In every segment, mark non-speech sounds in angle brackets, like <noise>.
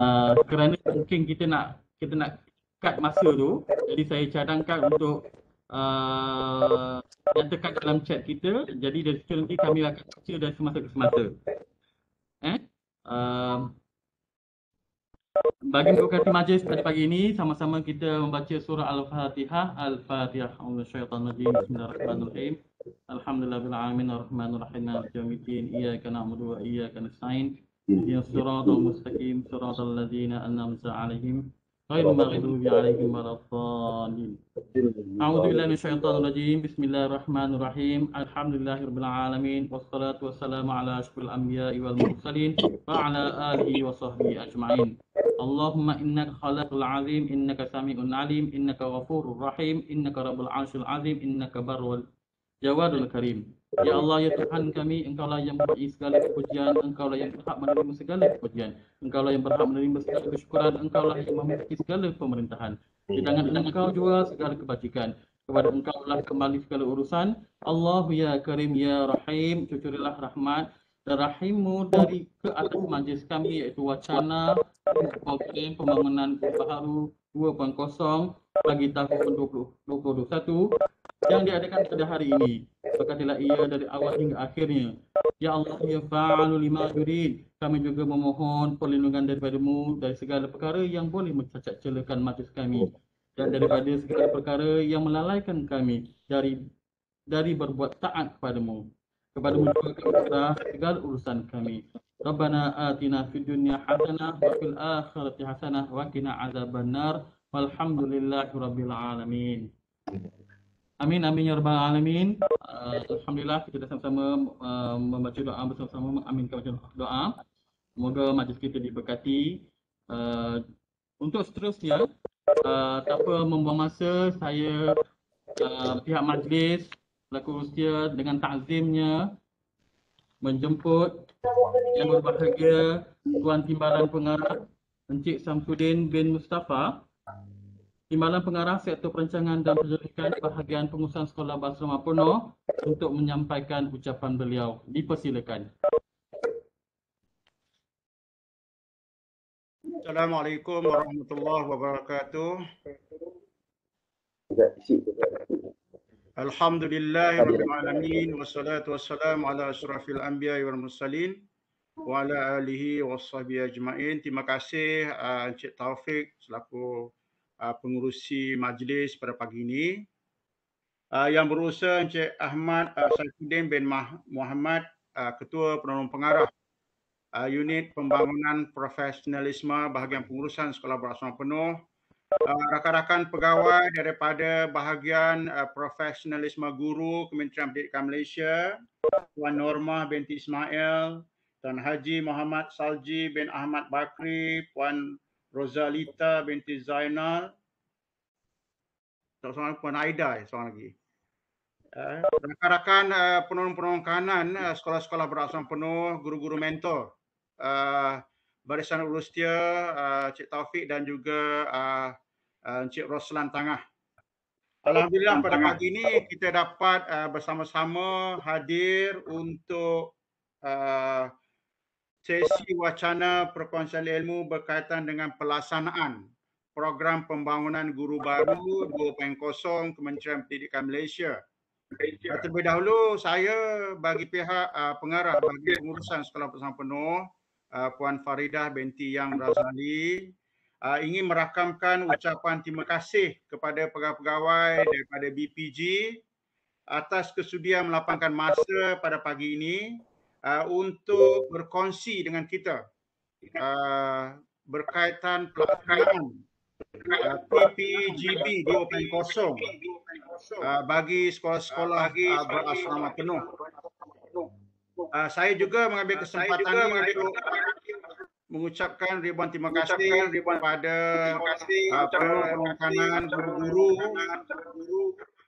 Ah, kerana mungkin kita nak kita nak cut masa tu jadi saya cadangkan untuk uh, ah, yang dekat dalam chat kita jadi dari situ nanti kami akan baca dari semasa ke semasa eh um, bagi mukati majlis pada pagi ini sama-sama kita membaca surah al-fatihah al-fatihah al-syaitan bismillahirrahmanirrahim alhamdulillahi alamin arrahmanirrahim yaumiddin iyyaka na'budu wa iyyaka nasta'in الصراط المستقيم صراط الذين أنعمت عليهم غير المغضوب عليهم ولا الضالين أعوذ بالله من الشيطان الرجيم بسم الله الرحمن الرحيم الحمد لله رب العالمين والصلاة والسلام على أشرف الأنبياء والمرسلين وعلى آله وصحبه أجمعين اللهم إنك خلق العظيم إنك سميع عليم إنك غفور رحيم إنك رب العرش العظيم إنك بر الجواد الكريم Ya Allah, Ya Tuhan kami, Engkau lah yang memberi segala kepujian, Engkau lah yang berhak menerima segala kepujian, Engkau lah yang berhak menerima segala kesyukuran, Engkau lah yang memiliki segala pemerintahan. Di tangan Engkau juga segala kebajikan. Kepada Engkau lah kembali segala urusan. Allah Ya Karim Ya Rahim, cucurilah rahmat dan rahimmu dari ke atas majlis kami iaitu wacana program pembangunan baharu 2.0 bagi tahun 2021 yang diadakan pada hari ini. Berkatilah ia dari awal hingga akhirnya. Ya Allah, ya fa'alu lima jurid. Kami juga memohon perlindungan daripadamu dari segala perkara yang boleh mencacat celakan majlis kami. Dan daripada segala perkara yang melalaikan kami dari dari berbuat taat kepadamu. Kepada mu juga kami serah segala urusan kami. Rabbana atina fi dunya hasanah wa fil akhirati hasanah wa kina azab an-nar. Walhamdulillahi rabbil alamin. Amin amin ya rabbal alamin. Uh, Alhamdulillah kita sama-sama uh, membaca doa bersama-sama mengaminkan baca doa. Semoga majlis kita diberkati. Uh, untuk seterusnya uh, tak apa membuang masa saya uh, pihak majlis selaku usia dengan takzimnya menjemput yang berbahagia Tuan Timbalan Pengarah Encik Samsudin bin Mustafa. Timbalan Pengarah Sektor Perancangan dan Penyelidikan Bahagian Pengurusan Sekolah Bangsa Mapono untuk menyampaikan ucapan beliau. Dipersilakan. Assalamualaikum warahmatullahi wabarakatuh. Alhamdulillah alamin wassalatu wassalamu ala asrafil anbiya wal mursalin wa ala alihi washabbi ajmain. Terima kasih uh, Encik Taufik selaku Uh, pengurusi majlis pada pagi ini. Uh, yang berusaha Encik Ahmad uh, Saifuddin bin Mah- Muhammad, uh, Ketua Penolong Pengarah uh, Unit Pembangunan Profesionalisme Bahagian Pengurusan Sekolah Berasuhan Penuh. Uh, rakan-rakan pegawai daripada bahagian uh, profesionalisme guru Kementerian Pendidikan Malaysia, Tuan Norma binti Ismail, Tuan Haji Muhammad Salji bin Ahmad Bakri, Puan Rosalita binti Zainal. Tak seorang Puan Aida eh, seorang lagi. Uh, rakan-rakan uh, penolong-penolong kanan, uh, sekolah-sekolah berasam penuh, guru-guru mentor. Uh, Barisan Ulus Tia, uh, Cik Taufik dan juga uh, uh, Cik Roslan Tangah. Alhamdulillah pada pagi ini kita dapat uh, bersama-sama hadir untuk uh, sesi wacana perkongsian ilmu berkaitan dengan pelaksanaan program pembangunan guru baru 2.0 Kementerian Pendidikan Malaysia. Terlebih dahulu saya bagi pihak uh, pengarah bagi pengurusan sekolah bersama penuh uh, Puan Faridah binti Yang Razali uh, ingin merakamkan ucapan terima kasih kepada pegawai-pegawai daripada BPG atas kesudian melapangkan masa pada pagi ini uh, untuk berkongsi dengan kita uh, berkaitan pelaksanaan uh, PPGB 2.0 uh, bagi sekolah-sekolah uh, berasrama penuh. Uh, saya juga mengambil uh, kesempatan ini juga untuk mengucapkan ribuan terima kasih kepada uh, perwakilan guru-guru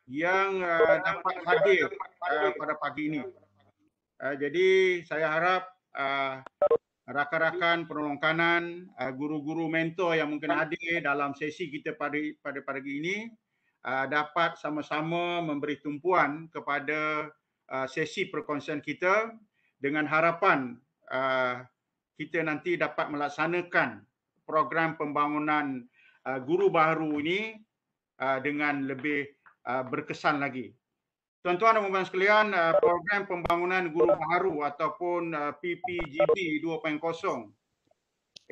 yang uh, dapat hadir pada pagi ini. Uh, jadi saya harap uh, rakan-rakan penolong kanan, uh, ah, guru-guru mentor yang mungkin hadir dalam sesi kita pada pada pagi ini uh, dapat sama-sama memberi tumpuan kepada uh, sesi perkongsian kita dengan harapan uh, kita nanti dapat melaksanakan program pembangunan uh, guru baru ini uh, dengan lebih uh, berkesan lagi. Tuan-tuan dan puan sekalian, uh, program pembangunan guru baru ataupun PPGP uh, 2.0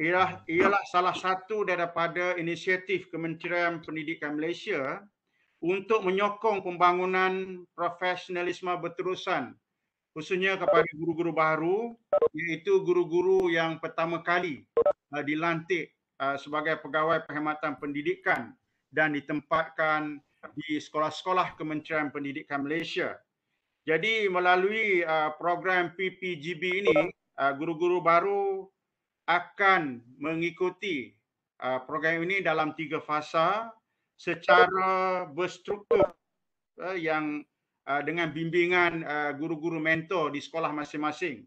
ialah ialah salah satu daripada inisiatif Kementerian Pendidikan Malaysia untuk menyokong pembangunan profesionalisme berterusan khususnya kepada guru-guru baru iaitu guru-guru yang pertama kali uh, dilantik sebagai pegawai perkhidmatan pendidikan dan ditempatkan di sekolah-sekolah Kementerian Pendidikan Malaysia. Jadi melalui uh, program PPGB ini, uh, guru-guru baru akan mengikuti uh, program ini dalam tiga fasa secara berstruktur uh, yang uh, dengan bimbingan uh, guru-guru mentor di sekolah masing-masing.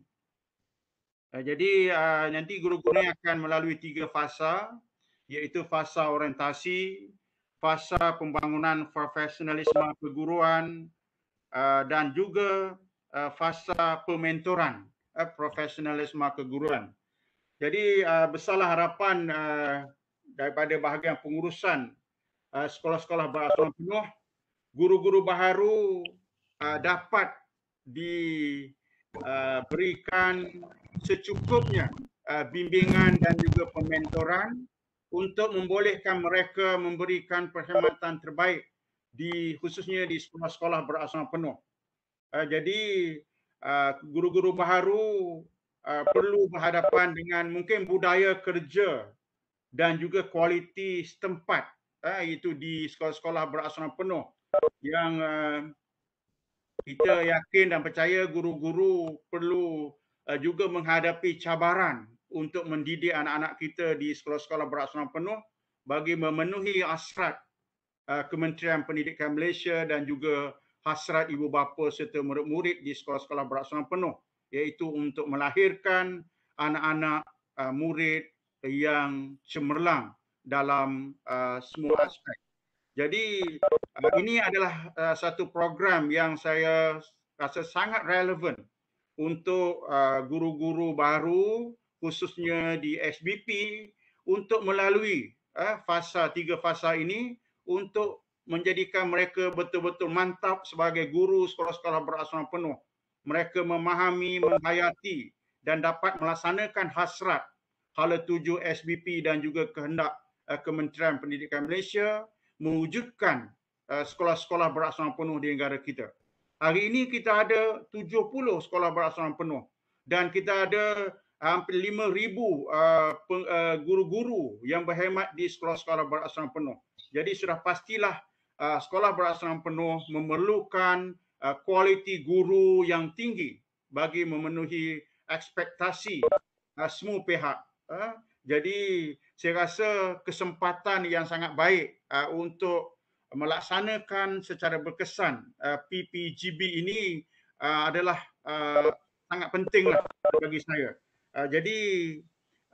Uh, jadi uh, nanti guru-guru akan melalui tiga fasa iaitu fasa orientasi, fasa pembangunan profesionalisme keguruan uh, dan juga uh, fasa pementoran uh, profesionalisme keguruan. Jadi uh, besarlah harapan uh, daripada bahagian pengurusan uh, sekolah-sekolah berasuhan penuh, guru-guru baharu uh, dapat diberikan uh, secukupnya uh, bimbingan dan juga pementoran untuk membolehkan mereka memberikan perkhidmatan terbaik di khususnya di sekolah-sekolah berasrama penuh. Uh, jadi uh, guru-guru baharu uh, perlu berhadapan dengan mungkin budaya kerja dan juga kualiti setempat uh, itu di sekolah-sekolah berasrama penuh yang uh, kita yakin dan percaya guru-guru perlu uh, juga menghadapi cabaran untuk mendidik anak-anak kita di sekolah-sekolah berasrama penuh bagi memenuhi hasrat uh, Kementerian Pendidikan Malaysia dan juga hasrat ibu bapa serta murid-murid di sekolah-sekolah berasrama penuh iaitu untuk melahirkan anak-anak uh, murid yang cemerlang dalam uh, semua aspek. Jadi ini adalah satu program yang saya rasa sangat relevan untuk guru-guru baru khususnya di SBP untuk melalui uh, fasa tiga fasa ini untuk menjadikan mereka betul-betul mantap sebagai guru sekolah-sekolah berasrama penuh. Mereka memahami, menghayati dan dapat melaksanakan hasrat hala tuju SBP dan juga kehendak uh, Kementerian Pendidikan Malaysia mewujudkan uh, sekolah-sekolah berasrama penuh di negara kita. Hari ini kita ada 70 sekolah berasrama penuh dan kita ada hampir 5000 uh, uh, guru-guru uh, yang berhemat di sekolah-sekolah berasrama penuh. Jadi sudah pastilah uh, sekolah berasrama penuh memerlukan uh, kualiti guru yang tinggi bagi memenuhi ekspektasi uh, semua pihak. Uh, jadi saya rasa kesempatan yang sangat baik uh, untuk melaksanakan secara berkesan uh, PPGB ini uh, adalah uh, sangat pentinglah bagi saya. Ah, jadi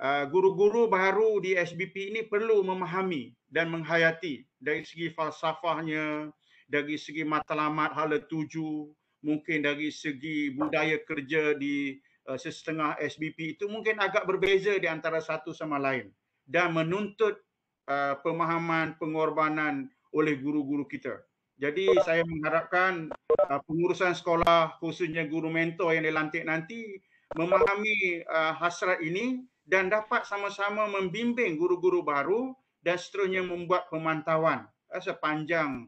ah, guru-guru baru di SBP ini perlu memahami dan menghayati dari segi falsafahnya, dari segi matlamat hala tuju, mungkin dari segi budaya kerja di ah, sesetengah SBP itu mungkin agak berbeza di antara satu sama lain dan menuntut pemahaman pengorbanan oleh guru-guru kita. Jadi saya mengharapkan pengurusan sekolah khususnya guru mentor yang dilantik nanti memahami uh, hasrat ini dan dapat sama-sama membimbing guru-guru baru dan seterusnya membuat pemantauan uh, sepanjang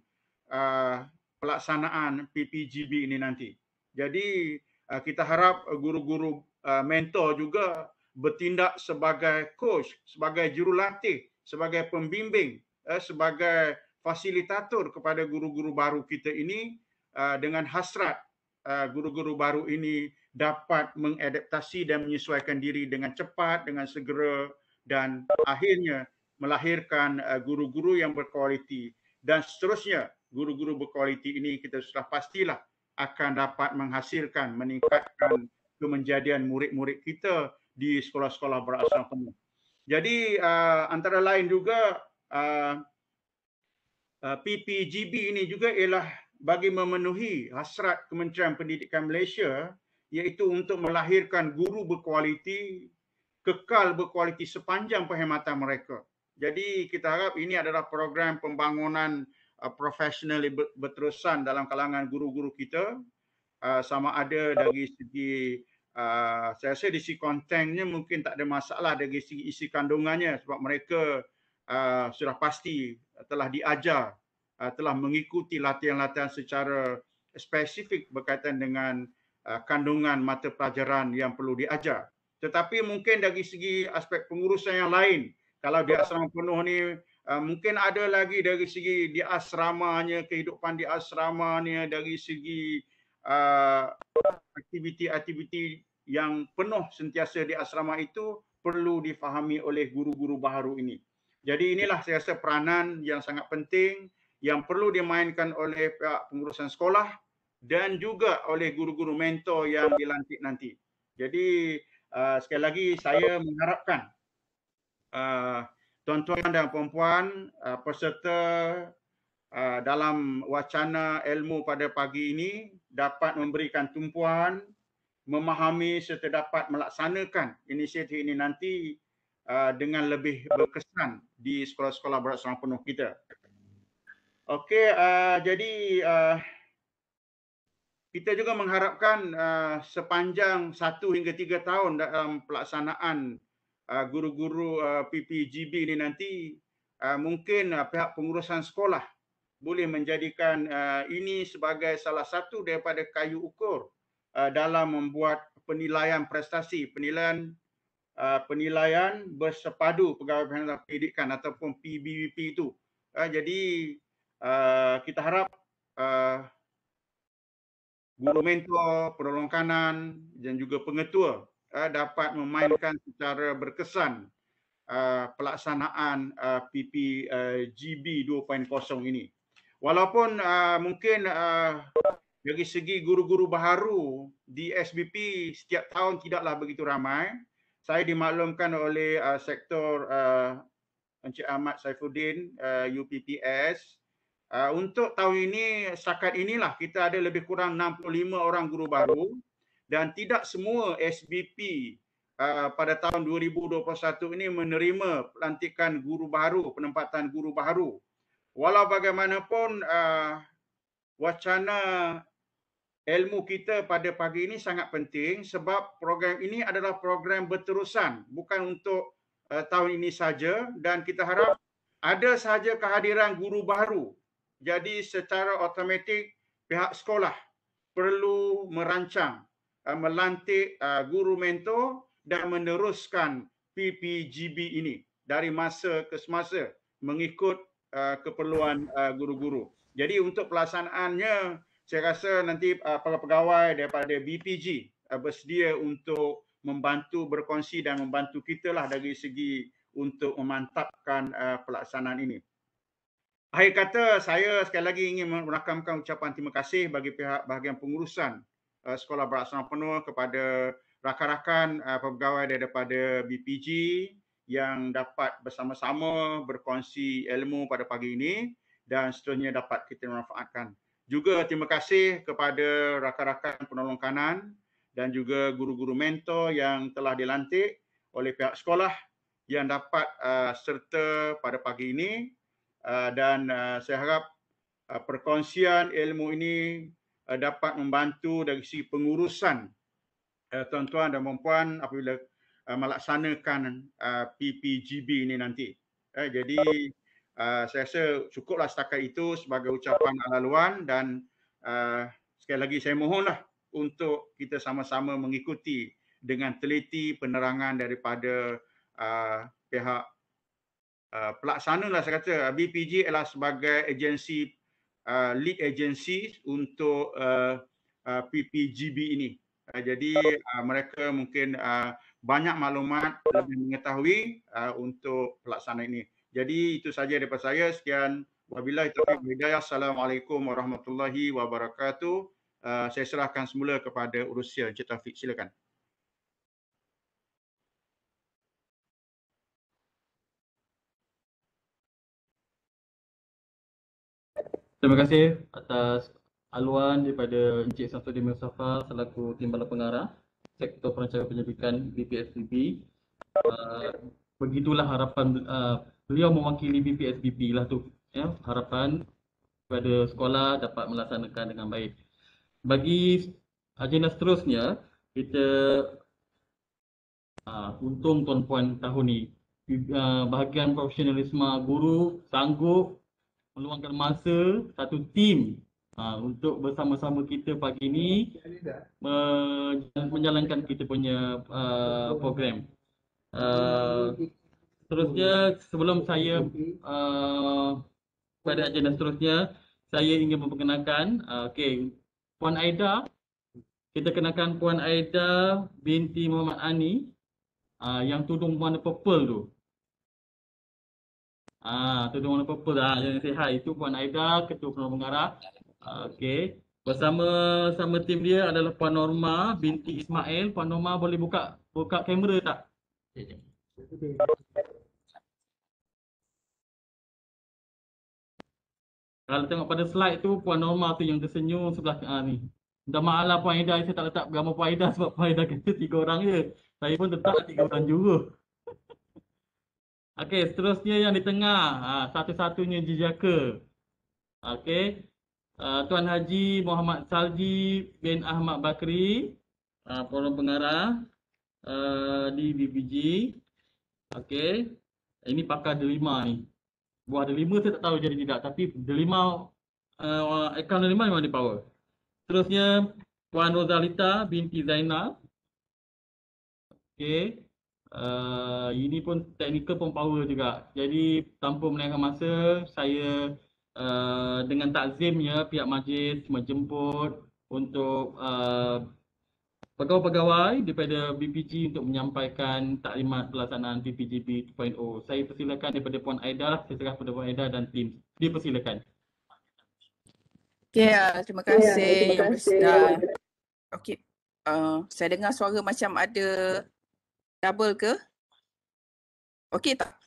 uh, pelaksanaan PPGB ini nanti. Jadi uh, kita harap guru-guru uh, mentor juga bertindak sebagai coach, sebagai jurulatih, sebagai pembimbing, uh, sebagai fasilitator kepada guru-guru baru kita ini uh, dengan hasrat Uh, guru-guru baru ini dapat mengadaptasi dan menyesuaikan diri dengan cepat, dengan segera dan akhirnya melahirkan uh, guru-guru yang berkualiti dan seterusnya guru-guru berkualiti ini kita sudah pastilah akan dapat menghasilkan meningkatkan kemenjadian murid-murid kita di sekolah-sekolah berasal penuh. Jadi uh, antara lain juga uh, uh, PPGB ini juga ialah bagi memenuhi hasrat Kementerian Pendidikan Malaysia iaitu untuk melahirkan guru berkualiti kekal berkualiti sepanjang perkhidmatan mereka. Jadi kita harap ini adalah program pembangunan uh, profesional berterusan dalam kalangan guru-guru kita uh, sama ada dari segi uh, saya rasa isi kontennya mungkin tak ada masalah dari segi isi kandungannya sebab mereka uh, sudah pasti telah diajar Uh, telah mengikuti latihan-latihan secara spesifik berkaitan dengan uh, kandungan mata pelajaran yang perlu diajar. Tetapi mungkin dari segi aspek pengurusan yang lain, kalau di asrama penuh ni uh, mungkin ada lagi dari segi di asramanya, kehidupan di asramanya, dari segi aktiviti-aktiviti yang penuh sentiasa di asrama itu perlu difahami oleh guru-guru baharu ini. Jadi inilah saya rasa peranan yang sangat penting yang perlu dimainkan oleh pihak pengurusan sekolah dan juga oleh guru-guru mentor yang dilantik nanti. Jadi uh, sekali lagi saya mengharapkan uh, tuan-tuan dan puan-puan uh, peserta uh, dalam wacana ilmu pada pagi ini dapat memberikan tumpuan memahami serta dapat melaksanakan inisiatif ini nanti uh, dengan lebih berkesan di sekolah-sekolah berasrama penuh kita. Okey, uh, jadi uh, kita juga mengharapkan uh, sepanjang satu hingga tiga tahun dalam pelaksanaan uh, guru-guru uh, PPGB ini nanti, uh, mungkin uh, pihak pengurusan sekolah boleh menjadikan uh, ini sebagai salah satu daripada kayu ukur uh, dalam membuat penilaian prestasi, penilaian uh, penilaian bersepadu pegawai pendidikan ataupun PBBP itu. Uh, jadi Eh, kita harap uh, guru mentor, penolong kanan dan juga pengetua uh, dapat memainkan secara berkesan uh, pelaksanaan uh, PPGB uh, 2.0 ini. Walaupun uh, mungkin uh, dari segi guru-guru baharu di SBP setiap tahun tidaklah begitu ramai. Saya dimaklumkan oleh uh, sektor uh, Encik Ahmad Saifuddin uh, UPPS Ah, untuk tahun ini setakat inilah kita ada lebih kurang 65 orang guru baru dan tidak semua SBP uh, ah, pada tahun 2021 ini menerima pelantikan guru baru, penempatan guru baru. Walau bagaimanapun uh, wacana ilmu kita pada pagi ini sangat penting sebab program ini adalah program berterusan bukan untuk uh, tahun ini saja dan kita harap ada sahaja kehadiran guru baru jadi secara automatik pihak sekolah perlu merancang uh, melantik uh, guru mentor dan meneruskan PPGB ini dari masa ke semasa mengikut uh, keperluan uh, guru-guru. Jadi untuk pelaksanaannya saya rasa nanti uh, para pegawai daripada BPG uh, bersedia untuk membantu berkongsi dan membantu kita lah dari segi untuk memantapkan uh, pelaksanaan ini. Akhir kata, saya sekali lagi ingin merakamkan ucapan terima kasih bagi pihak bahagian pengurusan uh, Sekolah Berasrama Penuh kepada rakan-rakan uh, pegawai daripada BPG yang dapat bersama-sama berkongsi ilmu pada pagi ini dan seterusnya dapat kita manfaatkan. Juga terima kasih kepada rakan-rakan penolong kanan dan juga guru-guru mentor yang telah dilantik oleh pihak sekolah yang dapat uh, serta pada pagi ini Ah, dan ah, saya harap ah, perkongsian ilmu ini dapat membantu dari segi pengurusan tuan-tuan dan puan-puan apabila melaksanakan PPGB ini nanti. Eh, jadi saya rasa cukuplah setakat itu sebagai ucapan laluan dan sekali lagi saya mohonlah untuk kita sama-sama mengikuti dengan teliti penerangan daripada uh, pihak uh, pelaksanalah saya kata ah, BPJ adalah sebagai agensi uh, ah, lead agency untuk uh, uh, PPGB ini. Uh, jadi uh, mereka mungkin uh, banyak maklumat lebih mengetahui uh, untuk pelaksana ini. Jadi itu saja daripada saya. Sekian. Wabillahi taufiq hidayah. Assalamualaikum warahmatullahi wabarakatuh. Uh, saya serahkan semula kepada urusan Encik Taufik. Silakan. Terima kasih atas aluan daripada Encik Samsudin Mustafa selaku Timbalan Pengarah Sektor Perancangan Penyelidikan BPSBB. Uh, ah, begitulah harapan uh, beliau mewakili BPSBB lah tu. Ya, harapan pada sekolah dapat melaksanakan dengan baik. Bagi agenda seterusnya, kita uh, untung tuan-puan tahun ni uh, bahagian profesionalisme guru sanggup meluangkan masa satu tim ha, untuk bersama-sama kita pagi ini me- menjalankan kita punya uh, program. Uh, seterusnya sebelum saya uh, pada agenda seterusnya saya ingin memperkenalkan uh, okay, Puan Aida kita kenalkan Puan Aida binti Muhammad Ani uh, yang tudung warna purple tu. Ah, tu tu mana purple dah. Jangan sihat. Itu Puan Aida, Ketua Penolong Pengarah. Okey. Bersama sama tim dia adalah Puan Norma binti Ismail. Puan Norma boleh buka buka kamera tak? Okay. Kalau tengok pada slide tu Puan Norma tu yang tersenyum sebelah ah, ni. Dah maaflah Puan Aida saya tak letak gambar Puan Aida sebab Puan Aida kata tiga orang je. Saya pun letak tiga orang juga. Okey, seterusnya yang di tengah, ha, satu-satunya jejaka. Okey. Ha, Tuan Haji Muhammad Salji bin Ahmad Bakri, forum ha, pengarah di BBG. Okey. Ini pakar delima ni. Buah delima saya tak tahu jadi tidak, tapi delima uh, ekal delima memang di power. Seterusnya Puan Rosalita binti Zainal. Okey uh, ini pun technical pun power juga jadi tanpa menaikkan masa saya uh, dengan takzimnya pihak majlis menjemput untuk uh, pegawai-pegawai daripada BPG untuk menyampaikan taklimat pelaksanaan PPGB 2.0 saya persilakan daripada Puan Aida saya serah kepada Puan Aida dan tim dipersilakan Okay, ah, ya, terima kasih. Ya, terima kasih. Yang okay. Uh, ah, saya dengar suara macam ada double ke? Okey tak?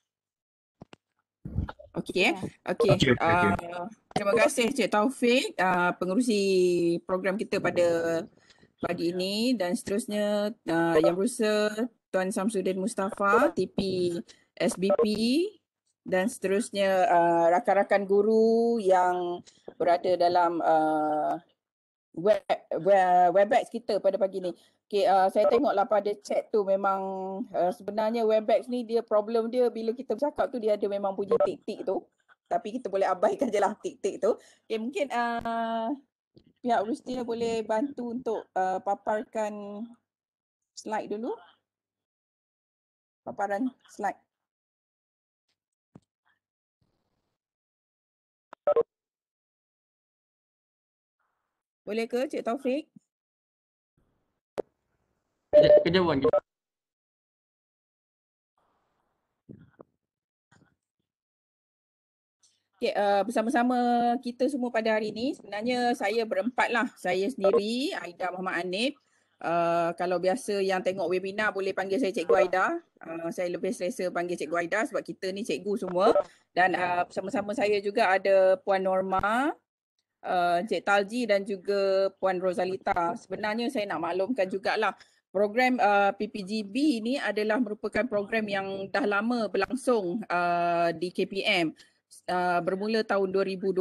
Okey eh. Ya. Okey. Okay, okay, uh, terima kasih Cik Taufik, uh, pengerusi program kita pada pagi ini dan seterusnya uh, yang berusaha Tuan Samsudin Mustafa, TP SBP dan seterusnya uh, rakan-rakan guru yang berada dalam uh, web, web, Webex kita pada pagi ni. Okay, uh, saya tengoklah pada chat tu memang uh, sebenarnya Webex ni dia problem dia bila kita bercakap tu dia ada memang bunyi tik-tik tu. Tapi kita boleh abaikan je lah tik-tik tu. Okay, mungkin uh, pihak Rustia boleh bantu untuk uh, paparkan slide dulu. Paparan slide. Boleh ke Cik Taufik? Kejap, kejap. Okay, uh, eh, bersama-sama kita semua pada hari ini sebenarnya saya berempat lah. Saya sendiri, Aida Muhammad Anif. Uh, eh, kalau biasa yang tengok webinar boleh panggil saya Cikgu Aida. Uh, saya lebih selesa panggil Cikgu Aida sebab kita ni cikgu semua. Dan bersama-sama saya juga ada Puan Norma, Encik eh, uh, Talji dan juga Puan Rosalita. Sebenarnya saya nak maklumkan jugalah program uh, eh, PPGB ini adalah merupakan program yang dah lama berlangsung uh, di KPM. Uh, bermula tahun 2012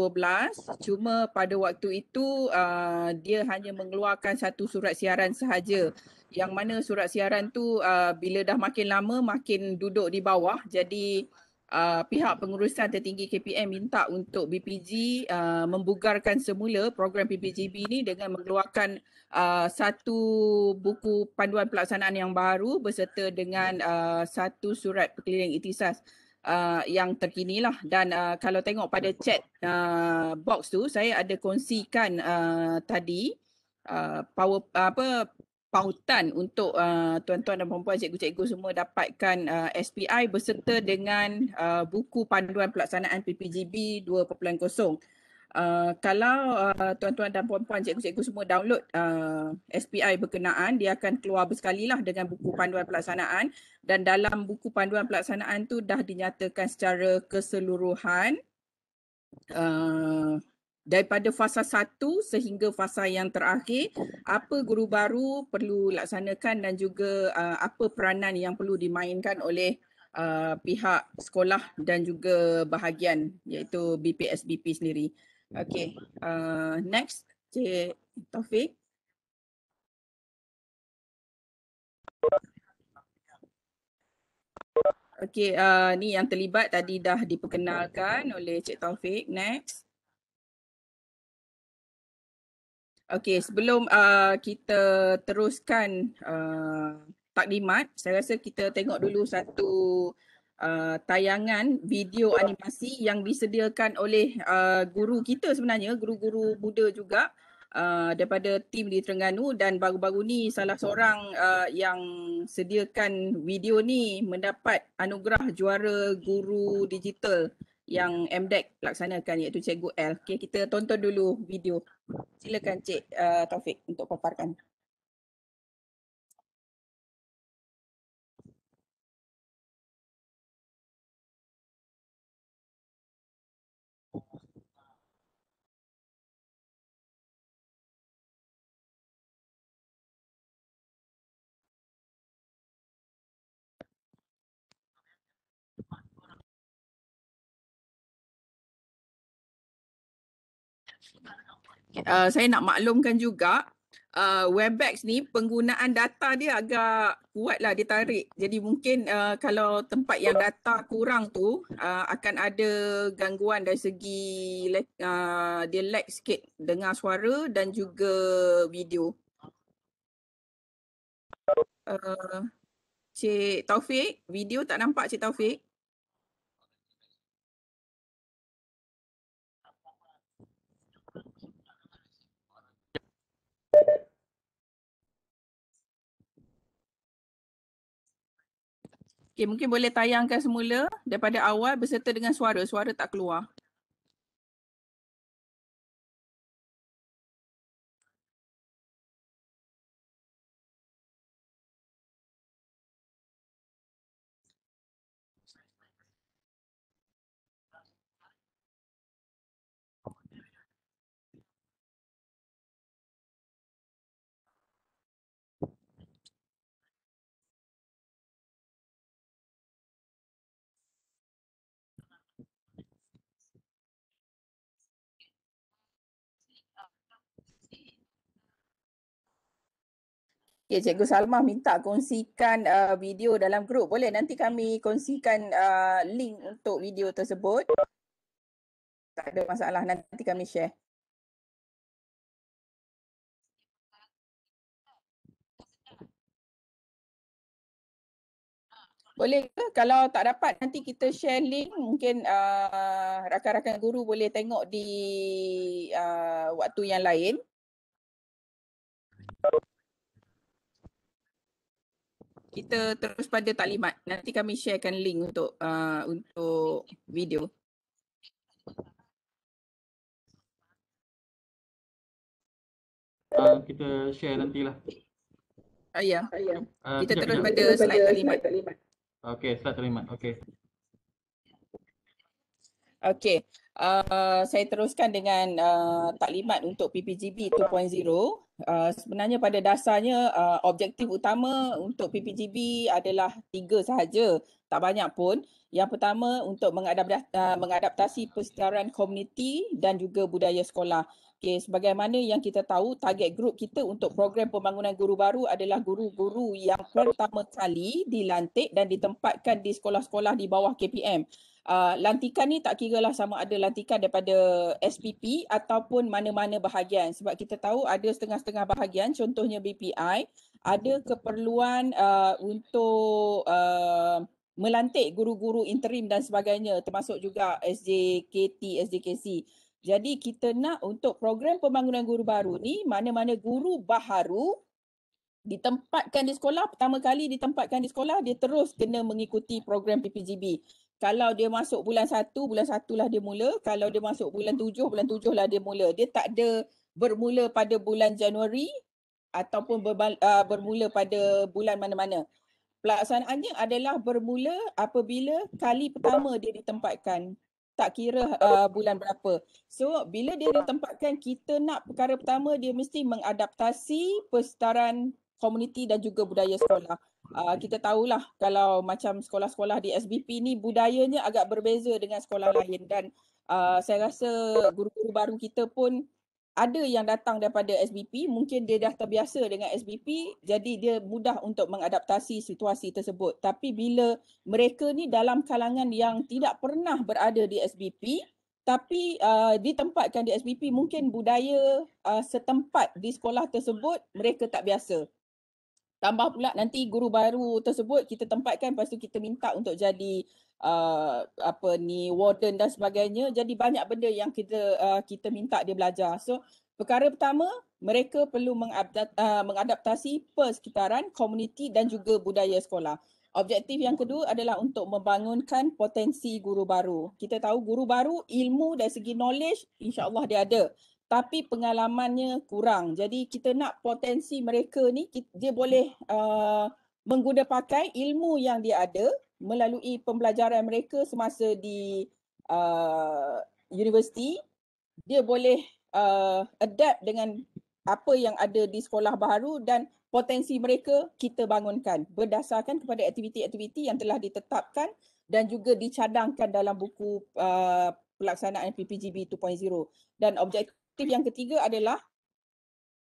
cuma pada waktu itu uh, dia hanya mengeluarkan satu surat siaran sahaja yang mana surat siaran tu uh, bila dah makin lama makin duduk di bawah jadi Uh, pihak pengurusan tertinggi KPM minta untuk BPG uh, membugarkan semula program PPJB ini dengan mengeluarkan uh, satu buku panduan pelaksanaan yang baru berserta dengan uh, satu surat keliling itisas uh, yang terkini lah dan uh, kalau tengok pada chat uh, box tu saya ada kongsikan uh, tadi uh, power apa pautan untuk uh, tuan-tuan dan puan-puan cikgu-cikgu semua dapatkan uh, SPI berserta dengan uh, buku panduan pelaksanaan PPGB 2.0. Uh, kalau uh, tuan-tuan dan puan-puan cikgu-cikgu semua download uh, SPI berkenaan, dia akan keluar bersekalilah dengan buku panduan pelaksanaan dan dalam buku panduan pelaksanaan tu dah dinyatakan secara keseluruhan uh, daripada fasa satu sehingga fasa yang terakhir apa guru baru perlu laksanakan dan juga uh, apa peranan yang perlu dimainkan oleh uh, pihak sekolah dan juga bahagian iaitu BPSBP sendiri. Okey, uh, next Cik Taufik. Okey, uh, ni yang terlibat tadi dah diperkenalkan oleh Cik Taufik. Next. Okey, sebelum uh, kita teruskan uh, taklimat, saya rasa kita tengok dulu satu uh, tayangan video animasi yang disediakan oleh uh, guru kita sebenarnya, guru-guru muda juga uh, daripada tim di Terengganu dan baru-baru ni salah seorang uh, yang sediakan video ni mendapat anugerah juara guru digital yang MDEC laksanakan iaitu Cikgu L. Okey, kita tonton dulu video. Silakan Cik uh, Taufik untuk paparkan. Thank you. Ah, saya nak maklumkan juga uh, Webex ni penggunaan data dia agak kuat lah dia tarik. Jadi mungkin uh, kalau tempat yang data kurang tu uh, akan ada gangguan dari segi uh, dia lag sikit dengar suara dan juga video. Uh, Cik Taufik, video tak nampak Cik Taufik? Okay, mungkin boleh tayangkan semula daripada awal berserta dengan suara. Suara tak keluar. Ya, okay, Cikgu Salmah minta kongsikan uh, video dalam grup. Boleh nanti kami kongsikan uh, link untuk video tersebut. Tak ada masalah nanti kami share. Boleh ke? Kalau tak dapat nanti kita share link mungkin uh, rakan-rakan guru boleh tengok di uh, waktu yang lain. Okay kita terus pada taklimat. Nanti kami sharekan link untuk uh, untuk video. Uh, kita share nantilah. Uh, ya. Yeah. Uh, ya. ah, kita terus pada slide taklimat. Okey, slide taklimat. Okey. Okey. Uh, saya teruskan dengan uh, taklimat untuk PPGB 2.0. Uh, sebenarnya pada dasarnya uh, objektif utama untuk PPGB adalah tiga sahaja, tak banyak pun. Yang pertama untuk uh, mengadaptasi persediaan komuniti dan juga budaya sekolah. Okay, sebagaimana yang kita tahu target group kita untuk program pembangunan guru baru adalah guru-guru yang pertama kali dilantik dan ditempatkan di sekolah-sekolah di bawah KPM. Ah, lantikan ni tak kira lah sama ada lantikan daripada SPP ataupun mana-mana bahagian sebab kita tahu ada setengah-setengah bahagian contohnya BPI ada keperluan uh, untuk uh, melantik guru-guru interim dan sebagainya termasuk juga SJKT, SJKC. Jadi kita nak untuk program pembangunan guru baru ni mana-mana guru baharu ditempatkan di sekolah pertama kali ditempatkan di sekolah dia terus kena mengikuti program PPGB kalau dia masuk bulan satu bulan satu lah dia mula. Kalau dia masuk bulan tujuh bulan tujuh lah dia mula. Dia tak ada bermula pada bulan Januari ataupun ah, bermula pada bulan mana-mana. Pelaksanaannya adalah bermula apabila kali pertama dia ditempatkan. Tak kira uh, bulan berapa. So bila dia ditempatkan, kita nak perkara pertama dia mesti mengadaptasi persetaraan komuniti dan juga budaya sekolah uh, kita tahulah kalau macam sekolah-sekolah di SBP ni budayanya agak berbeza dengan sekolah lain dan uh, saya rasa guru-guru baru kita pun ada yang datang daripada SBP mungkin dia dah terbiasa dengan SBP jadi dia mudah untuk mengadaptasi situasi tersebut tapi bila mereka ni dalam kalangan yang tidak pernah berada di SBP tapi uh, ditempatkan di SBP mungkin budaya uh, setempat di sekolah tersebut mereka tak biasa tambah pula nanti guru baru tersebut kita tempatkan lepas tu kita minta untuk jadi uh, apa ni warden dan sebagainya jadi banyak benda yang kita uh, kita minta dia belajar so perkara pertama mereka perlu uh, mengadaptasi persekitaran komuniti dan juga budaya sekolah objektif yang kedua adalah untuk membangunkan potensi guru baru kita tahu guru baru ilmu dari segi knowledge insyaallah dia ada tapi pengalamannya kurang. Jadi kita nak potensi mereka ni dia boleh uh, menggunakan pakai ilmu yang dia ada melalui pembelajaran mereka semasa di uh, universiti dia boleh uh, adapt dengan apa yang ada di sekolah baru dan potensi mereka kita bangunkan berdasarkan kepada aktiviti-aktiviti yang telah ditetapkan dan juga dicadangkan dalam buku uh, pelaksanaan PPGB 2.0 dan objektif objektif yang ketiga adalah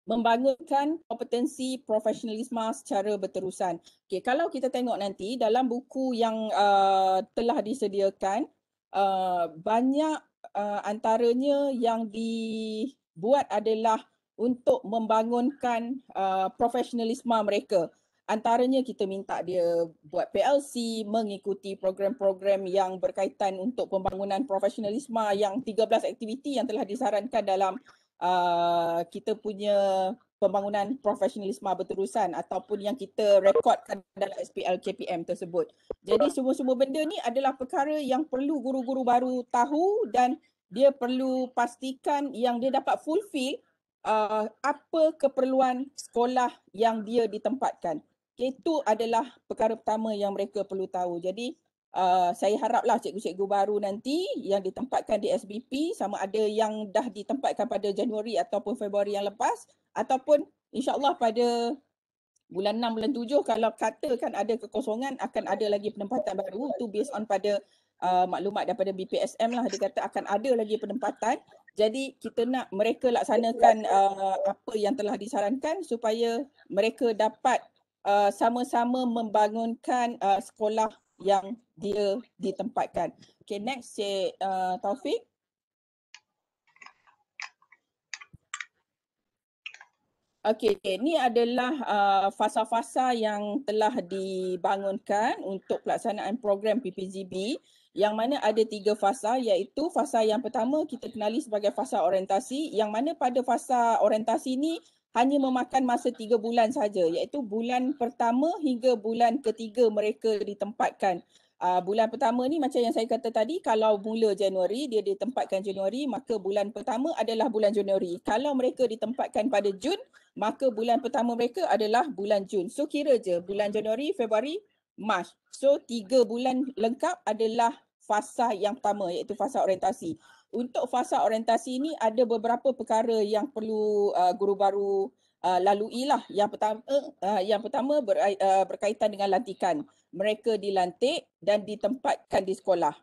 membangunkan kompetensi profesionalisme secara berterusan. Okay, kalau kita tengok nanti dalam buku yang uh, telah disediakan, uh, banyak uh, antaranya yang dibuat adalah untuk membangunkan uh, profesionalisme mereka antaranya kita minta dia buat PLC mengikuti program-program yang berkaitan untuk pembangunan profesionalisme yang 13 aktiviti yang telah disarankan dalam uh, kita punya pembangunan profesionalisme berterusan ataupun yang kita rekodkan dalam SPL KPM tersebut. Jadi semua-semua benda ni adalah perkara yang perlu guru-guru baru tahu dan dia perlu pastikan yang dia dapat fulfill uh, apa keperluan sekolah yang dia ditempatkan itu adalah perkara pertama yang mereka perlu tahu. Jadi uh, saya haraplah cikgu-cikgu baru nanti yang ditempatkan di SBP sama ada yang dah ditempatkan pada Januari ataupun Februari yang lepas ataupun insyaAllah pada bulan 6, bulan 7 kalau katakan ada kekosongan akan ada lagi penempatan baru itu based on pada uh, maklumat daripada BPSM lah dia kata akan ada lagi penempatan jadi kita nak mereka laksanakan uh, apa yang telah disarankan supaya mereka dapat Uh, sama-sama membangunkan uh, sekolah yang dia ditempatkan. Okay, next Cik uh, Taufik. Okey, okay. ini adalah uh, fasa-fasa yang telah dibangunkan untuk pelaksanaan program PPGB yang mana ada tiga fasa iaitu fasa yang pertama kita kenali sebagai fasa orientasi yang mana pada fasa orientasi ini hanya memakan masa tiga bulan saja iaitu bulan pertama hingga bulan ketiga mereka ditempatkan Uh, bulan pertama ni macam yang saya kata tadi kalau mula Januari dia ditempatkan Januari maka bulan pertama adalah bulan Januari. Kalau mereka ditempatkan pada Jun maka bulan pertama mereka adalah bulan Jun. So kira je bulan Januari, Februari, Mac. So tiga bulan lengkap adalah fasa yang pertama iaitu fasa orientasi untuk fasa orientasi ini ada beberapa perkara yang perlu uh, guru baru uh, lalui lah. Yang pertama, uh, yang pertama ber, uh, berkaitan dengan lantikan mereka dilantik dan ditempatkan di sekolah.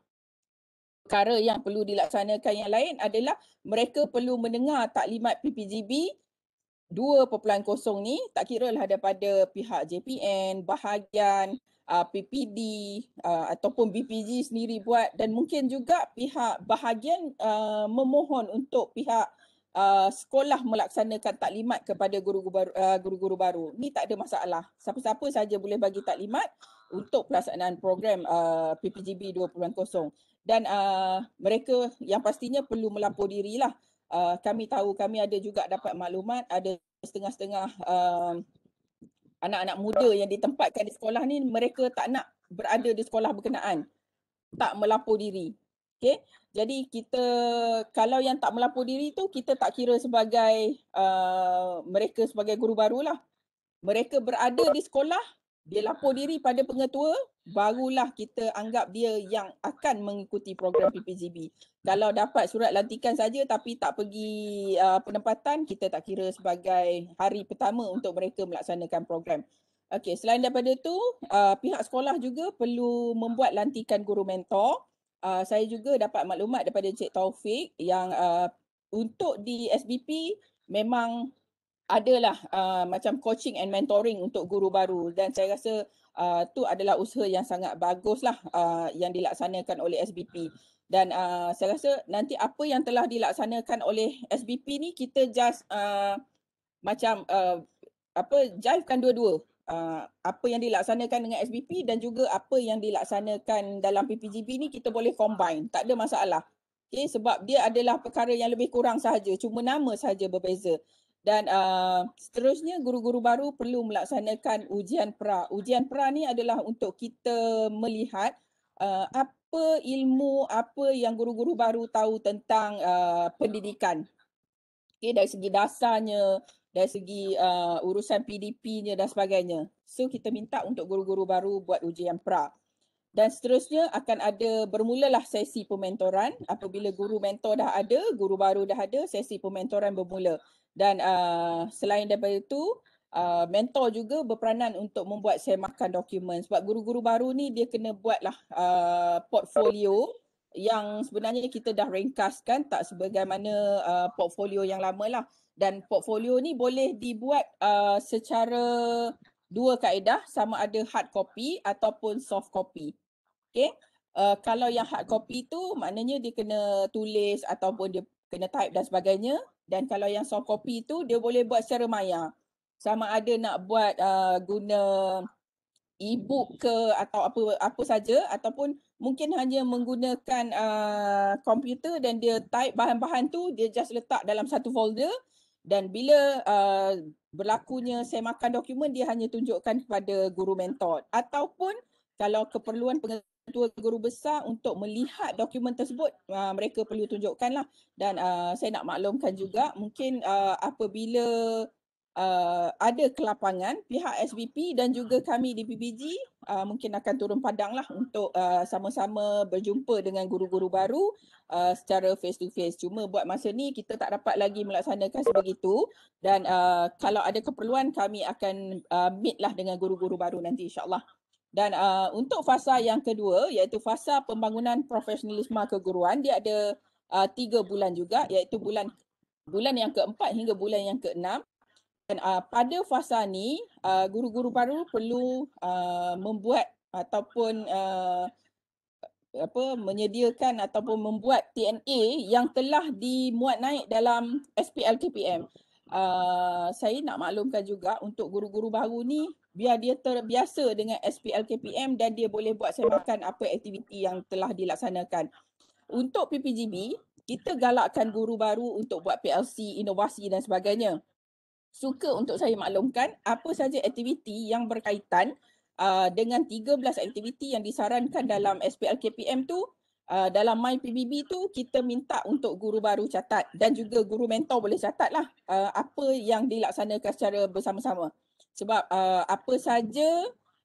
Perkara yang perlu dilaksanakan yang lain adalah mereka perlu mendengar taklimat PPGB 2.0 ni tak kira lah daripada pihak JPN, bahagian uh, ah, PPD uh, ah, ataupun BPG sendiri buat dan mungkin juga pihak bahagian uh, memohon untuk pihak uh, sekolah melaksanakan taklimat kepada guru-guru baru, uh, guru-guru baru. Ni tak ada masalah. Siapa-siapa saja boleh bagi taklimat untuk pelaksanaan program uh, PPGB 2.0 dan uh, mereka yang pastinya perlu melapor dirilah uh, kami tahu kami ada juga dapat maklumat ada setengah-setengah uh, anak-anak muda yang ditempatkan di sekolah ni mereka tak nak berada di sekolah berkenaan tak melapor diri okey jadi kita kalau yang tak melapor diri tu kita tak kira sebagai uh, mereka sebagai guru barulah mereka berada di sekolah dia lapor diri pada pengetua barulah kita anggap dia yang akan mengikuti program PPGB kalau dapat surat lantikan saja tapi tak pergi uh, penempatan kita tak kira sebagai hari pertama untuk mereka melaksanakan program okey selain daripada itu uh, pihak sekolah juga perlu membuat lantikan guru mentor uh, saya juga dapat maklumat daripada Cik Taufik yang uh, untuk di SBP memang adalah uh, macam coaching and mentoring untuk guru baru dan saya rasa uh, tu adalah usaha yang sangat baguslah uh, yang dilaksanakan oleh SBP dan uh, saya rasa nanti apa yang telah dilaksanakan oleh SBP ni kita just uh, macam uh, apa jivekan dua-dua uh, apa yang dilaksanakan dengan SBP dan juga apa yang dilaksanakan dalam PPGB ni kita boleh combine tak ada masalah okey sebab dia adalah perkara yang lebih kurang sahaja cuma nama sahaja berbeza dan uh, seterusnya guru-guru baru perlu melaksanakan ujian pra. Ujian pra ni adalah untuk kita melihat uh, apa ilmu apa yang guru-guru baru tahu tentang uh, pendidikan. Okey dari segi dasarnya, dari segi uh, urusan PDP-nya dan sebagainya. So kita minta untuk guru-guru baru buat ujian pra. Dan seterusnya akan ada bermulalah sesi pementoran apabila guru mentor dah ada, guru baru dah ada, sesi pementoran bermula dan uh, selain daripada itu uh, mentor juga berperanan untuk membuat semakan dokumen sebab guru-guru baru ni dia kena buatlah uh, portfolio yang sebenarnya kita dah ringkaskan tak sebagaimana uh, portfolio yang lama lah dan portfolio ni boleh dibuat uh, secara dua kaedah sama ada hard copy ataupun soft copy. Okay. Uh, kalau yang hard copy tu maknanya dia kena tulis ataupun dia kena type dan sebagainya dan kalau yang soft copy tu dia boleh buat secara maya sama ada nak buat uh, guna e-book ke atau apa apa saja ataupun mungkin hanya menggunakan uh, komputer dan dia type bahan-bahan tu dia just letak dalam satu folder dan bila uh, berlakunya semakan dokumen dia hanya tunjukkan kepada guru mentor ataupun kalau keperluan pengetahuan tua guru besar untuk melihat dokumen tersebut uh, mereka perlu tunjukkanlah dan uh, saya nak maklumkan juga mungkin uh, apabila uh, ada kelapangan pihak SVP dan juga kami di PBG uh, mungkin akan turun padanglah untuk uh, sama-sama berjumpa dengan guru-guru baru uh, secara face to face cuma buat masa ni kita tak dapat lagi melaksanakan sebegitu dan uh, kalau ada keperluan kami akan uh, meet lah dengan guru-guru baru nanti insyaallah dan uh, untuk fasa yang kedua iaitu fasa pembangunan profesionalisme keguruan dia ada uh, tiga bulan juga iaitu bulan bulan yang keempat hingga bulan yang keenam. Dan uh, pada fasa ni uh, guru-guru baru perlu uh, membuat ataupun uh, apa menyediakan ataupun membuat TNA yang telah dimuat naik dalam SPL KPM. Uh, saya nak maklumkan juga untuk guru-guru baru ni biar dia terbiasa dengan SPL KPM dan dia boleh buat semakan apa aktiviti yang telah dilaksanakan. Untuk PPGB, kita galakkan guru baru untuk buat PLC, inovasi dan sebagainya. Suka untuk saya maklumkan apa saja aktiviti yang berkaitan uh, dengan 13 aktiviti yang disarankan dalam SPL KPM tu Uh, dalam My PBB tu kita minta untuk guru baru catat dan juga guru mentor boleh catatlah uh, apa yang dilaksanakan secara bersama-sama sebab uh, apa saja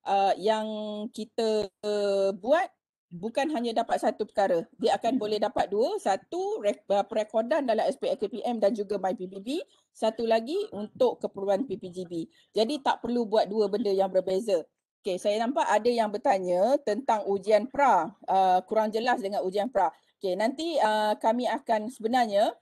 uh, yang kita uh, buat bukan hanya dapat satu perkara dia akan boleh dapat dua satu uh, perekodan dalam aspek KPM dan juga MyPPB satu lagi untuk keperluan PPGB jadi tak perlu buat dua benda yang berbeza okay saya nampak ada yang bertanya tentang ujian pra uh, kurang jelas dengan ujian pra okay nanti uh, kami akan sebenarnya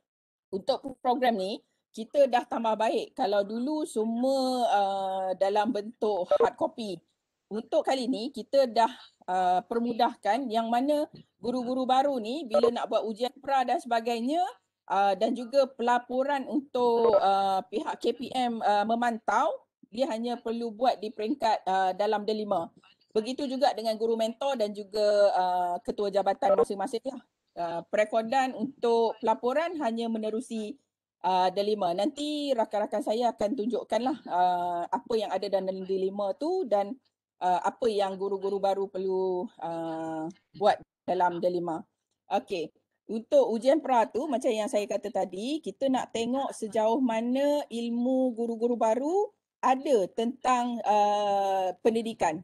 untuk program ni kita dah tambah baik kalau dulu semua uh, dalam bentuk hard copy untuk kali ni kita dah uh, permudahkan yang mana guru-guru baru ni bila nak buat ujian pra dan sebagainya uh, dan juga pelaporan untuk uh, pihak KPM uh, memantau dia hanya perlu buat di peringkat uh, dalam delima. Begitu juga dengan guru mentor dan juga uh, ketua jabatan masing-masing lah. Uh, perekodan untuk pelaporan hanya menerusi Ah, ada lima. Nanti rakan-rakan saya akan tunjukkanlah uh, apa yang ada dalam dilema tu dan uh, apa yang guru-guru baru perlu uh, buat dalam dilema. Okey. Untuk ujian pra tu macam yang saya kata tadi, kita nak tengok sejauh mana ilmu guru-guru baru ada tentang uh, pendidikan.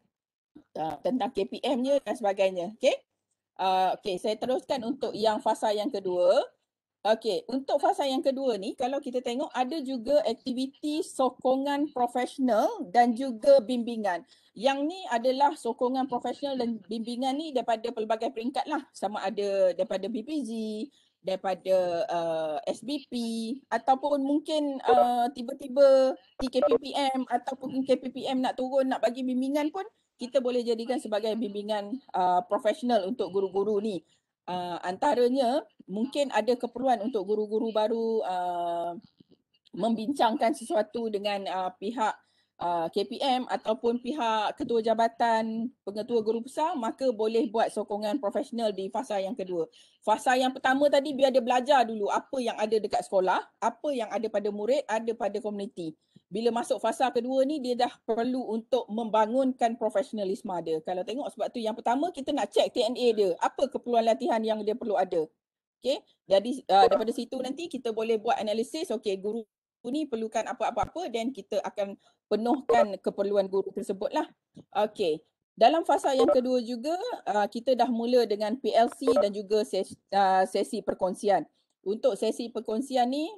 Uh, tentang KPM-nya dan sebagainya. Okey. Uh, Okey, saya teruskan untuk yang fasa yang kedua. Okey, untuk fasa yang kedua ni kalau kita tengok ada juga aktiviti sokongan profesional dan juga bimbingan. Yang ni adalah sokongan profesional dan bimbingan ni daripada pelbagai peringkat lah. Sama ada daripada BPG, daripada uh, SBP ataupun mungkin tiba uh, tiba-tiba TKPPM ataupun KPPM nak turun nak bagi bimbingan pun kita boleh jadikan sebagai bimbingan uh, profesional untuk guru-guru ni uh, antaranya mungkin ada keperluan untuk guru-guru baru uh, membincangkan sesuatu dengan uh, pihak KPM ataupun pihak ketua jabatan pengetua guru besar maka boleh buat sokongan profesional di fasa yang kedua. Fasa yang pertama tadi biar dia belajar dulu apa yang ada dekat sekolah, apa yang ada pada murid, ada pada komuniti bila masuk fasa kedua ni dia dah perlu untuk membangunkan profesionalisme dia. Kalau tengok sebab tu yang pertama kita nak check TNA dia. Apa keperluan latihan yang dia perlu ada. Okay. Jadi uh, daripada situ nanti kita boleh buat analisis. Okay guru ni perlukan apa-apa-apa dan kita akan penuhkan keperluan guru tersebut lah. Okay. Dalam fasa yang kedua juga uh, kita dah mula dengan PLC dan juga sesi, uh, sesi perkongsian. Untuk sesi perkongsian ni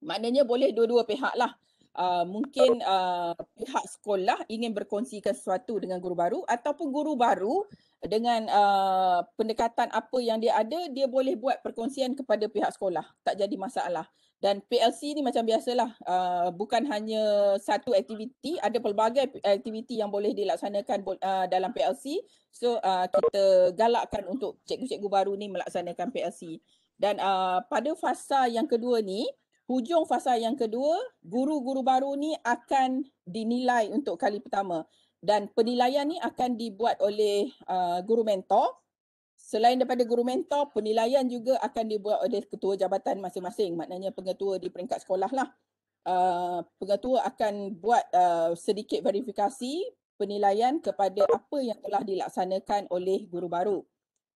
maknanya boleh dua-dua pihak lah. Uh, mungkin uh, pihak sekolah ingin berkongsikan sesuatu dengan guru baru ataupun guru baru dengan uh, pendekatan apa yang dia ada dia boleh buat perkongsian kepada pihak sekolah tak jadi masalah dan PLC ni macam biasalah uh, bukan hanya satu aktiviti ada pelbagai aktiviti yang boleh dilaksanakan uh, dalam PLC so uh, kita galakkan untuk cikgu-cikgu baru ni melaksanakan PLC dan uh, pada fasa yang kedua ni hujung fasa yang kedua, guru-guru baru ni akan dinilai untuk kali pertama dan penilaian ni akan dibuat oleh uh, guru mentor. Selain daripada guru mentor, penilaian juga akan dibuat oleh ketua jabatan masing-masing, maknanya pengetua di peringkat sekolah lah. Uh, pengetua akan buat uh, sedikit verifikasi penilaian kepada apa yang telah dilaksanakan oleh guru baru.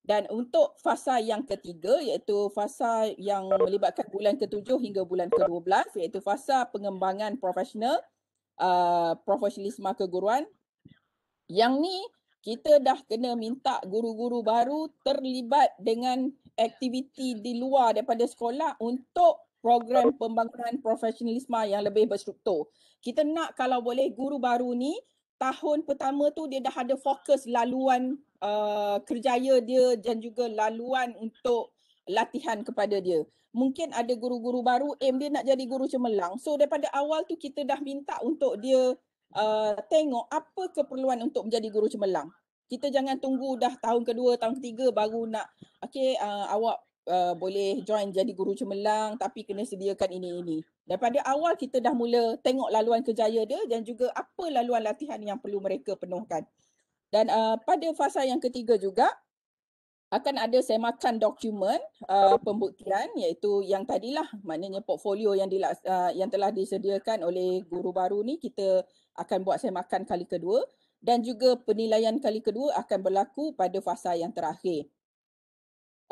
Dan untuk fasa yang ketiga iaitu fasa yang melibatkan bulan ketujuh hingga bulan ke-12 iaitu fasa pengembangan profesional uh, profesionalisme keguruan. Yang ni kita dah kena minta guru-guru baru terlibat dengan aktiviti di luar daripada sekolah untuk program pembangunan profesionalisme yang lebih berstruktur. Kita nak kalau boleh guru baru ni tahun pertama tu dia dah ada fokus laluan Uh, kerjaya dia dan juga laluan untuk latihan kepada dia. Mungkin ada guru-guru baru aim eh, dia nak jadi guru cemerlang. So daripada awal tu kita dah minta untuk dia uh, tengok apa keperluan untuk menjadi guru cemerlang. Kita jangan tunggu dah tahun kedua, tahun ketiga baru nak okey uh, awak uh, boleh join jadi guru cemerlang tapi kena sediakan ini ini. Daripada awal kita dah mula tengok laluan kerjaya dia dan juga apa laluan latihan yang perlu mereka penuhkan. Dan uh, pada fasa yang ketiga juga akan ada semakan dokumen uh, pembuktian iaitu yang tadilah maknanya portfolio yang dilaks- uh, yang telah disediakan oleh guru baru ni kita akan buat semakan kali kedua dan juga penilaian kali kedua akan berlaku pada fasa yang terakhir.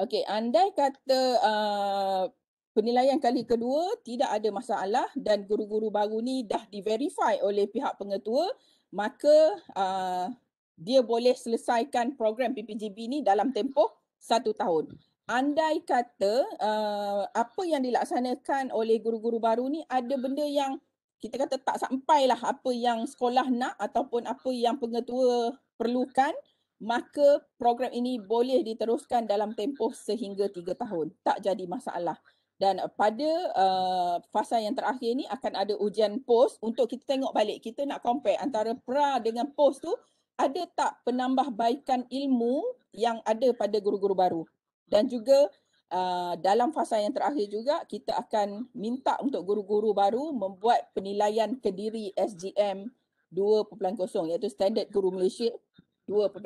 Okey, andai kata uh, penilaian kali kedua tidak ada masalah dan guru-guru baru ni dah diverify oleh pihak pengetua, maka uh, dia boleh selesaikan program PPGB ni dalam tempoh satu tahun. Andai kata uh, apa yang dilaksanakan oleh guru-guru baru ni ada benda yang kita kata tak sampai lah apa yang sekolah nak ataupun apa yang pengetua perlukan maka program ini boleh diteruskan dalam tempoh sehingga tiga tahun. Tak jadi masalah. Dan pada uh, fasa yang terakhir ni akan ada ujian post untuk kita tengok balik. Kita nak compare antara pra dengan post tu ada tak penambahbaikan ilmu yang ada pada guru-guru baru dan juga uh, dalam fasa yang terakhir juga kita akan minta untuk guru-guru baru membuat penilaian kediri SGM 2.0 iaitu standard guru Malaysia 2.0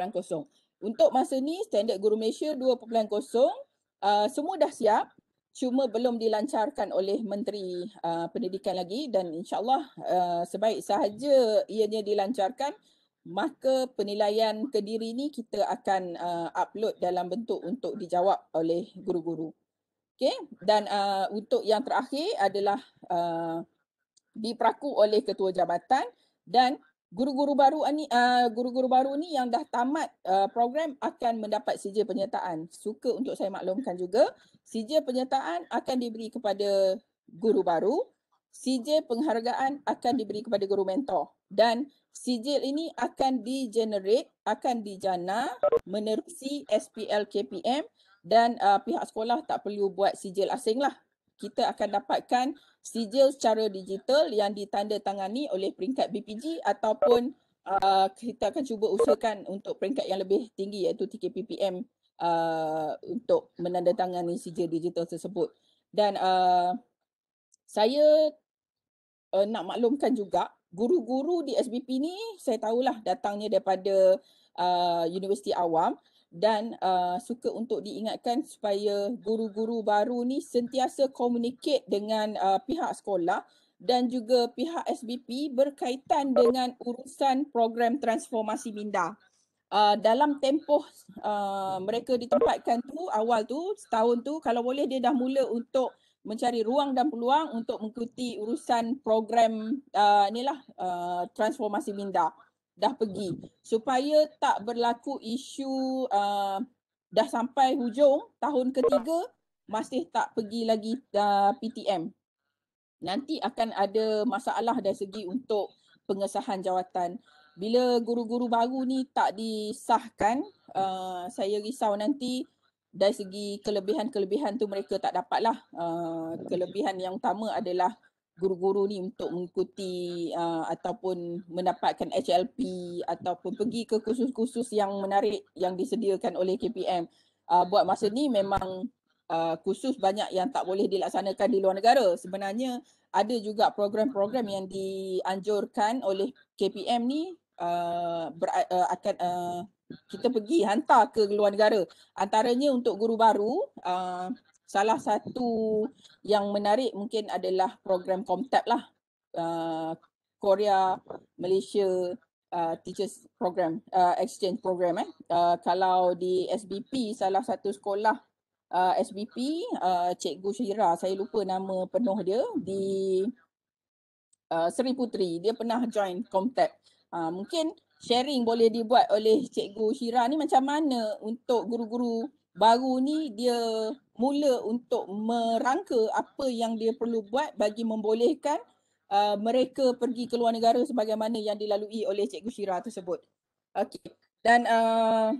untuk masa ni standard guru Malaysia 2.0 uh, semua dah siap cuma belum dilancarkan oleh menteri uh, pendidikan lagi dan insyaallah uh, sebaik sahaja ianya dilancarkan maka penilaian kediri ini kita akan uh, upload dalam bentuk untuk dijawab oleh guru-guru. Okay, dan uh, untuk yang terakhir adalah uh, diperaku oleh ketua jabatan dan guru-guru baru ini, uh, guru-guru baru ini yang dah tamat uh, program akan mendapat sijil penyertaan. Suka untuk saya maklumkan juga, sijil penyertaan akan diberi kepada guru baru, sijil penghargaan akan diberi kepada guru mentor dan sijil ini akan di generate akan dijana menerusi SPL KPM dan uh, pihak sekolah tak perlu buat sijil asing lah kita akan dapatkan sijil secara digital yang ditandatangani oleh peringkat BPG ataupun uh, kita akan cuba usulkan untuk peringkat yang lebih tinggi iaitu TKPPM uh, untuk menandatangani sijil digital tersebut dan uh, saya uh, nak maklumkan juga guru-guru di SBP ni saya tahulah datangnya daripada uh, universiti awam dan uh, suka untuk diingatkan supaya guru-guru baru ni sentiasa communicate dengan uh, pihak sekolah dan juga pihak SBP berkaitan dengan urusan program transformasi minda. Uh, dalam tempoh uh, mereka ditempatkan tu awal tu setahun tu kalau boleh dia dah mula untuk mencari ruang dan peluang untuk mengikuti urusan program uh, inilah uh, transformasi minda dah pergi supaya tak berlaku isu uh, dah sampai hujung tahun ketiga masih tak pergi lagi uh, PTM nanti akan ada masalah dari segi untuk pengesahan jawatan bila guru-guru baru ni tak disahkan uh, saya risau nanti dari segi kelebihan-kelebihan tu mereka tak dapat lah. Uh, kelebihan yang utama adalah guru-guru ni untuk mengikuti uh, ataupun mendapatkan HLP ataupun pergi ke kursus-kursus yang menarik yang disediakan oleh KPM. Uh, buat masa ni memang uh, kursus banyak yang tak boleh dilaksanakan di luar negara. Sebenarnya ada juga program-program yang dianjurkan oleh KPM ni uh, ber- uh, akan uh, kita pergi hantar ke luar negara. Antaranya untuk guru baru, uh, salah satu yang menarik mungkin adalah program Comtap lah. Uh, Korea, Malaysia, uh, Teachers Program, uh, Exchange Program. Eh. Uh, kalau di SBP, salah satu sekolah uh, SBP, uh, Cikgu Syira, saya lupa nama penuh dia, di uh, Seri Putri, dia pernah join Comtap. Uh, mungkin sharing boleh dibuat oleh Cikgu Shira ni macam mana untuk guru-guru baru ni dia mula untuk merangka apa yang dia perlu buat bagi membolehkan uh, mereka pergi ke luar negara sebagaimana yang dilalui oleh Cikgu Shira tersebut. Okey. Dan uh,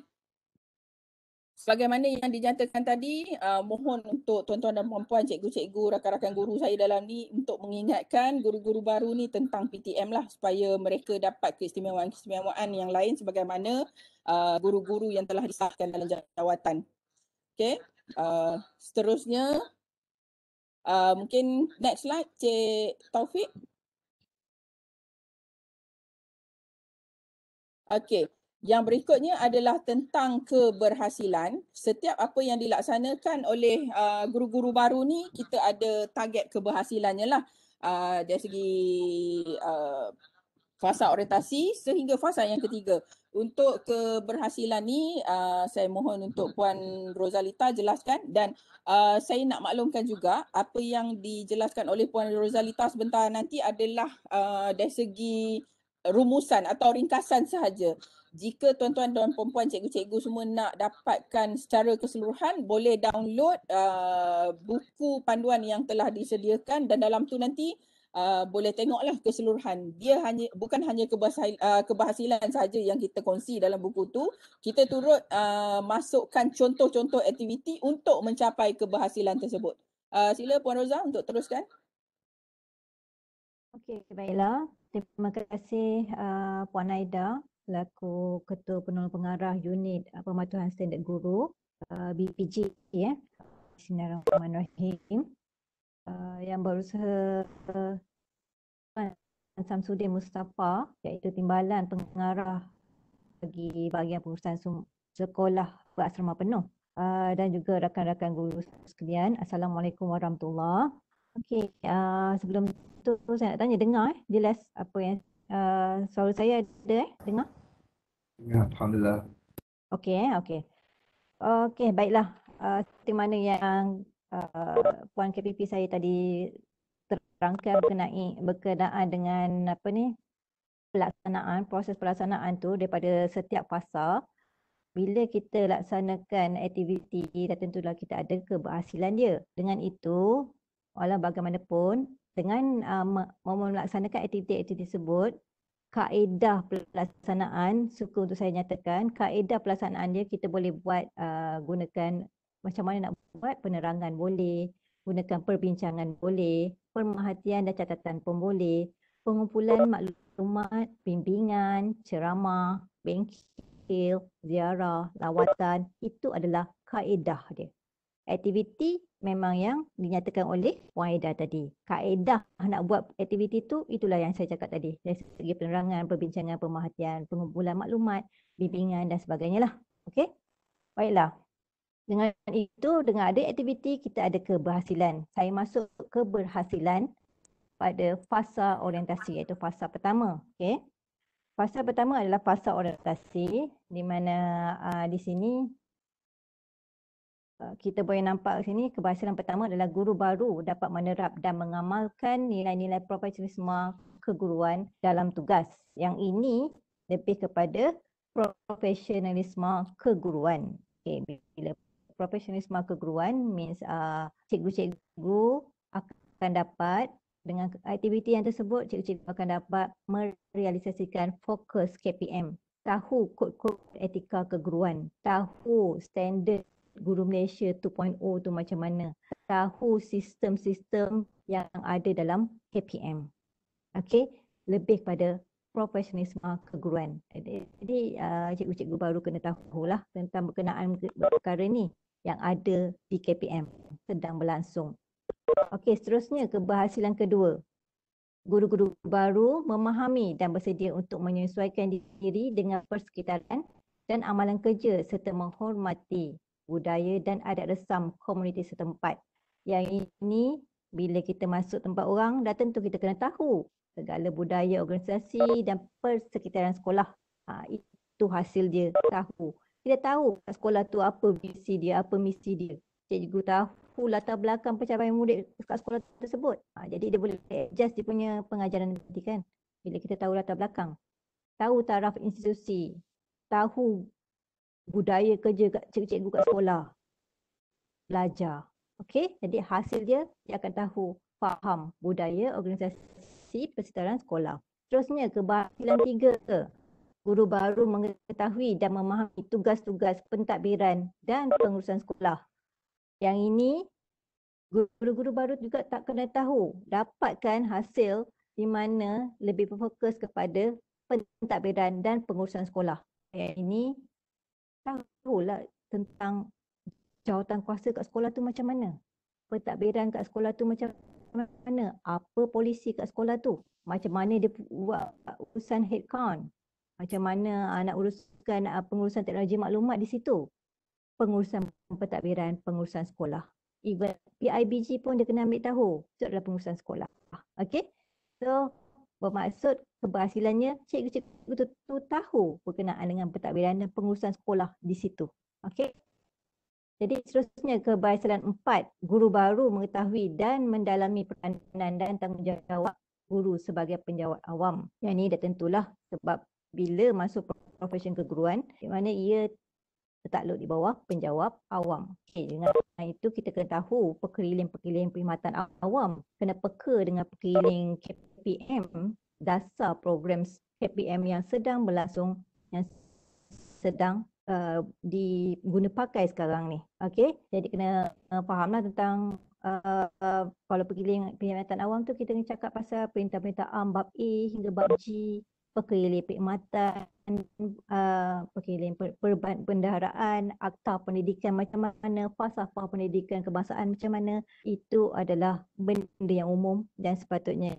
sebagaimana yang dinyatakan tadi uh, mohon untuk tuan-tuan dan puan-puan cikgu-cikgu rakan-rakan guru saya dalam ni untuk mengingatkan guru-guru baru ni tentang PTM lah supaya mereka dapat keistimewaan-keistimewaan yang lain sebagaimana uh, guru-guru yang telah disahkan dalam jawatan. Okay, Uh, seterusnya uh, mungkin next slide Cik Taufik. Okay. Yang berikutnya adalah tentang keberhasilan. Setiap apa yang dilaksanakan oleh uh, guru-guru baru ni kita ada target keberhasilannya lah. Uh, dari segi uh, fasa orientasi sehingga fasa yang ketiga. Untuk keberhasilan ni uh, saya mohon untuk Puan Rosalita jelaskan dan uh, saya nak maklumkan juga apa yang dijelaskan oleh Puan Rosalita sebentar nanti adalah uh, dari segi rumusan atau ringkasan sahaja jika tuan-tuan dan puan-puan cikgu-cikgu semua nak dapatkan secara keseluruhan boleh download uh, buku panduan yang telah disediakan dan dalam tu nanti Uh, boleh tengoklah keseluruhan dia hanya bukan hanya keberhasilan uh, saja yang kita kongsi dalam buku tu kita turut uh, masukkan contoh-contoh aktiviti untuk mencapai keberhasilan tersebut uh, sila puan Roza untuk teruskan okey baiklah terima kasih uh, puan Aida laku ketua penolong pengarah unit eh, pematuhan standard guru uh, eh, BPG ya Bismillahirrahmanirrahim uh, eh, yang berusaha uh, Samsudin Mustafa iaitu timbalan pengarah bagi bahagian pengurusan sekolah berasrama penuh uh, dan juga rakan-rakan guru sekalian Assalamualaikum warahmatullahi Okey, uh, sebelum tu saya nak tanya dengar eh, jelas apa yang Uh, saya ada eh? Dengar? Ya, Alhamdulillah. Okey, eh? okey. Okey, baiklah. Uh, eh, di mana yang uh, Puan KPP saya tadi terangkan berkenaan, berkenaan dengan apa ni pelaksanaan, proses pelaksanaan tu daripada setiap fasa bila kita laksanakan aktiviti dan tentulah kita ada keberhasilan dia. Dengan itu, walaupun bagaimanapun, dengan uh, melaksanakan aktiviti-aktiviti tersebut kaedah pelaksanaan suku untuk saya nyatakan kaedah pelaksanaan dia kita boleh buat uh, gunakan macam mana nak buat penerangan boleh gunakan perbincangan boleh pemerhatian dan catatan pun boleh pengumpulan maklumat bimbingan ceramah bengkel ziarah lawatan itu adalah kaedah dia aktiviti memang yang dinyatakan oleh Puan tadi. Kaedah nak buat aktiviti tu itulah yang saya cakap tadi. Dari segi penerangan, perbincangan, pemerhatian, pengumpulan maklumat, bimbingan dan sebagainya lah. Okey? Baiklah. Dengan itu, dengan ada aktiviti, kita ada keberhasilan. Saya masuk keberhasilan pada fasa orientasi iaitu fasa pertama. Okey? Fasa pertama adalah fasa orientasi di mana uh, di sini Eh, kita boleh nampak di sini keberhasilan pertama adalah guru baru dapat menerap dan mengamalkan nilai-nilai profesionalisme keguruan dalam tugas. Yang ini lebih kepada profesionalisme keguruan. Okay, bila profesionalisme keguruan means uh, cikgu-cikgu akan dapat dengan aktiviti yang tersebut cikgu-cikgu akan dapat merealisasikan fokus KPM tahu kod-kod etika keguruan, tahu standard guru Malaysia 2.0 tu macam mana. Tahu sistem-sistem yang ada dalam KPM. Okey, lebih pada profesionalisme keguruan. Jadi uh, cikgu-cikgu baru kena tahu lah tentang berkenaan perkara ni yang ada di KPM sedang berlangsung. Okey, seterusnya keberhasilan kedua. Guru-guru baru memahami dan bersedia untuk menyesuaikan diri dengan persekitaran dan amalan kerja serta menghormati budaya dan adat resam komuniti setempat. Yang ini bila kita masuk tempat orang dah tentu kita kena tahu segala budaya organisasi dan persekitaran sekolah. Ha, itu hasil dia tahu. Kita tahu sekolah tu apa misi dia, apa misi dia. Cikgu tahu latar belakang pencapaian murid kat sekolah tersebut. Ha, jadi dia boleh adjust dia punya pengajaran nanti kan. Bila kita tahu latar belakang. Tahu taraf institusi. Tahu budaya kerja kat cikgu-cikgu kat sekolah belajar. Okey, jadi hasil dia dia akan tahu faham budaya organisasi persekitaran sekolah. Seterusnya kebahagian tiga ke guru baru mengetahui dan memahami tugas-tugas pentadbiran dan pengurusan sekolah. Yang ini guru-guru baru juga tak kena tahu dapatkan hasil di mana lebih berfokus kepada pentadbiran dan pengurusan sekolah. Yang ini Tahu tahulah tentang jawatan kuasa kat sekolah tu macam mana. Pentadbiran kat sekolah tu macam mana. Apa polisi kat sekolah tu. Macam mana dia buat urusan headcount. Macam mana uh, nak uruskan uh, ah, pengurusan teknologi maklumat di situ. Pengurusan pentadbiran, pengurusan sekolah. Even PIBG pun dia kena ambil tahu. Itu adalah pengurusan sekolah. Okay. So bermaksud keberhasilannya cikgu-cikgu itu tu tahu berkenaan dengan pentadbiran dan pengurusan sekolah di situ. Okey. Jadi seterusnya keberhasilan empat, guru baru mengetahui dan mendalami peranan dan tanggungjawab guru sebagai penjawat awam. Yang ini dah tentulah sebab bila masuk profesion keguruan, di mana ia bertakluk di bawah penjawab awam. Okey, dengan itu kita kena tahu perkeliling-perkeliling perkhidmatan awam kena peka dengan perkeliling KPM dasar program KPM yang sedang berlangsung yang sedang uh, diguna pakai sekarang ni. okay? jadi kena uh, fahamlah tentang uh, uh, kalau perkeliling perkhidmatan awam tu kita kena cakap pasal perintah-perintah am bab A hingga bab G, perkeliling perkhidmatan uh, okay, lain per, akta pendidikan macam mana, falsafah pendidikan kebangsaan macam mana, itu adalah benda yang umum dan sepatutnya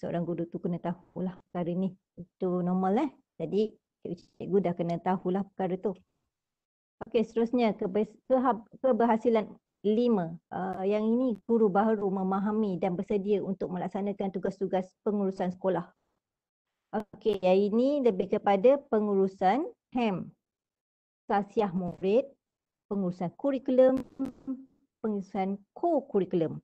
seorang guru tu kena tahu lah perkara ni. Itu normal eh. Jadi cikgu dah kena tahu lah perkara tu. Okey, seterusnya keberhasilan lima. Uh, yang ini guru baru memahami dan bersedia untuk melaksanakan tugas-tugas pengurusan sekolah. Okey, yang ini lebih kepada pengurusan HEM, sasiah murid, pengurusan kurikulum, pengurusan co-kurikulum.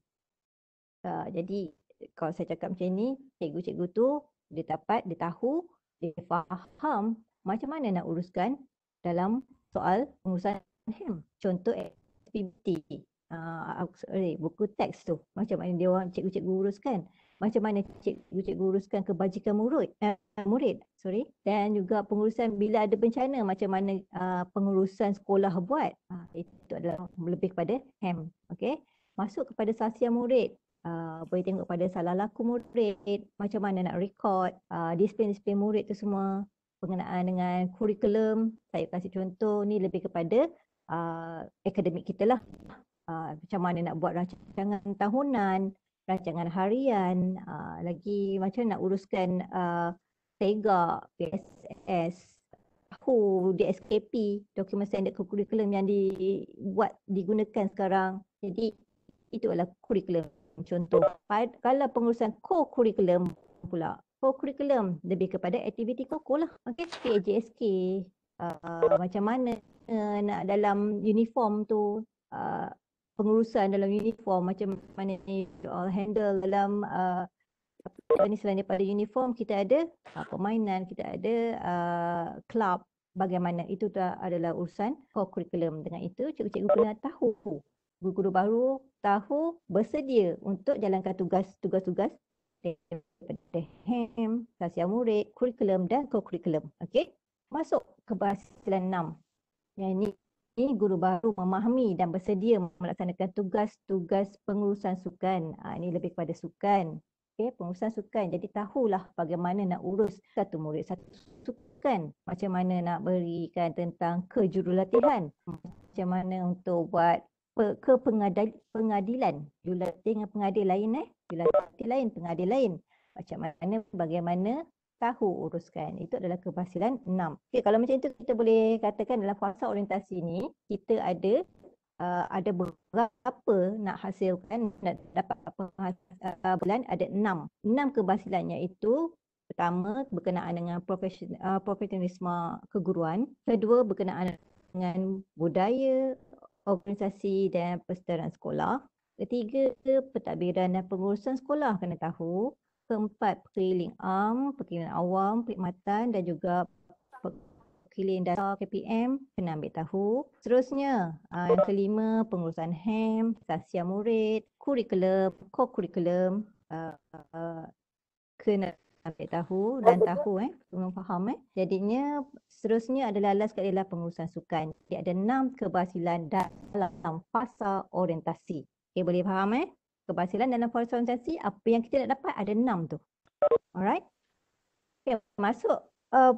Uh, ah, jadi kalau saya cakap macam ni, cikgu-cikgu tu dia dapat, dia tahu, dia faham macam mana nak uruskan dalam soal pengurusan HEM. Contoh activity, uh, ah, sorry, eh, buku teks tu macam mana dia orang cikgu-cikgu uruskan macam mana cikgu cikgu uruskan kebajikan murid uh, eh, murid sorry dan juga pengurusan bila ada bencana macam mana uh, pengurusan sekolah buat uh, itu adalah lebih kepada hem, okey masuk kepada sasia murid uh, boleh tengok pada salah laku murid macam mana nak record uh, disiplin disiplin murid tu semua pengenaan dengan kurikulum saya kasih contoh ni lebih kepada uh, akademik kita lah uh, macam mana nak buat rancangan tahunan rancangan harian, uh, lagi macam nak uruskan uh, TEGA, PSS, tahu DSKP, dokumen standard kurikulum yang dibuat digunakan sekarang. Jadi itu adalah kurikulum contoh. Kalau pengurusan co kurikulum pula, co kurikulum lebih kepada aktiviti koko lah. Okay, PAJSK, uh, macam mana uh, nak dalam uniform tu, uh, pengurusan dalam uniform macam mana ni? all uh, handle dalam uh, ini selain daripada uniform kita ada uh, permainan kita ada uh, club bagaimana itu dah adalah urusan core curriculum dengan itu cikgu-cikgu kena tahu guru-guru baru tahu bersedia untuk jalankan tugas-tugas-tugas daripada HEM, kasihan murid, curriculum dan co-curriculum. Okay, Masuk ke bahasan 6. Yang ini ini guru baru memahami dan bersedia melaksanakan tugas-tugas pengurusan sukan. Ha, ini lebih kepada sukan. Okay, pengurusan sukan. Jadi tahulah bagaimana nak urus satu murid satu sukan. Macam mana nak berikan tentang kejurulatihan. Macam mana untuk buat ke pengadil pengadilan. Jurulatih dengan pengadil lain eh. Jurulatih lain, pengadil lain. Macam mana bagaimana tahu uruskan. Itu adalah keberhasilan enam. Okay, kalau macam itu kita boleh katakan dalam fasa orientasi ini kita ada uh, ada berapa nak hasilkan, nak dapat apa uh, bulan ada enam. Enam keberhasilan iaitu pertama berkenaan dengan profesional uh, profesionalisme keguruan, kedua berkenaan dengan budaya organisasi dan persetaraan sekolah, ketiga pentadbiran dan pengurusan sekolah kena tahu, keempat perkeliling am, perkeliling awam, perkhidmatan dan juga perkeliling data KPM kena ambil tahu. Seterusnya, aa, yang kelima pengurusan HEM, stasiun murid, kurikulum, co-kurikulum kena ambil tahu dan tahu eh, belum faham eh. Jadinya seterusnya adalah last sekali adalah pengurusan sukan. Dia ada enam keberhasilan dalam fasa orientasi. Okay, boleh faham eh? keberhasilan dalam horizontalisasi apa yang kita nak dapat ada enam tu. Alright. Okay, masuk uh,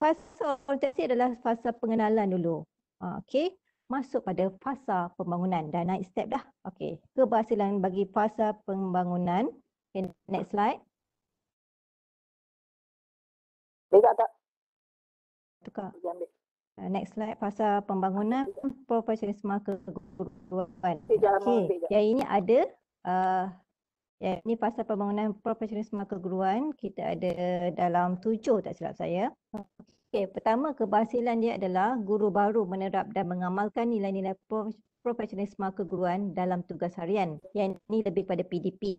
fasa horizontalisasi adalah fasa pengenalan dulu. Uh, okay. Masuk pada fasa pembangunan. Dah naik step dah. Okay. Keberhasilan bagi fasa pembangunan. Okay, next slide. Tidak tak? Tukar. Uh, next slide. Fasa pembangunan. Profesionalisme keguruan. Okay. Yang ini ada uh, ya, ini pasal pembangunan profesionalisme keguruan kita ada dalam tujuh tak silap saya. Okey, pertama keberhasilan dia adalah guru baru menerap dan mengamalkan nilai-nilai profesionalisme keguruan dalam tugas harian. Yang ini lebih pada PDP.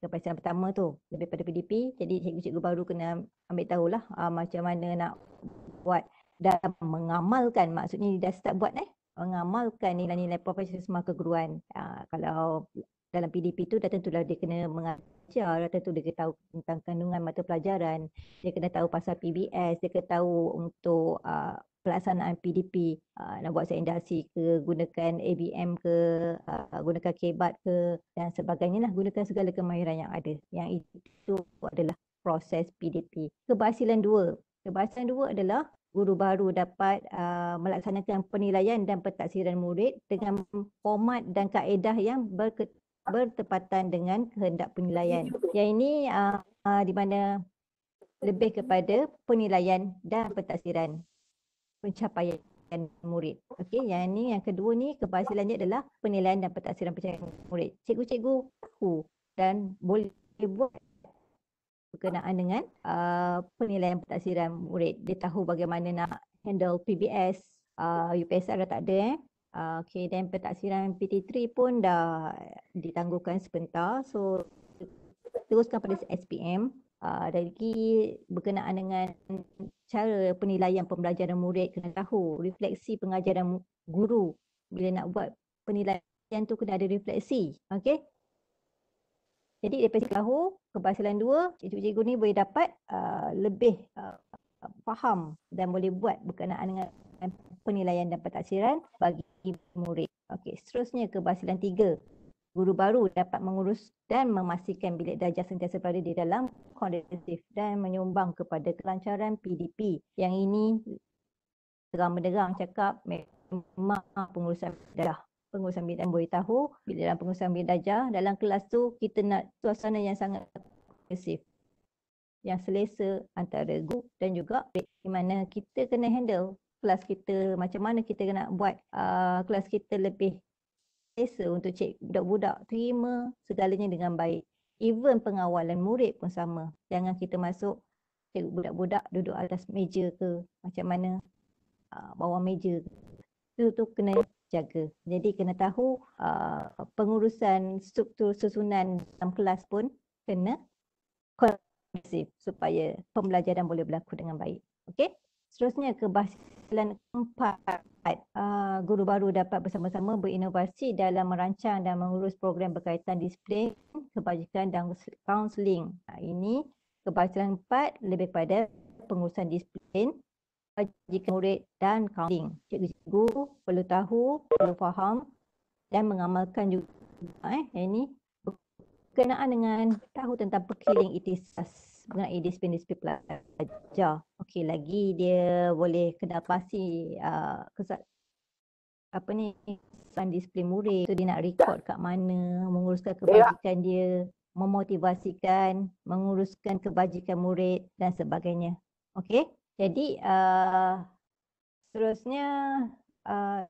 Keberhasilan pertama tu lebih pada PDP. Jadi cikgu-cikgu baru kena ambil tahulah uh, macam mana nak buat dan mengamalkan maksudnya dia dah start buat eh mengamalkan nilai-nilai profesionalisme keguruan. Uh, kalau dalam PDP tu dah tentulah dia kena mengajar, dah tentu dia tahu tentang kandungan mata pelajaran, dia kena tahu pasal PBS, dia kena tahu untuk uh, pelaksanaan PDP uh, ah, nak buat seindasi ke, gunakan ABM ke, uh, gunakan kebat ke dan sebagainya lah, gunakan segala kemahiran yang ada. Yang itu adalah proses PDP. Keberhasilan dua. Keberhasilan dua adalah guru baru dapat uh, melaksanakan penilaian dan pentaksiran murid dengan format dan kaedah yang berke- bertepatan dengan kehendak penilaian. Yang ini uh, uh, di mana lebih kepada penilaian dan pentaksiran pencapaian murid. Okey, yang ini yang kedua ni kebahasilannya adalah penilaian dan pentaksiran pencapaian murid. Cikgu-cikgu tahu dan boleh buat berkenaan dengan uh, penilaian pentaksiran murid. Dia tahu bagaimana nak handle PBS, uh, UPSR dah tak ada eh. Ah, okay, dan pentaksiran PT3 pun dah ditangguhkan sebentar. So, teruskan pada SPM. Uh, ah, dan lagi berkenaan dengan cara penilaian pembelajaran murid kena tahu refleksi pengajaran guru bila nak buat penilaian tu kena ada refleksi. Okay. Jadi daripada cikgu tahu kebahasalan dua, cikgu-cikgu ni boleh dapat uh, lebih uh, faham dan boleh buat berkenaan dengan penilaian dan pentaksiran bagi murid. Okey, seterusnya kebahasilan tiga. Guru baru dapat mengurus dan memastikan bilik darjah sentiasa berada di dalam kondusif dan menyumbang kepada kelancaran PDP. Yang ini terang-menerang cakap memang pengurusan darjah. Pengurusan bilik darjah boleh tahu bila dalam pengurusan bilik darjah dalam kelas tu kita nak suasana yang sangat kondusif yang selesa antara guru dan juga di mana kita kena handle kelas kita macam mana kita nak buat uh, kelas kita lebih selesa untuk cik budak-budak terima segalanya dengan baik even pengawalan murid pun sama jangan kita masuk cik budak-budak duduk atas meja ke macam mana uh, bawah meja itu tu kena jaga jadi kena tahu uh, pengurusan struktur susunan dalam kelas pun kena kondusif supaya pembelajaran boleh berlaku dengan baik okey seterusnya ke bahasa kesilan keempat uh, ah, guru baru dapat bersama-sama berinovasi dalam merancang dan mengurus program berkaitan disiplin kebajikan dan counseling. Uh, ah, ini kebajikan empat lebih kepada pengurusan disiplin kebajikan murid dan counseling. Cikgu-cikgu perlu tahu, perlu faham dan mengamalkan juga eh, ini berkenaan dengan tahu tentang perkiling itisas mengenai disiplin-disiplin pelajar. Okey, lagi dia boleh kedapasi uh, apa ni kesan disiplin murid tu dia nak record kat mana, menguruskan ya. kebajikan dia, memotivasikan, menguruskan kebajikan murid dan sebagainya. Okey. Jadi uh, seterusnya uh,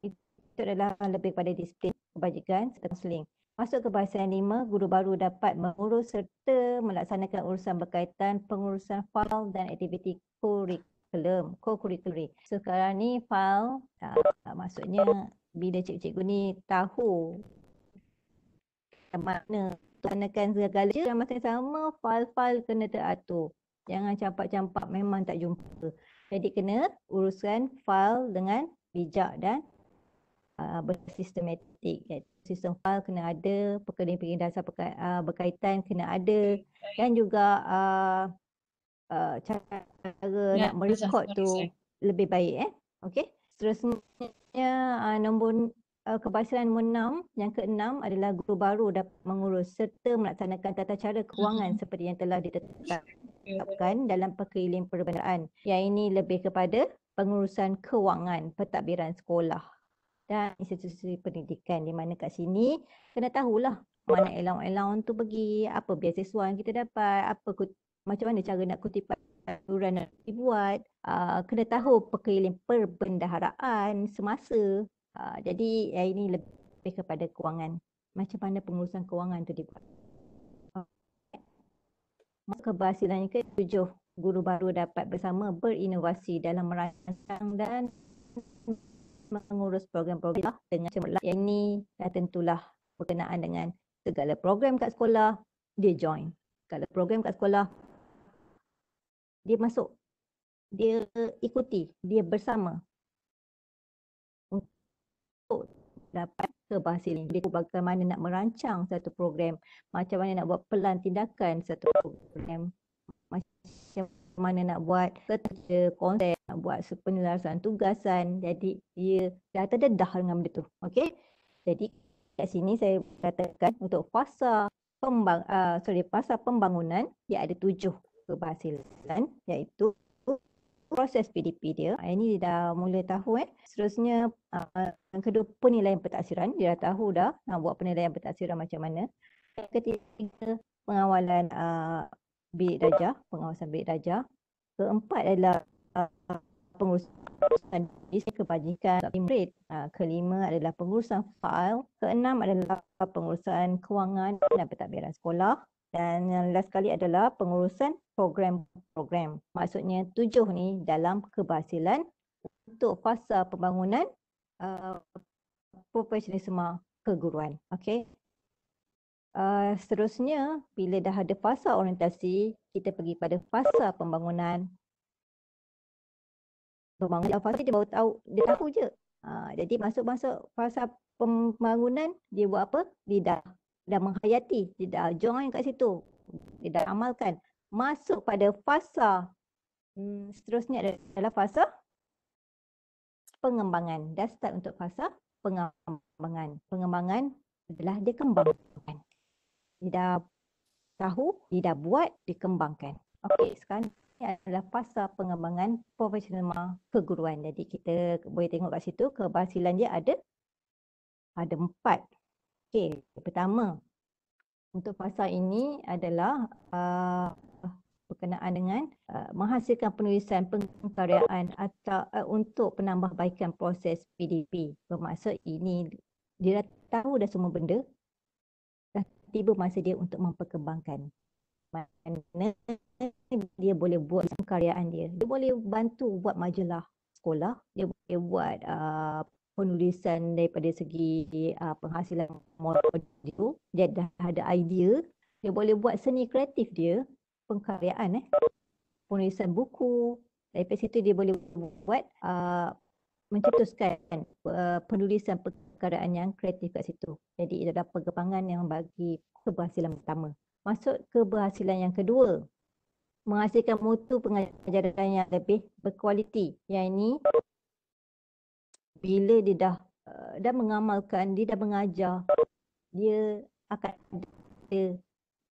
itu adalah lebih pada disiplin kebajikan, counseling. Masuk ke bahasa yang lima, guru baru dapat mengurus serta melaksanakan urusan berkaitan pengurusan fail dan aktiviti kurikulum, kurikulum. Sekarang ni fail, ah, maksudnya bila cik-cik cikgu ni tahu makna tanakan segala dan masa yang sama fail-fail kena teratur. Jangan campak-campak memang tak jumpa. Jadi kena uruskan fail dengan bijak dan Uh, bersistematik kan? sistem file kena ada pekerjaan-pekerjaan dasar uh, berkaitan kena ada dan juga uh, uh, cara ya, nak merekod tu saya. lebih baik eh okey seterusnya uh, nombor uh, kebahasaan nombor enam yang keenam adalah guru baru dapat mengurus serta melaksanakan tata cara kewangan hmm. seperti yang telah ditetapkan dalam perkeliling perbelanjaan yang ini lebih kepada pengurusan kewangan pentadbiran sekolah dan institusi pendidikan di mana kat sini kena tahulah mana elang-elang tu pergi, apa biasiswa yang kita dapat, apa kut- macam mana cara nak kutipan aturan nak dibuat, uh, ah, kena tahu perkeliling perbendaharaan semasa. Uh, jadi ya ini lebih kepada kewangan. Macam mana pengurusan kewangan tu dibuat. Masa keberhasilan ke tujuh guru baru dapat bersama berinovasi dalam merancang dan mengurus program program dengan cemerlang. Yang ini dah eh, tentulah berkenaan dengan segala program kat sekolah, dia join. Segala program kat sekolah, dia masuk. Dia ikuti, dia bersama. Untuk dapat kebahasaan ini, bagaimana nak merancang satu program, macam mana nak buat pelan tindakan satu program mana nak buat kerja konsep, nak buat penyelesaian tugasan. Jadi dia dah terdedah dengan benda tu. Okey. Jadi kat sini saya katakan untuk fasa pembang uh, sorry fasa pembangunan dia ada tujuh keberhasilan iaitu proses PDP dia. Ah, ini dia dah mula tahu eh. Seterusnya uh, yang kedua penilaian pentaksiran dia dah tahu dah nak buat penilaian pentaksiran macam mana. Yang ketiga pengawalan uh, bilik raja, pengawasan bilik raja. Keempat adalah uh, pengurusan disk kebajikan timrit. Uh, kelima adalah pengurusan file. Keenam adalah pengurusan kewangan dan pentadbiran sekolah. Dan yang last sekali adalah pengurusan program-program. Maksudnya tujuh ni dalam keberhasilan untuk fasa pembangunan uh, profesionalisme keguruan. Okay. Uh, seterusnya, bila dah ada fasa orientasi, kita pergi pada fasa pembangunan. Pembangunan fasa dia baru tahu, dia tahu je. Uh, jadi masuk-masuk fasa pembangunan, dia buat apa? Dia dah, dah menghayati, dia dah join kat situ. Dia dah amalkan. Masuk pada fasa, hmm, seterusnya adalah fasa pengembangan. Dah start untuk fasa pengembangan. Pengembangan adalah dia kembang dia tahu, dia buat, dikembangkan kembangkan. Okey, sekarang ini adalah fasa pengembangan profesional keguruan. Jadi kita boleh tengok kat situ keberhasilan dia ada ada empat. Okey, pertama untuk fasa ini adalah uh, berkenaan dengan uh, menghasilkan penulisan pengkaryaan atau uh, untuk penambahbaikan proses PDP. Bermaksud ini dia tahu dah semua benda, tiba masa dia untuk memperkembangkan mana dia boleh buat karyaan dia. Dia boleh bantu buat majalah sekolah, dia boleh buat uh, penulisan daripada segi uh, penghasilan modul dia dah ada idea dia boleh buat seni kreatif dia pengkaryaan eh penulisan buku daripada situ dia boleh buat uh, mencetuskan uh, penulisan pe- keadaan yang kreatif kat situ. Jadi ia adalah pergebangan yang bagi keberhasilan pertama. Masuk keberhasilan yang kedua, menghasilkan mutu pengajaran yang lebih berkualiti. Yang ini bila dia dah eh, dah mengamalkan, dia dah mengajar, dia akan dia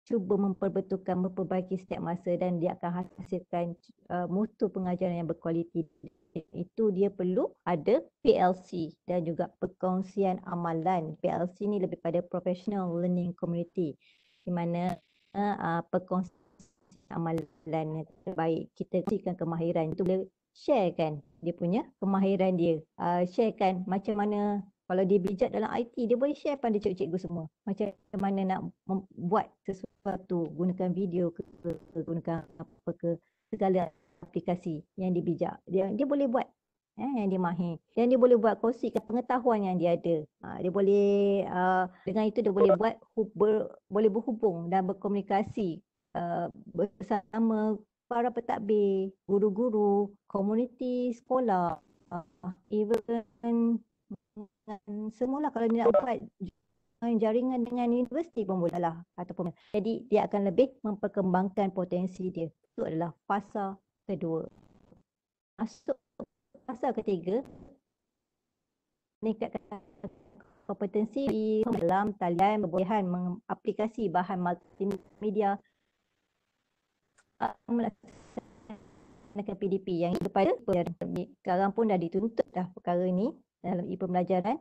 cuba memperbetulkan, memperbaiki setiap masa dan dia akan hasilkan uh, mutu pengajaran yang berkualiti iaitu dia perlu ada PLC dan juga perkongsian amalan. PLC ni lebih pada professional learning community di mana uh, perkongsian amalan terbaik kita kongsikan kemahiran itu boleh share kan dia punya kemahiran dia. Uh, kan macam mana kalau dia bijak dalam IT dia boleh share pada cikgu-cikgu semua. Macam mana nak membuat sesuatu gunakan video ke, ke gunakan apa ke segala aplikasi yang dibijak. Dia dia boleh buat eh, yang dia mahir. Dan dia boleh buat kursi ke pengetahuan yang dia ada. Ha, dia boleh uh, dengan itu dia boleh buat ber, boleh berhubung dan berkomunikasi uh, bersama para pentadbir, guru-guru, komuniti, sekolah, uh, even semula kalau dia nak buat jaringan dengan universiti pun boleh lah ataupun jadi dia akan lebih memperkembangkan potensi dia itu adalah fasa kedua. Masuk pasal ketiga, meningkatkan kompetensi di dalam talian kebolehan mengaplikasi bahan multimedia uh, melaksanakan PDP yang kepada sekarang pun dah dituntut dah perkara ini dalam e pembelajaran.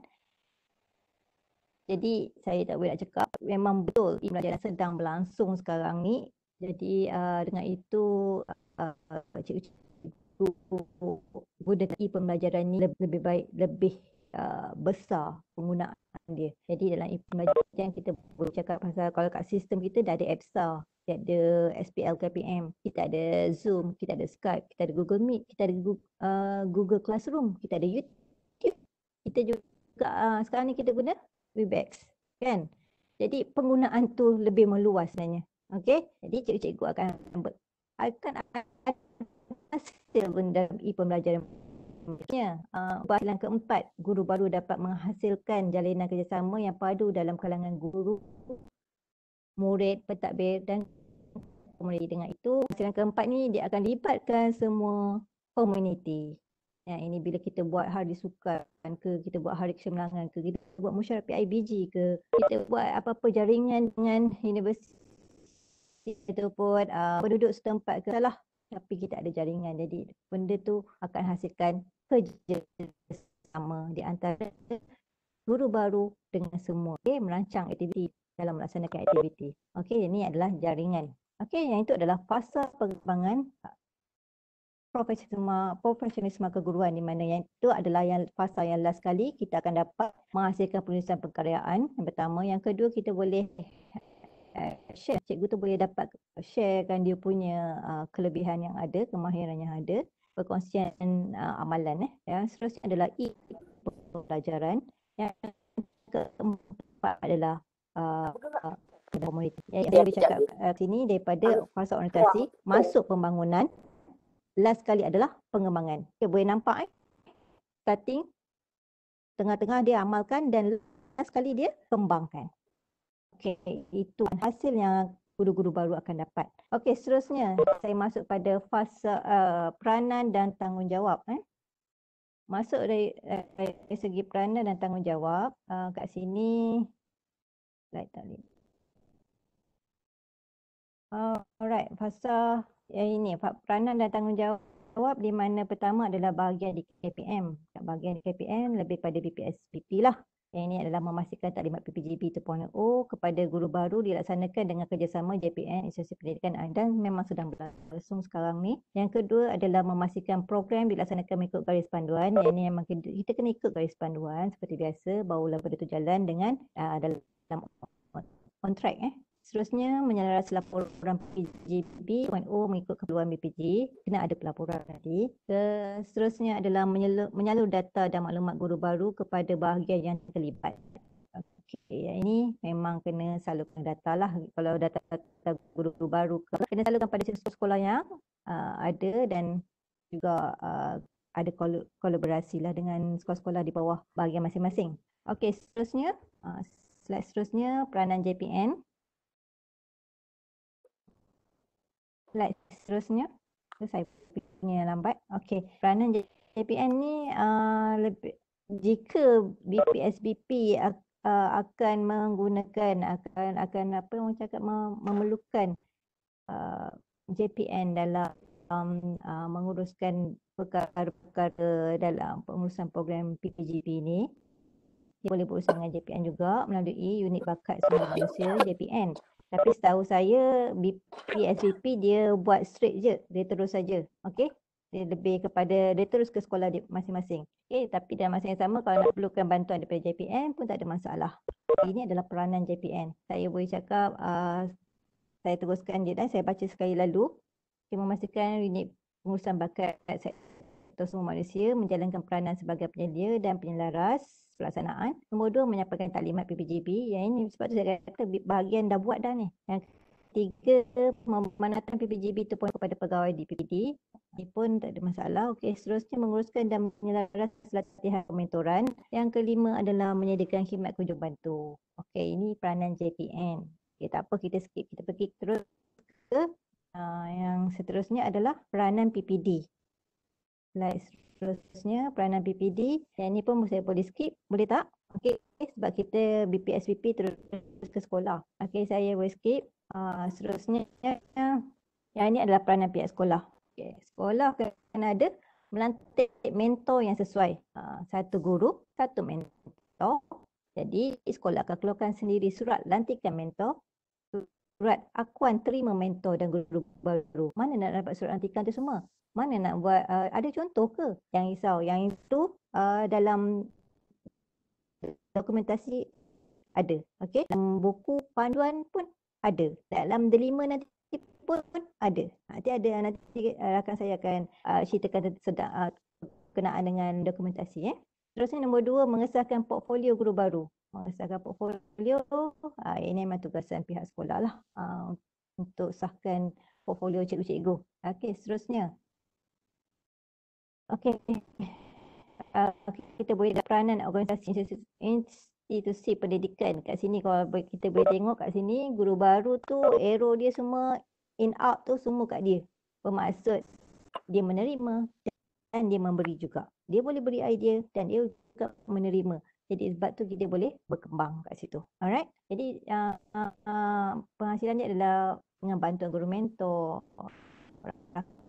Jadi saya tak boleh nak cakap memang betul e pembelajaran sedang berlangsung sekarang ni. Jadi uh, dengan itu uh, uh, guna gunakan pembelajaran ni lebih, lebih baik, lebih uh, besar penggunaan dia. Jadi dalam pembelajaran kita bercakap pasal kalau kat sistem kita dah ada EPSA, kita ada SPL KPM, kita ada Zoom, kita ada Skype, kita ada Google Meet, kita ada Google, uh, Google Classroom, kita ada YouTube. Kita juga uh, sekarang ni kita guna Webex, kan? Jadi penggunaan tu lebih meluas sebenarnya. Okey, jadi cikgu-cikgu akan ber- akan hasil mendalami pembelajaran Ya, uh, bahagian keempat, guru baru dapat menghasilkan jalinan kerjasama yang padu dalam kalangan guru, murid, pentadbir dan komuniti. Dengan itu, hasilan keempat ni dia akan libatkan semua komuniti. Ya, ini bila kita buat hari sukan ke, kita buat hari kesemelangan ke, kita buat musyarat PIBG ke, kita buat apa-apa jaringan dengan universiti ataupun uh, penduduk setempat ke salah tapi kita ada jaringan jadi benda tu akan hasilkan kerja sama di antara guru baru dengan semua okay, merancang aktiviti dalam melaksanakan aktiviti. Okey, ini adalah jaringan. Okey, yang itu adalah fasa pengembangan uh, profesionalisme, profesionalisme keguruan di mana yang itu adalah yang fasa yang last sekali kita akan dapat menghasilkan penulisan perkaryaan. Yang pertama, yang kedua kita boleh Eh, share cikgu tu boleh dapat sharekan dia punya uh, kelebihan yang ada kemahiran yang ada perkongsian uh, amalan eh yang seterusnya adalah e pelajaran yang keempat adalah uh, komuniti ya, yang saya cakap uh, sini daripada fasa orientasi masuk pembangunan last kali adalah pengembangan okay, boleh nampak eh starting tengah-tengah dia amalkan dan last kali dia kembangkan Okey, itu hasil yang guru-guru baru akan dapat. Okey, seterusnya saya masuk pada fasa uh, peranan dan tanggungjawab. Eh. Masuk dari, eh, dari, segi peranan dan tanggungjawab, uh, kat sini Baik, tak boleh. Alright, fasa yang ini, peranan dan tanggungjawab di mana pertama adalah bahagian di KPM. Kat bahagian di KPM lebih pada BPSPP lah yang ini adalah memastikan taklimat PPGB 2.0 kepada guru baru dilaksanakan dengan kerjasama JPN Institusi Pendidikan dan memang sedang berlangsung sekarang ni. Yang kedua adalah memastikan program dilaksanakan mengikut garis panduan. Yang ini memang kita kena ikut garis panduan seperti biasa barulah benda tu jalan dengan uh, dalam on track eh. Seterusnya, menyelaras laporan PJP. 1.0 mengikut keperluan BPJ. Kena ada pelaporan tadi. Seterusnya adalah menyalur, menyalur data dan maklumat guru baru kepada bahagian yang terlibat. Okay, ini memang kena salurkan data lah. Kalau data, data guru baru, kena salurkan pada siswa sekolah yang uh, ada dan juga uh, ada kol- kolaborasi lah dengan sekolah-sekolah di bawah bahagian masing-masing. Okey, seterusnya, uh, slide seterusnya, peranan JPN. slide seterusnya. Itu saya punya lambat. Okey, peranan JPN ni uh, lebih, jika BPSBP uh, uh, akan menggunakan akan akan apa orang cakap memerlukan uh, JPN dalam um, uh, menguruskan perkara-perkara dalam pengurusan program PPGP ni dia boleh berurusan dengan JPN juga melalui unit bakat sumber manusia JPN. Tapi setahu saya PSVP dia buat straight je, dia terus saja. Okey. Dia lebih kepada dia terus ke sekolah dia masing-masing. Okey, tapi dalam masa yang sama kalau nak perlukan bantuan daripada JPN pun tak ada masalah. Ini adalah peranan JPN. Saya boleh cakap uh, saya teruskan je dan saya baca sekali lalu. Saya memastikan unit pengurusan bakat atau semua manusia menjalankan peranan sebagai penyelia dan penyelaras pelaksanaan. Nombor dua, menyampaikan taklimat PPJB. Yang ini sebab tu saya kata bahagian dah buat dah ni. Yang ketiga, memanatkan PPJB itu pun kepada pegawai di PPD. Ini pun tak ada masalah. Okey, seterusnya menguruskan dan menyelaras latihan kementoran. Yang kelima adalah menyediakan khidmat kunjung bantu. Okey, ini peranan JPN. Okey, tak apa kita skip. Kita pergi terus ke uh, yang seterusnya adalah peranan PPD. Like seterusnya peranan BPD. Yang ni pun saya boleh skip. Boleh tak? Okey sebab kita BPSBP terus ke sekolah. Okey saya boleh skip. Uh, seterusnya yang ini adalah peranan pihak sekolah. Okey sekolah kena ada melantik mentor yang sesuai. Uh, satu guru, satu mentor. Jadi sekolah akan keluarkan sendiri surat lantikan mentor surat akuan terima mentor dan guru baru. Mana nak dapat surat lantikan tu semua? mana nak buat uh, ada contoh ke yang risau yang itu uh, dalam dokumentasi ada okay dalam buku panduan pun ada dalam delima nanti pun ada nanti ada nanti uh, rakan saya akan uh, ceritakan sedang uh, kenaan dengan dokumentasi eh Terusnya nombor dua, mengesahkan portfolio guru baru. Mengesahkan portfolio, uh, ini memang tugasan pihak sekolah lah uh, untuk sahkan portfolio cikgu-cikgu. Okey, seterusnya, Okey. Uh, okay. Kita boleh dapat peranan organisasi institusi pendidikan kat sini kalau kita boleh tengok kat sini guru baru tu arrow dia semua in out tu semua kat dia. Bermaksud dia menerima dan dia memberi juga. Dia boleh beri idea dan dia juga menerima. Jadi sebab tu kita boleh berkembang kat situ. Alright. Jadi uh, uh, uh, penghasilannya adalah dengan bantuan guru mentor,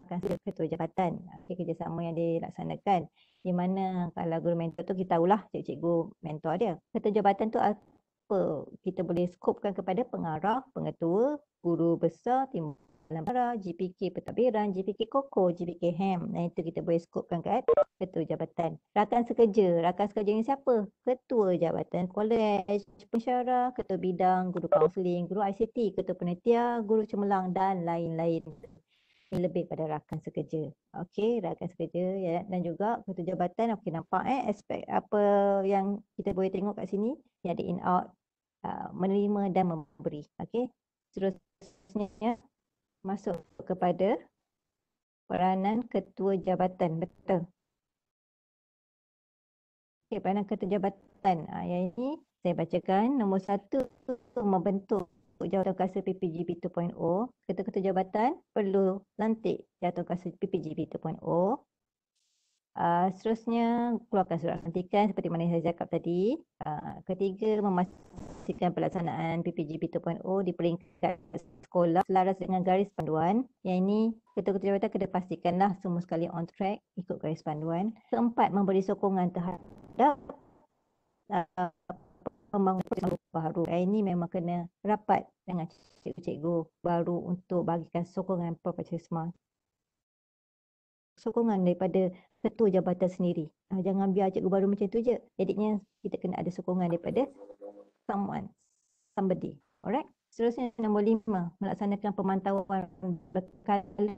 bukan saja ketua jabatan tapi kerjasama yang dilaksanakan di mana kalau guru mentor tu kita tahulah cikgu mentor dia ketua jabatan tu apa kita boleh skopkan kepada pengarah pengetua guru besar timbalan para GPK pentadbiran GPK koko GPK hem nah itu kita boleh skopkan kat ketua jabatan rakan sekerja rakan sekerja ni siapa ketua jabatan kolej pensyarah ketua bidang guru kaunseling guru ICT ketua penitia guru cemerlang dan lain-lain lebih pada rakan sekerja. Okey, rakan sekerja ya dan juga ketua jabatan okey nampak eh aspek apa yang kita boleh tengok kat sini yang ada in out uh, menerima dan memberi. Okey. Seterusnya masuk kepada peranan ketua jabatan betul. Okey, peranan ketua jabatan. Uh, ini saya bacakan nombor satu membentuk jawatan kuasa PPGB 2.0, kata ketua jabatan perlu lantik jawatan kuasa PPGB 2.0. Uh, ah, seterusnya, keluarkan surat lantikan seperti mana saya cakap tadi. Uh, ketiga, memastikan pelaksanaan PPGB 2.0 di peringkat sekolah selaras dengan garis panduan. Yang ini, ketua-ketua jabatan kena pastikanlah semua sekali on track ikut garis panduan. Keempat, memberi sokongan terhadap uh, pembangunan baru. Hari ini memang kena rapat dengan cikgu-cikgu baru untuk bagikan sokongan Profesor Smart. Sokongan daripada ketua jabatan sendiri. Ah, jangan biar cikgu baru macam tu je. Jadinya kita kena ada sokongan daripada someone, somebody. Alright. Seterusnya nombor lima, melaksanakan pemantauan berkala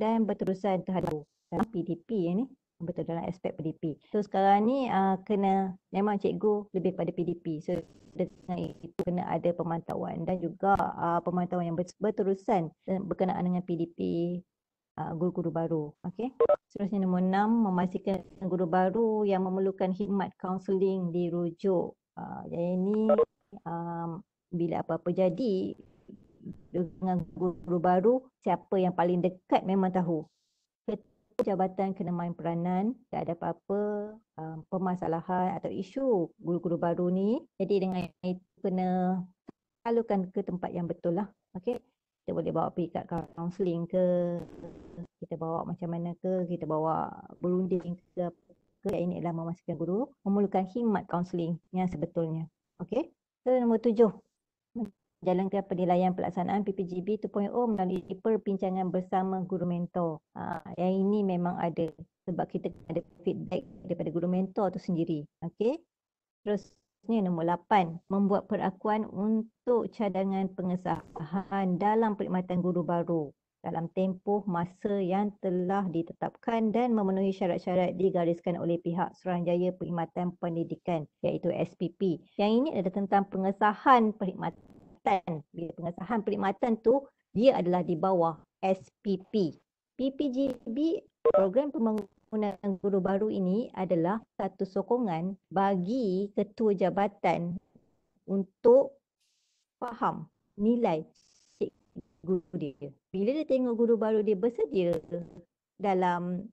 dan berterusan terhadap PDP ini betul dalam aspek PDP. So sekarang ni uh, kena memang cikgu lebih pada PDP. So dengan itu kena ada pemantauan dan juga uh, pemantauan yang berterusan berkenaan dengan PDP uh, ah, guru-guru baru. Okey. Seterusnya nombor enam, memastikan guru baru yang memerlukan khidmat kaunseling dirujuk. Uh, yang ini um, bila apa-apa jadi dengan guru baru siapa yang paling dekat memang tahu jabatan kena main peranan tak ada apa-apa um, permasalahan atau isu guru-guru baru ni jadi dengan itu kena salurkan ke tempat yang betul lah okay? kita boleh bawa pergi kat counseling ke kita bawa macam mana ke kita bawa berunding ke ke ini adalah memasukkan guru memerlukan khidmat counseling yang sebetulnya okay? so, nombor tujuh jalankan penilaian pelaksanaan PPGB 2.0 melalui perbincangan bersama guru mentor. Ha, yang ini memang ada sebab kita ada feedback daripada guru mentor tu sendiri. Okey. Terus ni nombor 8, membuat perakuan untuk cadangan pengesahan dalam perkhidmatan guru baru dalam tempoh masa yang telah ditetapkan dan memenuhi syarat-syarat digariskan oleh pihak Suruhanjaya Perkhidmatan Pendidikan iaitu SPP. Yang ini adalah tentang pengesahan perkhidmatan perkhidmatan bila pengesahan perkhidmatan tu dia adalah di bawah SPP. PPGB program pembangunan guru baru ini adalah satu sokongan bagi ketua jabatan untuk faham nilai cikgu dia. Bila dia tengok guru baru dia bersedia dalam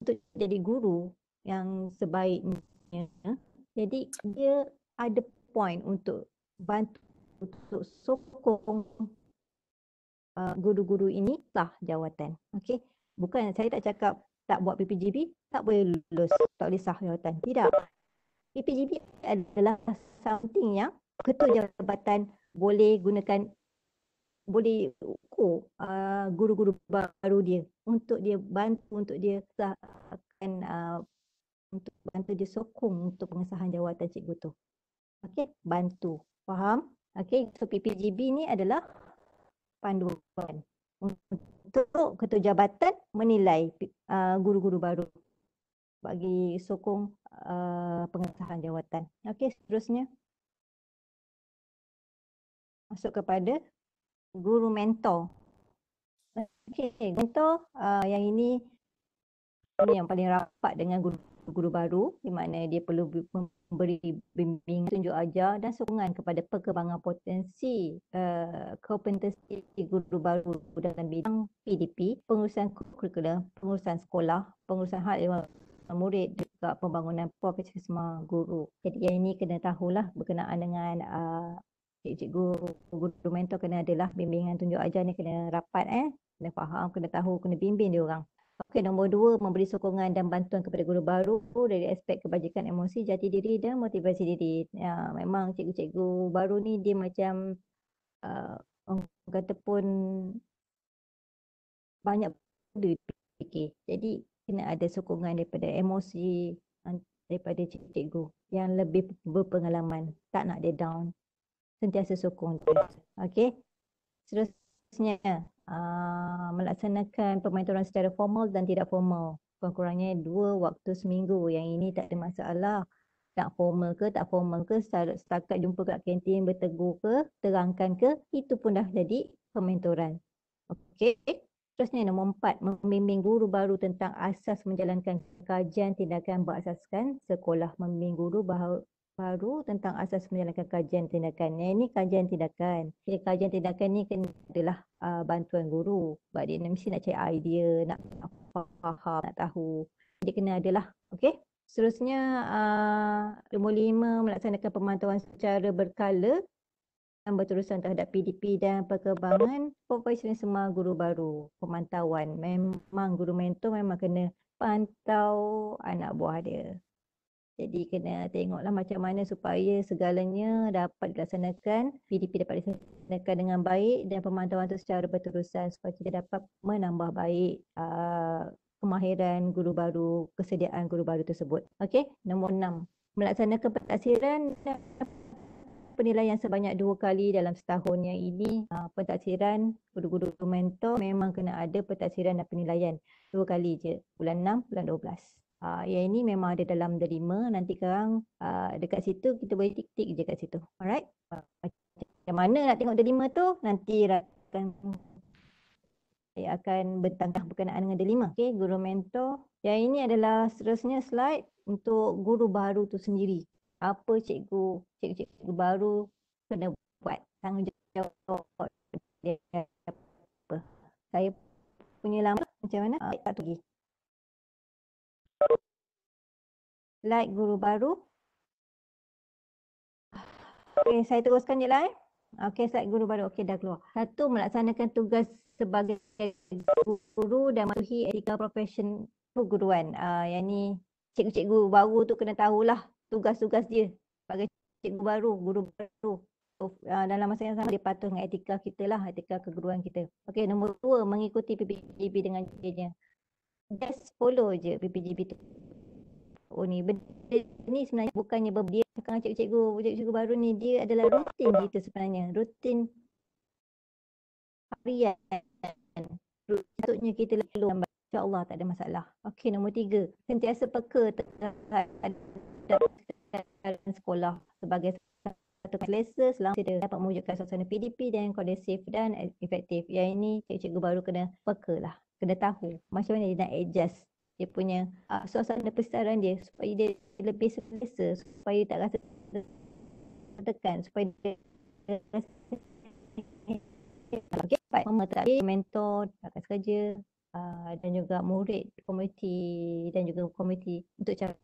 untuk jadi guru yang sebaiknya. Jadi dia ada point untuk bantu untuk sokong uh, guru-guru uh, ini lah jawatan. Okey. Bukan saya tak cakap tak buat PPGB, tak boleh lulus, tak boleh sah jawatan. Tidak. PPGB adalah something yang ketua jabatan boleh gunakan boleh ukur uh, guru-guru baru dia untuk dia bantu untuk dia sahkan uh, untuk bantu dia sokong untuk pengesahan jawatan cikgu tu. Okey, bantu. Faham? Okey, so PPGB ni adalah panduan untuk ketua jabatan menilai uh, guru-guru uh, baru bagi sokong uh, pengesahan jawatan. Okey, seterusnya masuk kepada guru mentor. Okey, mentor uh, yang ini ini yang paling rapat dengan guru guru baru di mana dia perlu memberi bimbingan, tunjuk ajar dan sokongan kepada perkembangan potensi uh, kompetensi guru baru dalam bidang PDP, pengurusan kurikulum, pengurusan sekolah, pengurusan hal ilmu murid juga pembangunan profesionalisme guru. Jadi yang ini kena tahulah berkenaan dengan uh, eh, cikgu guru mentor kena adalah bimbingan tunjuk ajar ni kena rapat eh. Kena faham, kena tahu, kena bimbing dia orang. Okey, nombor dua, memberi sokongan dan bantuan kepada guru baru dari aspek kebajikan emosi, jati diri dan motivasi diri. Ya, memang cikgu-cikgu baru ni dia macam uh, orang kata pun banyak benda fikir. Jadi kena ada sokongan daripada emosi daripada cikgu yang lebih berpengalaman. Tak nak dia down. Sentiasa sokong Okey. Seterusnya, uh, melaksanakan pemantauan secara formal dan tidak formal. Kurang-kurangnya dua waktu seminggu. Yang ini tak ada masalah. Tak formal ke, tak formal ke, setakat jumpa kat kantin, bertegur ke, terangkan ke, itu pun dah jadi pementoran. Okey. Terusnya nombor empat, membimbing guru baru tentang asas menjalankan kajian tindakan berasaskan sekolah membimbing guru baru tentang asas menjalankan kajian tindakan. Yang ini kajian tindakan. Jadi kajian tindakan ni kena adalah uh, bantuan guru. Sebab dia mesti nak cari idea, nak faham, nak tahu. Jadi kena adalah. Okay. Seterusnya, uh, nombor lima melaksanakan pemantauan secara berkala dan berterusan terhadap PDP dan perkembangan profesional semua guru baru. Pemantauan. Memang guru mentor memang kena pantau anak buah dia. Jadi kena tengoklah macam mana supaya segalanya dapat dilaksanakan, PDP dapat dilaksanakan dengan baik dan pemantauan itu secara berterusan supaya kita dapat menambah baik uh, kemahiran guru baru, kesediaan guru baru tersebut. Okey, nombor enam. Melaksanakan pentaksiran penilaian sebanyak dua kali dalam setahun yang ini uh, pentaksiran guru-guru mentor memang kena ada pentaksiran dan penilaian dua kali je bulan enam, bulan dua belas uh, yang ini memang ada dalam derima nanti sekarang uh, ah, dekat situ kita boleh tik-tik je kat situ alright ah, macam mana nak tengok derima tu nanti akan saya akan bertangkah berkenaan dengan delima Okay, guru mentor yang ini adalah seterusnya slide untuk guru baru tu sendiri apa cikgu cikgu-cikgu baru kena buat tanggungjawab dia apa saya punya lama macam mana tak pergi like guru baru. Okay, saya teruskan je lah eh. Okey, slide guru baru. Okay, dah keluar. Satu, melaksanakan tugas sebagai guru dan matuhi etika profesion perguruan. Uh, yang ni cikgu-cikgu baru tu kena tahulah tugas-tugas dia sebagai cikgu baru, guru baru. Uh, dalam masa yang sama dia patuh dengan etika kita lah, etika keguruan kita. Okay, nombor dua, mengikuti PPGB dengan jenisnya. Just follow je PPGB tu oh ni benda ni sebenarnya bukannya berdia sekarang cikgu-cikgu cikgu-cikgu baru ni dia adalah rutin gitu sebenarnya rutin harian patutnya kita lalu insyaallah tak ada masalah okey nombor tiga, sentiasa peka terhadap sekolah sebagai satu selesa selama kita dapat mewujudkan suasana PDP dan kondusif dan efektif yang ini cikgu-cikgu baru kena peka lah. kena tahu macam mana dia nak adjust dia punya uh, suasana persetaraan dia supaya dia lebih selesa supaya dia tak rasa tertekan supaya dia rasa okay, baik. Mama tak ada mentor, rakan kerja uh, ah, dan juga murid komuniti dan juga komuniti untuk cara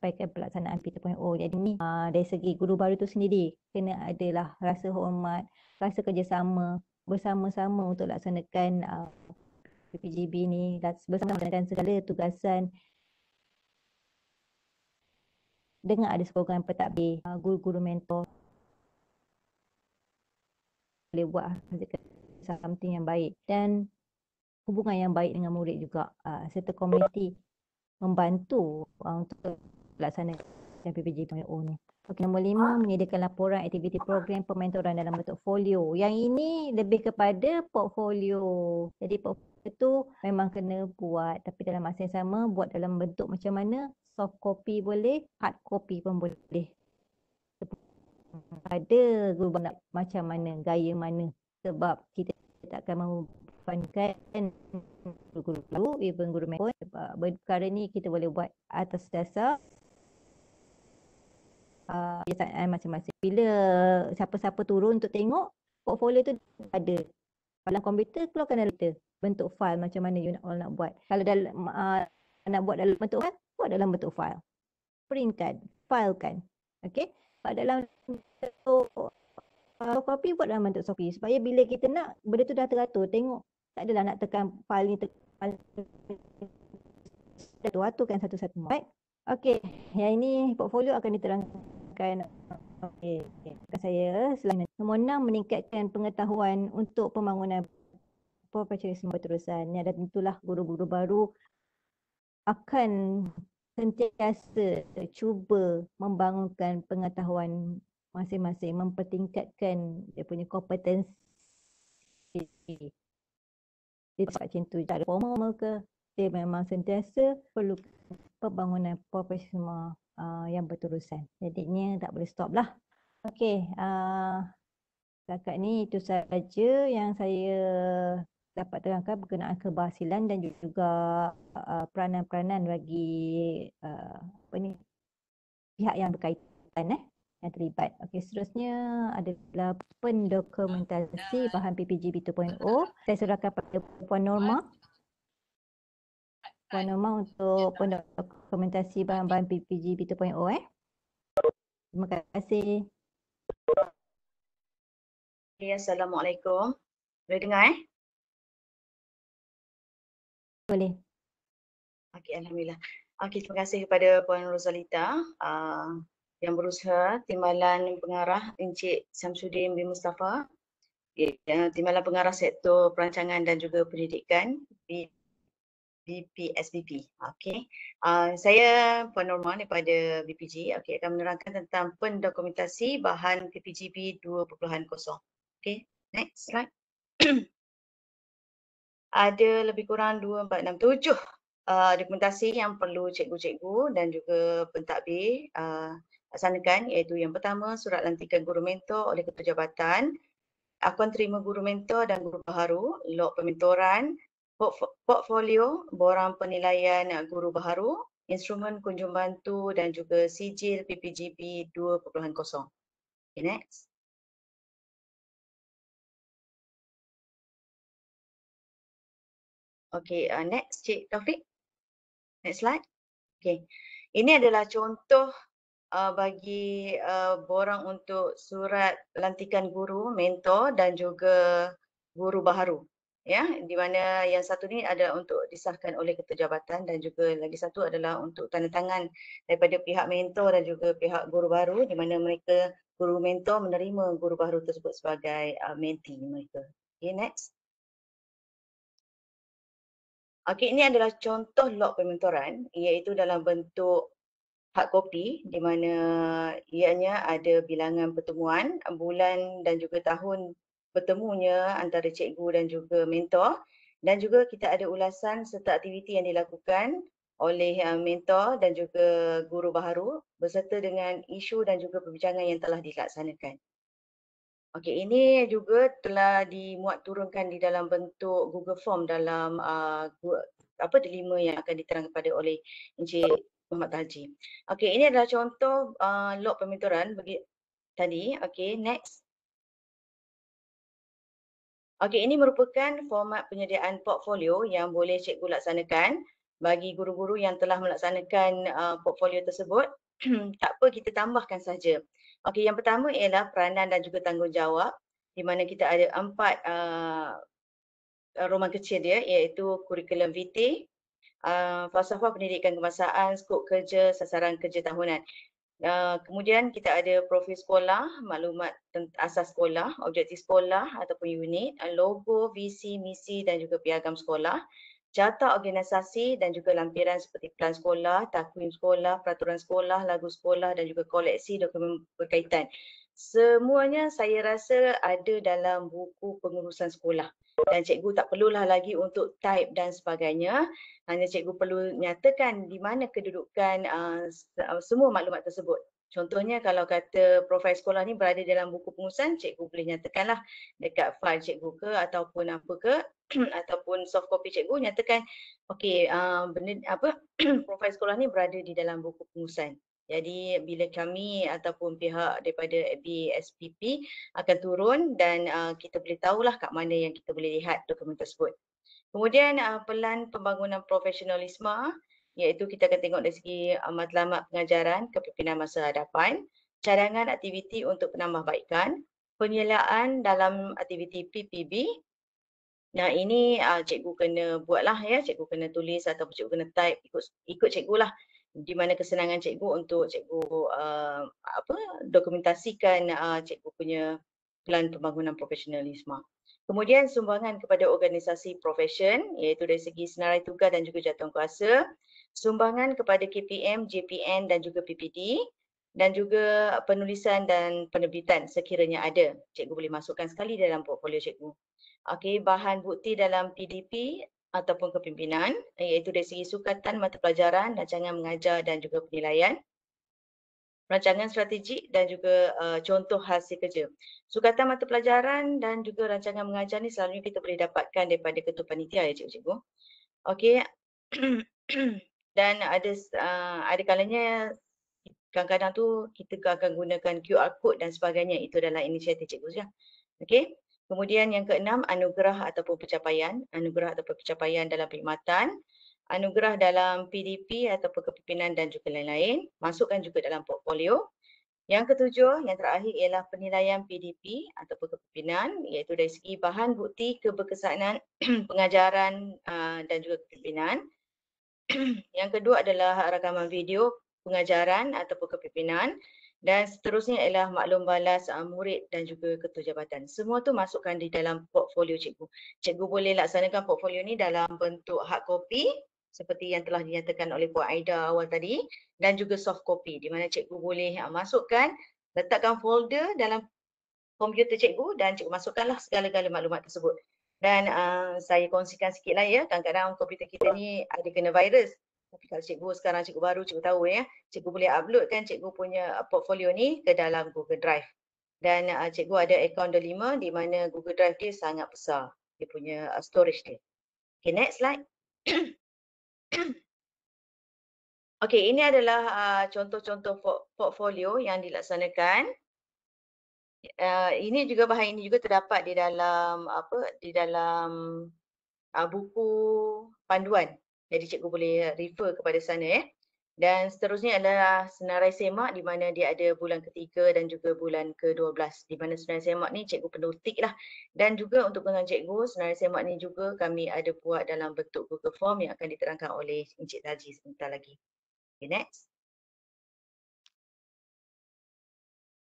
capaikan pelaksanaan Peter Point O. Oh. Jadi ni uh, dari segi guru baru tu sendiri kena adalah rasa hormat, rasa kerjasama bersama-sama untuk laksanakan uh, PPGB ni bersama dengan segala tugasan dengan ada sokongan pentadbir, uh, guru-guru mentor boleh buat something yang baik dan hubungan yang baik dengan murid juga uh, serta komuniti membantu uh, untuk pelaksanaan PPGB ni. Okay nombor lima ah. menyediakan laporan aktiviti program pementoran dalam bentuk folio. Yang ini lebih kepada portfolio. Jadi portfolio tu memang kena buat tapi dalam masa yang sama buat dalam bentuk macam mana soft copy boleh, hard copy pun boleh. Ada guru nak macam mana, gaya mana sebab kita tak akan membebankan guru-guru even guru mentor sebab perkara ni kita boleh buat atas dasar uh, ah, macam-macam Bila siapa-siapa turun untuk tengok portfolio tu ada. Dalam komputer keluarkan dalam kita bentuk file macam mana you nak all nak buat. Kalau dalam uh, nak buat dalam bentuk file, buat dalam bentuk file. print kan file kan okay Buat dalam bentuk uh, copy buat dalam bentuk copy supaya bila kita nak benda tu dah teratur, tengok tak adalah nak tekan file ni tekan file tu aturkan satu-satu. Right? Okey, yang ini portfolio akan diterangkan Okey, okay. saya selain nombor enam meningkatkan pengetahuan untuk pembangunan perpacarisme berterusan. Dan tentulah guru-guru baru akan sentiasa cuba membangunkan pengetahuan masing-masing, mempertingkatkan dia punya kompetensi. Dia tak macam tu, tak ada formal ke, dia memang sentiasa perlu pembangunan profesional uh, yang berterusan. Jadi, Jadinya tak boleh stop lah. Okay, uh, setakat ni itu sahaja yang saya dapat terangkan berkenaan keberhasilan dan juga uh, peranan-peranan uh, bagi uh, apa ni pihak yang berkaitan eh yang terlibat. Okey, seterusnya adalah pendokumentasi bahan PPGB 2.0. Saya serahkan kepada Puan Norma. Puan Norma untuk pendokumentasi bahan-bahan PPGB 2.0 eh. Terima kasih. Okay, ya, Assalamualaikum. Boleh dengar eh? Boleh. Okey, Alhamdulillah. Okey, terima kasih kepada Puan Rosalita uh, ah, yang berusaha timbalan pengarah Encik Samsudin bin Mustafa. Okay, uh, eh, timbalan pengarah sektor perancangan dan juga pendidikan di BPSBP. Okey. Uh, saya Puan Norma daripada BPG okay, akan menerangkan tentang pendokumentasi bahan PPGB 2.0. Okey, next slide. <clears throat> ada lebih kurang 2, 4, 6, 7 uh, dokumentasi yang perlu cikgu-cikgu dan juga pentadbir uh, laksanakan iaitu yang pertama surat lantikan guru mentor oleh ketua jabatan akuan terima guru mentor dan guru baharu, log pementoran, portfolio borang penilaian ah, guru baharu, instrumen kunjung bantu dan juga sijil PPGB 2.0. Okay, next. Okay, uh, next Cik Taufik. Next slide. Okay, Ini adalah contoh uh, bagi uh, borang untuk surat lantikan guru, mentor dan juga guru baru. Ya, di mana yang satu ni adalah untuk disahkan oleh ketua jabatan dan juga lagi satu adalah untuk tanda tangan daripada pihak mentor dan juga pihak guru baru di mana mereka guru mentor menerima guru baru tersebut sebagai uh, mentee mereka. Okay, next. Okey, ini adalah contoh log pementoran iaitu dalam bentuk hard copy di mana ianya ada bilangan pertemuan bulan dan juga tahun bertemunya antara cikgu dan juga mentor dan juga kita ada ulasan serta aktiviti yang dilakukan oleh eh, mentor dan juga guru baharu berserta dengan isu dan juga perbincangan yang telah dilaksanakan. Okey, ini juga telah dimuat turunkan di dalam bentuk Google Form dalam uh, apa lima yang akan diterangkan kepada oleh Encik Muhammad Taji. Okey, ini adalah contoh uh, log pemintoran bagi tadi. Okey, next. Okey, ini merupakan format penyediaan portfolio yang boleh cikgu laksanakan bagi guru-guru yang telah melaksanakan uh, portfolio tersebut. <clears throat> tak apa, kita tambahkan saja. Okey, yang pertama ialah peranan dan juga tanggungjawab di mana kita ada empat uh, roman kecil dia iaitu kurikulum vitae, uh, falsafah pendidikan kemasaan, skop kerja, sasaran kerja tahunan. Uh, kemudian kita ada profil sekolah, maklumat asas sekolah, objektif sekolah ataupun unit, logo, visi, misi dan juga piagam sekolah jatah organisasi dan juga lampiran seperti plan sekolah, takwim sekolah, peraturan sekolah, lagu sekolah dan juga koleksi dokumen berkaitan. Semuanya saya rasa ada dalam buku pengurusan sekolah dan cikgu tak perlulah lagi untuk type dan sebagainya. Hanya cikgu perlu nyatakan di mana kedudukan uh, semua maklumat tersebut. Contohnya kalau kata profil sekolah ni berada dalam buku pengurusan, cikgu boleh nyatakanlah dekat file cikgu ke ataupun apa ke <clears throat> ataupun soft copy cikgu nyatakan okey uh, benda apa <clears throat> profil sekolah ni berada di dalam buku pengurusan. Jadi bila kami ataupun pihak daripada BSPP akan turun dan uh, kita boleh tahulah kat mana yang kita boleh lihat dokumen tersebut. Kemudian uh, pelan pembangunan profesionalisme iaitu kita akan tengok dari segi uh, matlamat pengajaran kepimpinan masa hadapan, cadangan aktiviti untuk penambahbaikan, penyelaan dalam aktiviti PPB. Nah ini uh, cikgu kena buatlah ya, cikgu kena tulis atau cikgu kena type ikut ikut cikgu lah di mana kesenangan cikgu untuk cikgu uh, apa dokumentasikan uh, cikgu punya pelan pembangunan profesionalisme. Kemudian sumbangan kepada organisasi profesion, iaitu dari segi senarai tugas dan juga jatuh kuasa sumbangan kepada KPM, JPN dan juga PPD dan juga penulisan dan penerbitan sekiranya ada. Cikgu boleh masukkan sekali dalam portfolio cikgu. Okey, bahan bukti dalam PDP ataupun kepimpinan iaitu dari segi sukatan mata pelajaran, rancangan mengajar dan juga penilaian. Rancangan strategik dan juga uh, contoh hasil kerja. Sukatan mata pelajaran dan juga rancangan mengajar ni selalu kita boleh dapatkan daripada ketua panitia ya cikgu-cikgu. Okey. <clears throat> dan ada uh, ada kalanya kadang-kadang tu kita akan gunakan QR code dan sebagainya itu adalah inisiatif cikgu ya. Okey. Kemudian yang keenam anugerah ataupun pencapaian, anugerah ataupun pencapaian dalam perkhidmatan, anugerah dalam PDP ataupun kepimpinan dan juga lain-lain, masukkan juga dalam portfolio. Yang ketujuh, yang terakhir ialah penilaian PDP ataupun kepimpinan iaitu dari segi bahan bukti keberkesanan <clears throat> pengajaran ah, dan juga kepimpinan. <clears throat> yang kedua adalah rakaman video pengajaran ataupun kepimpinan dan seterusnya ialah maklum balas uh, murid dan juga ketua jabatan. Semua tu masukkan di dalam portfolio cikgu. Cikgu boleh laksanakan portfolio ni dalam bentuk hard copy seperti yang telah dinyatakan oleh Puan Aida awal tadi dan juga soft copy di mana cikgu boleh uh, masukkan, letakkan folder dalam komputer cikgu dan cikgu masukkanlah segala-gala maklumat tersebut. Dan uh, saya kongsikan sikit lah ya, kadang-kadang komputer kita ni ada kena virus. Tapi kalau cikgu sekarang cikgu baru, cikgu tahu ya, cikgu boleh upload kan cikgu punya ah, portfolio ni ke dalam Google Drive. Dan uh, cikgu ada account delima di mana Google Drive dia sangat besar. Dia punya uh, storage dia. Okay, next slide. <coughs> okay, ini adalah contoh-contoh uh, portfolio yang dilaksanakan uh, ini juga bahan ini juga terdapat di dalam apa di dalam uh, buku panduan. Jadi cikgu boleh refer kepada sana Eh. Dan seterusnya adalah senarai semak di mana dia ada bulan ketiga dan juga bulan ke-12. Di mana senarai semak ni cikgu penutik lah. Dan juga untuk pengenalan cikgu, senarai semak ni juga kami ada buat dalam bentuk Google Form yang akan diterangkan oleh Encik Taji sebentar lagi. Okay, next.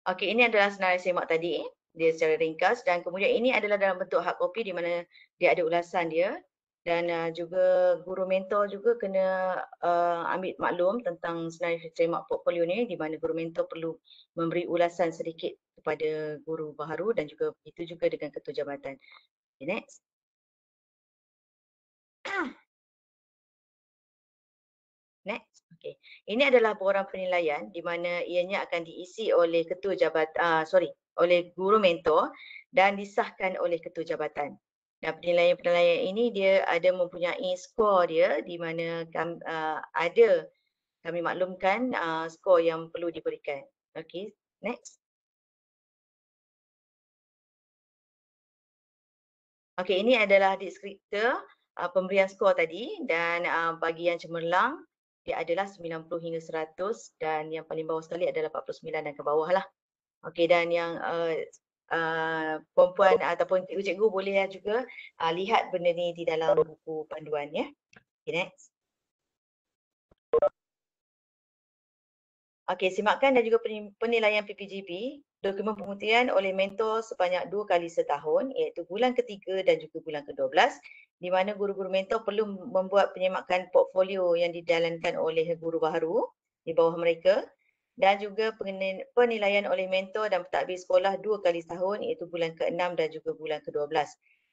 Okey, ini adalah senarai semak tadi. Dia secara ringkas dan kemudian ini adalah dalam bentuk hard copy di mana dia ada ulasan dia dan uh, juga guru mentor juga kena uh, ambil maklum tentang senarai semak portfolio ni di mana guru mentor perlu memberi ulasan sedikit kepada guru baharu dan juga itu juga dengan ketua jabatan. Okay, next. Okay, Ini adalah program penilaian di mana ianya akan diisi oleh ketua jabatan uh, sorry, oleh guru mentor dan disahkan oleh ketua jabatan. Dan penilaian-penilaian ini dia ada mempunyai skor dia di mana kami, uh, ah, ada kami maklumkan uh, skor yang perlu diberikan. Okay, next. Okay, ini adalah deskriptor uh, pemberian skor tadi dan uh, bagi yang cemerlang dia adalah 90 hingga 100 dan yang paling bawah sekali adalah 49 dan ke bawah lah. Okey dan yang uh, uh, perempuan ataupun cikgu-cikgu boleh lah juga uh, lihat benda ni di dalam buku panduan ya. Okay, next. Okey, simakkan dan juga penilaian PPGB, dokumen pengutian oleh mentor sebanyak dua kali setahun iaitu bulan ketiga dan juga bulan ke-12 di mana guru-guru mentor perlu membuat penyemakan portfolio yang dijalankan oleh guru baru di bawah mereka dan juga penilaian oleh mentor dan pentadbir sekolah dua kali setahun iaitu bulan ke-6 dan juga bulan ke-12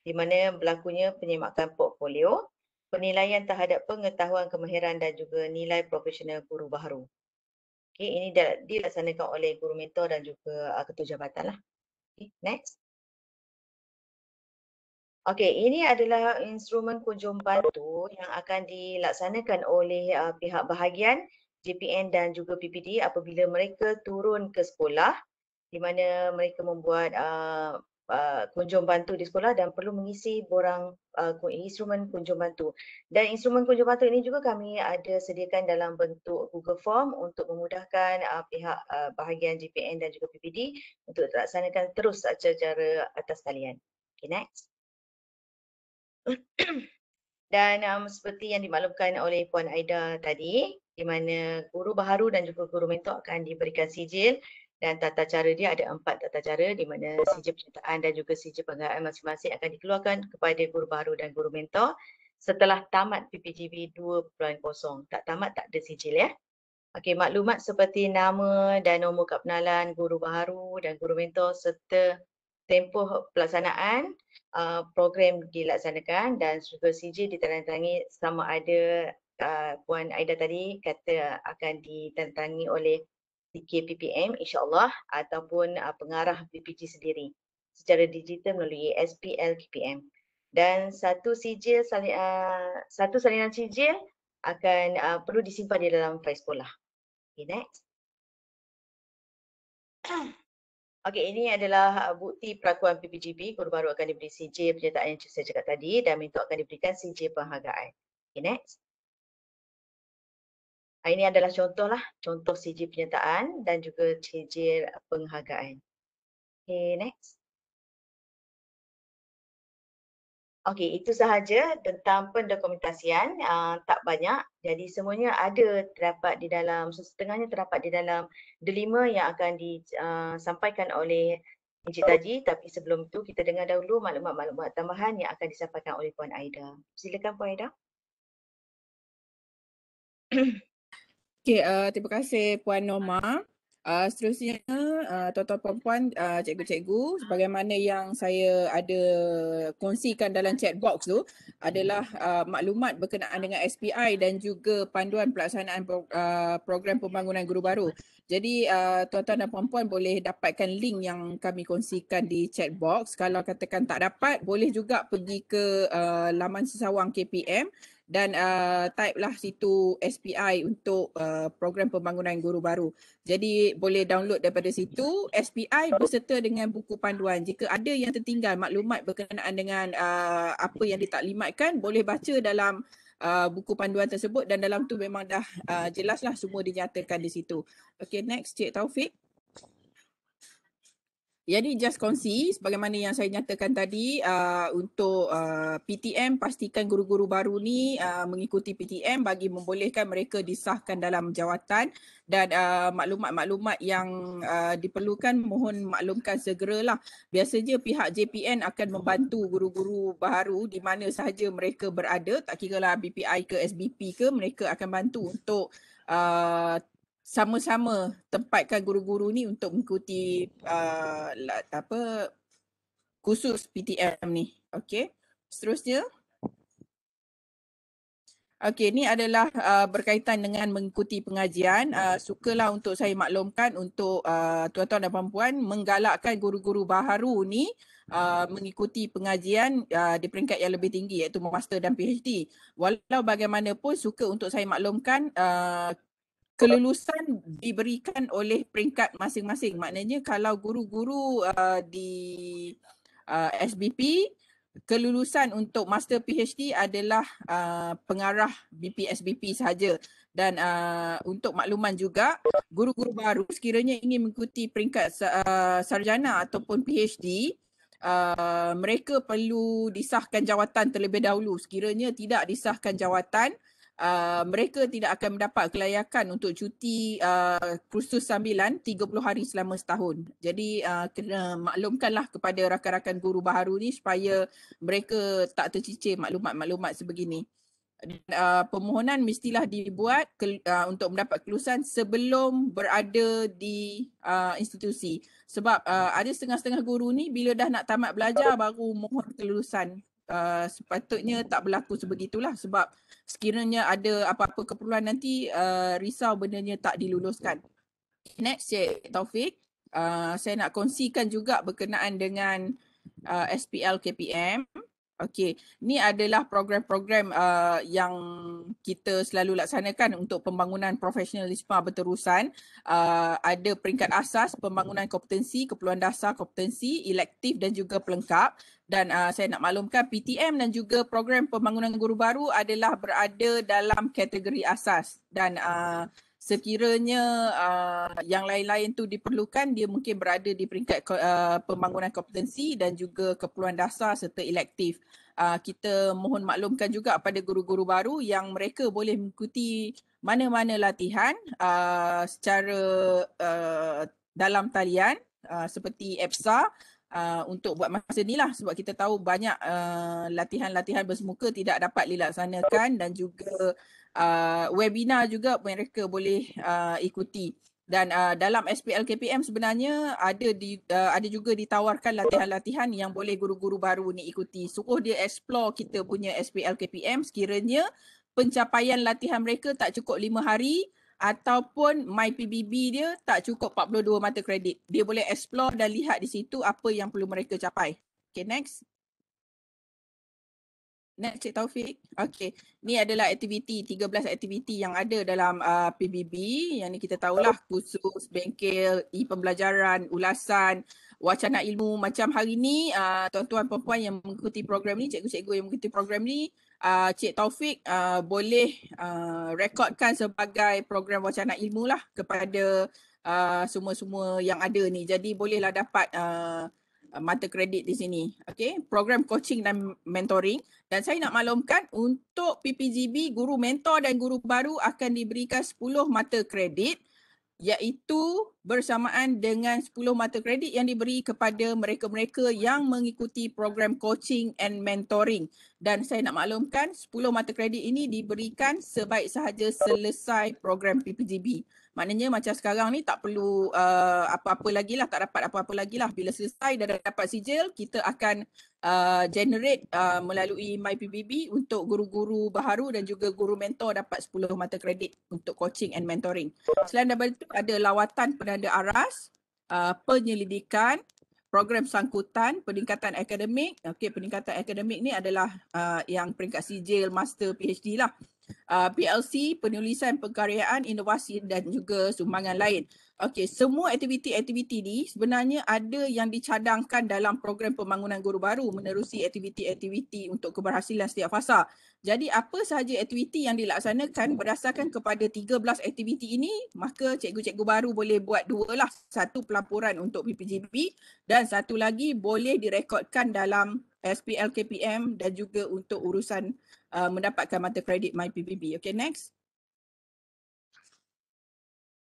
di mana berlakunya penyemakan portfolio, penilaian terhadap pengetahuan kemahiran dan juga nilai profesional guru baru. Okay, ini dilaksanakan oleh guru mentor dan juga uh, ketua jabatan lah. Okay, next. Okay, ini adalah instrumen kunjung bantu yang akan dilaksanakan oleh uh, pihak bahagian JPN dan juga PPD apabila mereka turun ke sekolah di mana mereka membuat uh, Uh, kunjung bantu di sekolah dan perlu mengisi borang uh, instrumen kunjung bantu. Dan instrumen kunjung bantu ini juga kami ada sediakan dalam bentuk Google Form untuk memudahkan uh, pihak uh, bahagian JPN dan juga PPD untuk terlaksanakan terus acara atas talian. Okay, next. <clears throat> dan um, seperti yang dimaklumkan oleh Puan Aida tadi, di mana guru baru dan juga guru mentor akan diberikan sijil dan tata cara dia ada empat tata cara di mana sijil penyertaan dan juga sijil penghargaan masing-masing akan dikeluarkan kepada guru baru dan guru mentor setelah tamat PPGB 2.0. Tak tamat tak ada sijil ya. Okey, maklumat seperti nama dan nombor kad pengenalan guru baru dan guru mentor serta tempoh pelaksanaan uh, program dilaksanakan dan juga sijil ditandatangani sama ada uh, Puan Aida tadi kata akan ditandatangani oleh DKPPM insyaAllah ataupun uh, pengarah BPG sendiri secara digital melalui SPL SPLKPM. Dan satu sijil, sali, uh, satu salinan sijil akan uh, perlu disimpan di dalam file sekolah. Okay, next. Okey, ini adalah uh, bukti perakuan PPGB. Guru baru akan diberi sijil penyertaan yang saya cakap tadi dan minta akan diberikan sijil penghargaan. Okay, next ini adalah contoh lah contoh CJ penyertaan dan juga CJ penghargaan. Okay, next. Okay, itu sahaja tentang pendokumentasian. Uh, tak banyak. Jadi semuanya ada terdapat di dalam, setengahnya terdapat di dalam delima yang akan disampaikan ah, oleh Encik Taji. Tapi sebelum itu kita dengar dahulu maklumat-maklumat tambahan yang akan disampaikan oleh Puan Aida. Silakan Puan Aida. <clears throat> Okay, uh, eh, terima kasih Puan Norma. Uh, eh, seterusnya, uh, tuan-tuan perempuan, uh, cikgu-cikgu, sebagaimana yang saya ada kongsikan dalam chat box tu adalah uh, maklumat berkenaan dengan SPI dan juga panduan pelaksanaan pro- uh, program pembangunan guru baru. Jadi, uh, tuan-tuan dan perempuan boleh dapatkan link yang kami kongsikan di chat box. Kalau katakan tak dapat, boleh juga pergi ke uh, laman sesawang KPM dan uh, type lah situ SPI untuk uh, program pembangunan guru baru. Jadi boleh download daripada situ SPI berserta dengan buku panduan. Jika ada yang tertinggal maklumat berkenaan dengan uh, apa yang ditaklimatkan boleh baca dalam Uh, buku panduan tersebut dan dalam tu memang dah uh, jelaslah semua dinyatakan di situ. Okay next Cik Taufik. Jadi just kongsi sebagaimana yang saya nyatakan tadi uh, untuk uh, PTM pastikan guru-guru baru ni uh, mengikuti PTM bagi membolehkan mereka disahkan dalam jawatan dan uh, maklumat-maklumat yang uh, diperlukan mohon maklumkan segeralah. Biasanya pihak JPN akan membantu guru-guru baru di mana sahaja mereka berada tak kira lah BPI ke SBP ke mereka akan bantu untuk uh, sama-sama tempatkan guru-guru ni untuk mengikuti uh, apa khusus PTM ni. Okey. Seterusnya. Okey, ni adalah uh, berkaitan dengan mengikuti pengajian. Uh, sukalah untuk saya maklumkan untuk uh, tuan-tuan dan puan-puan menggalakkan guru-guru baharu ni Uh, mengikuti pengajian uh, di peringkat yang lebih tinggi iaitu master dan PhD. Walau bagaimanapun suka untuk saya maklumkan uh, kelulusan diberikan oleh peringkat masing-masing. Maknanya kalau guru-guru uh, di uh, SBP kelulusan untuk master PhD adalah uh, pengarah BPSBP sahaja dan uh, untuk makluman juga guru-guru baru sekiranya ingin mengikuti peringkat uh, sarjana ataupun PhD Uh, mereka perlu disahkan jawatan terlebih dahulu sekiranya tidak disahkan jawatan uh, mereka tidak akan mendapat kelayakan untuk cuti uh, kursus sambilan 30 hari selama setahun. Jadi uh, kena maklumkanlah kepada rakan-rakan guru baharu ni supaya mereka tak tercicir maklumat-maklumat sebegini. Uh, permohonan mestilah dibuat ke, uh, untuk mendapat kelulusan sebelum berada di uh, institusi sebab uh, ada setengah-setengah guru ni bila dah nak tamat belajar baru mohon kelulusan uh, sepatutnya tak berlaku sebegitulah sebab sekiranya ada apa-apa keperluan nanti uh, risau benarnya tak diluluskan. Next Cik Taufik, uh, saya nak kongsikan juga berkenaan dengan uh, SPL KPM. Okey, ni adalah program-program uh, yang kita selalu laksanakan untuk pembangunan profesionalisme berterusan. Uh, ada peringkat asas, pembangunan kompetensi, keperluan dasar kompetensi, elektif dan juga pelengkap. Dan uh, saya nak maklumkan PTM dan juga program pembangunan guru baru adalah berada dalam kategori asas. Dan uh, sekiranya uh, yang lain-lain tu diperlukan dia mungkin berada di peringkat uh, pembangunan kompetensi dan juga keperluan dasar serta elektif uh, kita mohon maklumkan juga pada guru-guru baru yang mereka boleh mengikuti mana-mana latihan uh, secara uh, dalam talian uh, seperti EPSA uh, untuk buat masa ni lah sebab kita tahu banyak uh, latihan-latihan bersemuka tidak dapat dilaksanakan dan juga uh, webinar juga mereka boleh uh, ikuti dan uh, dalam SPL KPM sebenarnya ada di uh, ada juga ditawarkan latihan-latihan yang boleh guru-guru baru ni ikuti suruh dia explore kita punya SPL KPM sekiranya pencapaian latihan mereka tak cukup lima hari ataupun my PBB dia tak cukup 42 mata kredit dia boleh explore dan lihat di situ apa yang perlu mereka capai okay next Next Cik Taufik. Okey. Ni adalah aktiviti 13 aktiviti yang ada dalam uh, PBB yang ni kita tahulah khusus bengkel, e-pembelajaran, ulasan, wacana ilmu macam hari ni uh, tuan-tuan puan-puan yang mengikuti program ni, cikgu-cikgu yang mengikuti program ni, uh, Cik Taufik uh, boleh uh, rekodkan sebagai program wacana ilmu lah kepada uh, semua-semua yang ada ni. Jadi bolehlah dapat uh, Uh, mata kredit di sini. Okay, program coaching dan mentoring. Dan saya nak maklumkan untuk PPGB, guru mentor dan guru baru akan diberikan 10 mata kredit iaitu bersamaan dengan 10 mata kredit yang diberi kepada mereka-mereka yang mengikuti program coaching and mentoring. Dan saya nak maklumkan 10 mata kredit ini diberikan sebaik sahaja selesai program PPGB. Maknanya macam sekarang ni tak perlu uh, apa-apa lagi lah, tak dapat apa-apa lagi lah. Bila selesai dan dapat sijil, kita akan uh, generate uh, melalui MyPBB untuk guru-guru baharu dan juga guru mentor dapat 10 mata kredit untuk coaching and mentoring. Selain daripada itu, ada lawatan pada ada aras, uh, penyelidikan, program sangkutan, peningkatan akademik. Okey, peningkatan akademik ni adalah uh, yang peringkat sijil, master, PhD lah. Uh, PLC, penulisan, pengkaryaan, inovasi dan juga sumbangan lain. Okey, semua aktiviti-aktiviti ni sebenarnya ada yang dicadangkan dalam program pembangunan guru baru menerusi aktiviti-aktiviti untuk keberhasilan setiap fasa. Jadi apa sahaja aktiviti yang dilaksanakan berdasarkan kepada 13 aktiviti ini, maka cikgu-cikgu baru boleh buat dua lah. Satu pelaporan untuk PPGB dan satu lagi boleh direkodkan dalam SPLKPM dan juga untuk urusan uh, mendapatkan mata kredit MyPPB. Okay, next.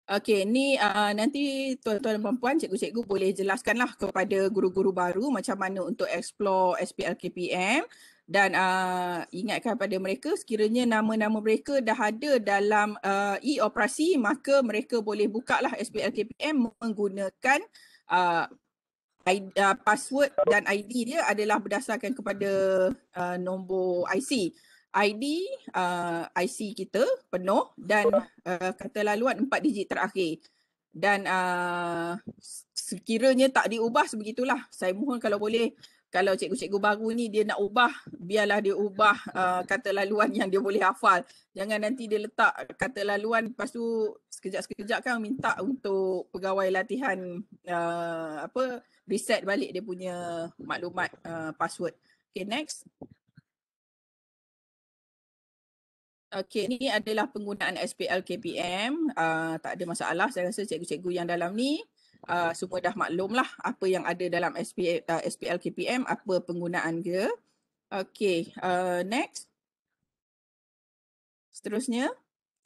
Okay ni uh, nanti tuan-tuan dan puan-puan, cikgu-cikgu boleh jelaskanlah kepada guru-guru baru macam mana untuk explore SPLKPM dan uh, ingatkan pada mereka sekiranya nama-nama mereka dah ada dalam uh, e-operasi maka mereka boleh buka lah SPLKPM menggunakan uh, ah, ID, uh, password dan ID dia adalah berdasarkan kepada uh, nombor IC. ID uh, IC kita penuh dan uh, kata laluan empat digit terakhir dan uh, sekiranya tak diubah sebegitulah saya mohon kalau boleh kalau cikgu-cikgu baru ni dia nak ubah, biarlah dia ubah uh, kata laluan yang dia boleh hafal. Jangan nanti dia letak kata laluan lepas tu sekejap-sekejap kan minta untuk pegawai latihan uh, apa reset balik dia punya maklumat uh, password. Okay next. Okay, ini adalah penggunaan SPL KPM. Uh, tak ada masalah. Saya rasa cikgu-cikgu yang dalam ni uh, semua dah maklum lah apa yang ada dalam SPL, uh, ah, SPL KPM, apa penggunaan dia. Okay, uh, ah, next. Seterusnya.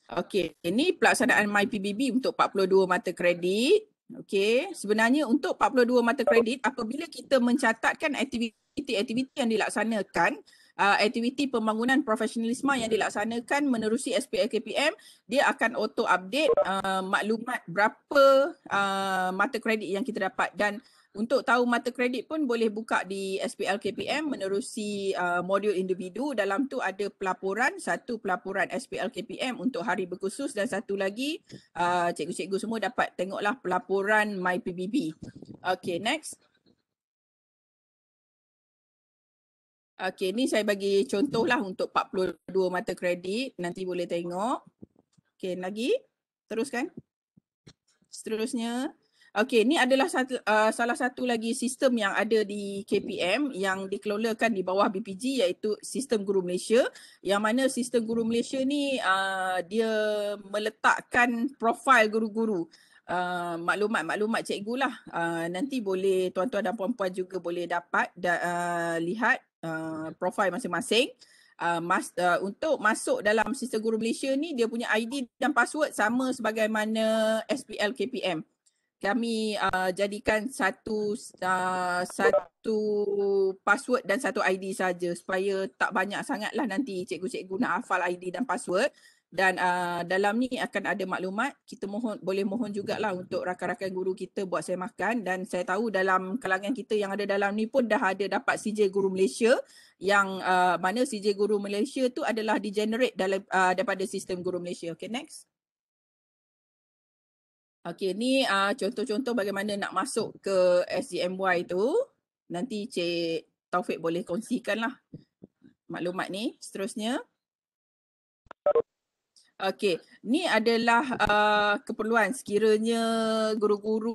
Okay, ini pelaksanaan MyPBB untuk 42 mata kredit. Okay, sebenarnya untuk 42 mata kredit apabila kita mencatatkan aktiviti-aktiviti yang dilaksanakan uh, aktiviti pembangunan profesionalisme yang dilaksanakan menerusi SPLKPM dia akan auto update uh, maklumat berapa uh, mata kredit yang kita dapat dan untuk tahu mata kredit pun boleh buka di SPLKPM menerusi uh, modul individu dalam tu ada pelaporan satu pelaporan SPLKPM untuk hari berkhusus dan satu lagi uh, cikgu-cikgu semua dapat tengoklah pelaporan MyPBB. Okay next. Okay, ni saya bagi contohlah untuk 42 mata kredit. Nanti boleh tengok. Okay, lagi. Teruskan. Seterusnya. Okay, ni adalah satu, uh, salah satu lagi sistem yang ada di KPM yang dikelolakan di bawah BPG iaitu Sistem Guru Malaysia yang mana Sistem Guru Malaysia ni uh, dia meletakkan profil guru-guru uh, maklumat-maklumat cikgu lah. Uh, nanti boleh tuan-tuan dan puan-puan juga boleh dapat da, uh, lihat Ah, ya. profile masing-masing uh, mas, uh, untuk masuk dalam sistem guru Malaysia ni dia punya ID dan password sama sebagaimana SPL KPM kami uh, jadikan satu uh, satu password dan satu ID saja supaya tak banyak sangatlah nanti cikgu-cikgu nak hafal ID dan password dan uh, dalam ni akan ada maklumat kita mohon boleh mohon jugalah untuk rakan-rakan guru kita buat saya makan dan saya tahu dalam kalangan kita yang ada dalam ni pun dah ada dapat CJ guru Malaysia yang uh, mana CJ guru Malaysia tu adalah di generate dalam uh, daripada sistem guru Malaysia Okay, next Okay, ni uh, contoh-contoh bagaimana nak masuk ke SGMY tu nanti cik Taufik boleh lah maklumat ni seterusnya Okey, ni adalah uh, keperluan sekiranya guru-guru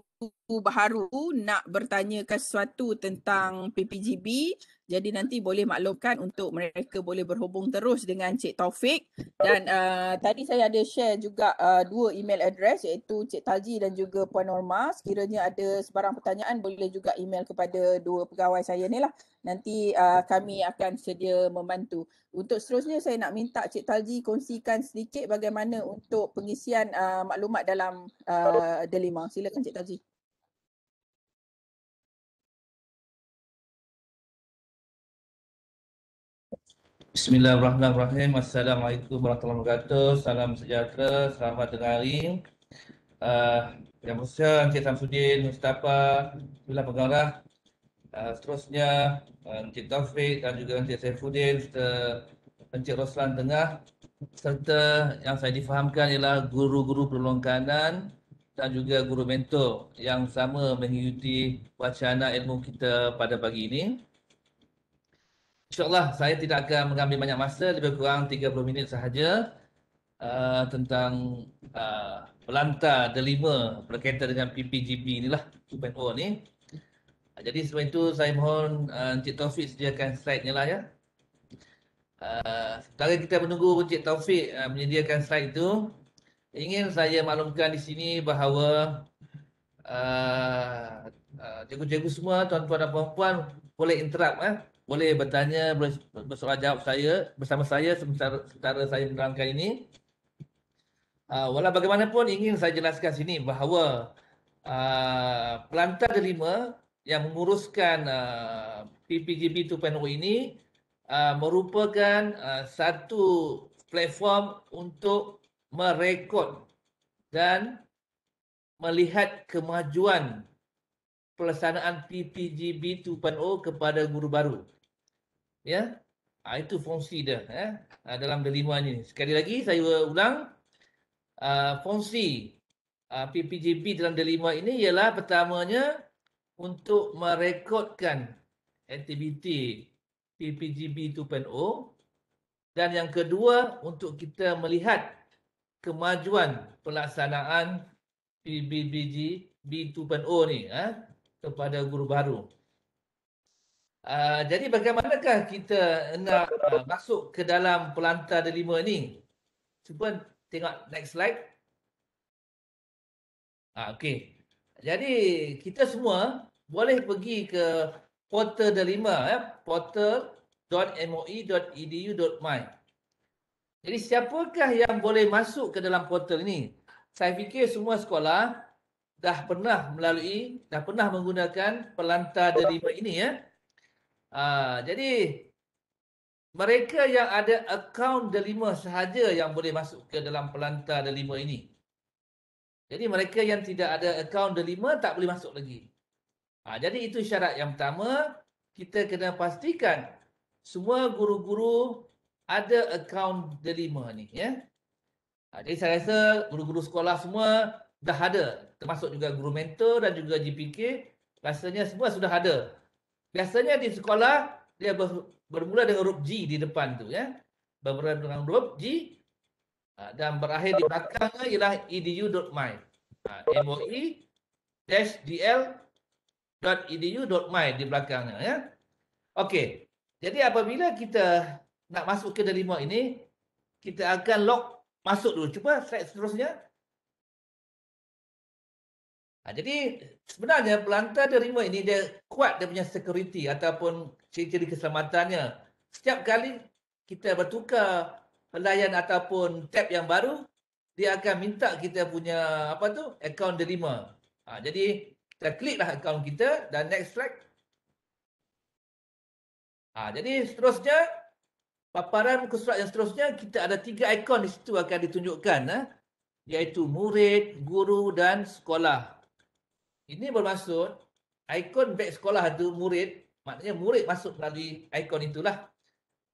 baharu nak bertanyakan sesuatu tentang PPGB jadi nanti boleh maklumkan untuk mereka boleh berhubung terus dengan Cik Taufik dan uh, tadi saya ada share juga uh, dua email address iaitu Cik Talji dan juga Puan Norma. Sekiranya ada sebarang pertanyaan boleh juga email kepada dua pegawai saya ni lah. Nanti uh, kami akan sedia membantu. Untuk seterusnya saya nak minta Cik Talji kongsikan sedikit bagaimana untuk pengisian uh, maklumat dalam uh, delima. Silakan Cik Talji. Bismillahirrahmanirrahim. Assalamualaikum warahmatullahi wabarakatuh. Salam sejahtera. Selamat tengah hari. Uh, Yang Mulia Encik Samsudin, Mustafa, Bila Pengarah. Uh, seterusnya ah, Encik Taufik dan juga Encik Saifuddin serta Encik Roslan Tengah serta yang saya difahamkan ialah guru-guru penolong kanan dan juga guru mentor yang sama mengikuti wacana ilmu kita pada pagi ini. InsyaAllah saya tidak akan mengambil banyak masa, lebih kurang 30 minit sahaja uh, tentang uh, pelantar delima berkaitan dengan PPGB inilah, 2.0 ni. Uh, jadi sebelum itu saya mohon uh, Encik Taufik sediakan slide-nya lah ya. Uh, sementara kita menunggu Encik Taufik uh, menyediakan slide itu, ingin saya maklumkan di sini bahawa uh, uh, cikgu-cikgu semua, tuan-tuan dan puan-puan boleh interrupt. Eh boleh bertanya boleh bersoal jawab saya bersama saya secara saya menerangkan ini uh, ah, wala bagaimanapun ingin saya jelaskan sini bahawa uh, pelantar delima yang menguruskan uh, PPGB 2.0 ini uh, merupakan uh, satu platform untuk merekod dan melihat kemajuan pelaksanaan PPGB 2.0 kepada guru baru. Ya, ha, itu fungsi dia eh? ha, dalam delima ini. Sekali lagi saya ulang, uh, fungsi uh, ha, PPGB dalam delima ini ialah pertamanya untuk merekodkan aktiviti PPGB 2.0 dan yang kedua untuk kita melihat kemajuan pelaksanaan PPGB 20 ni eh, kepada guru baru. Uh, jadi bagaimanakah kita nak uh, masuk ke dalam pelantar delima ni? Cuba tengok next slide. Ah, uh, okay. Jadi kita semua boleh pergi ke portal delima, eh? portal.moe.edu.my. Jadi siapakah yang boleh masuk ke dalam portal ini? Saya fikir semua sekolah dah pernah melalui, dah pernah menggunakan pelantar derima ini ya. Ha, jadi mereka yang ada akaun derima sahaja yang boleh masuk ke dalam pelantar derima ini. Jadi mereka yang tidak ada akaun derima tak boleh masuk lagi. Ha, jadi itu syarat yang pertama, kita kena pastikan semua guru-guru ada akaun derima ni ya. Ah, jadi saya rasa guru-guru sekolah semua dah ada termasuk juga guru mentor dan juga GPK rasanya semua sudah ada biasanya di sekolah dia ber, bermula dengan huruf G di depan tu ya bermula dengan huruf G ha, dan berakhir di belakangnya ialah edu.my ha, MOE dledumy di belakangnya ya okey jadi apabila kita nak masuk ke dalam ini kita akan log masuk dulu cuba slide seterusnya Ha, jadi sebenarnya pelantar derima ini dia kuat dia punya security ataupun ciri-ciri keselamatannya. Setiap kali kita bertukar pelayan ataupun tab yang baru, dia akan minta kita punya apa tu akaun derima. Ha, jadi kita kliklah akaun kita dan next slide. Ha, jadi seterusnya, paparan muka surat yang seterusnya, kita ada tiga ikon di situ akan ditunjukkan. Ha? Iaitu murid, guru dan sekolah. Ini bermaksud ikon beg sekolah tu murid, maknanya murid masuk melalui ikon itulah.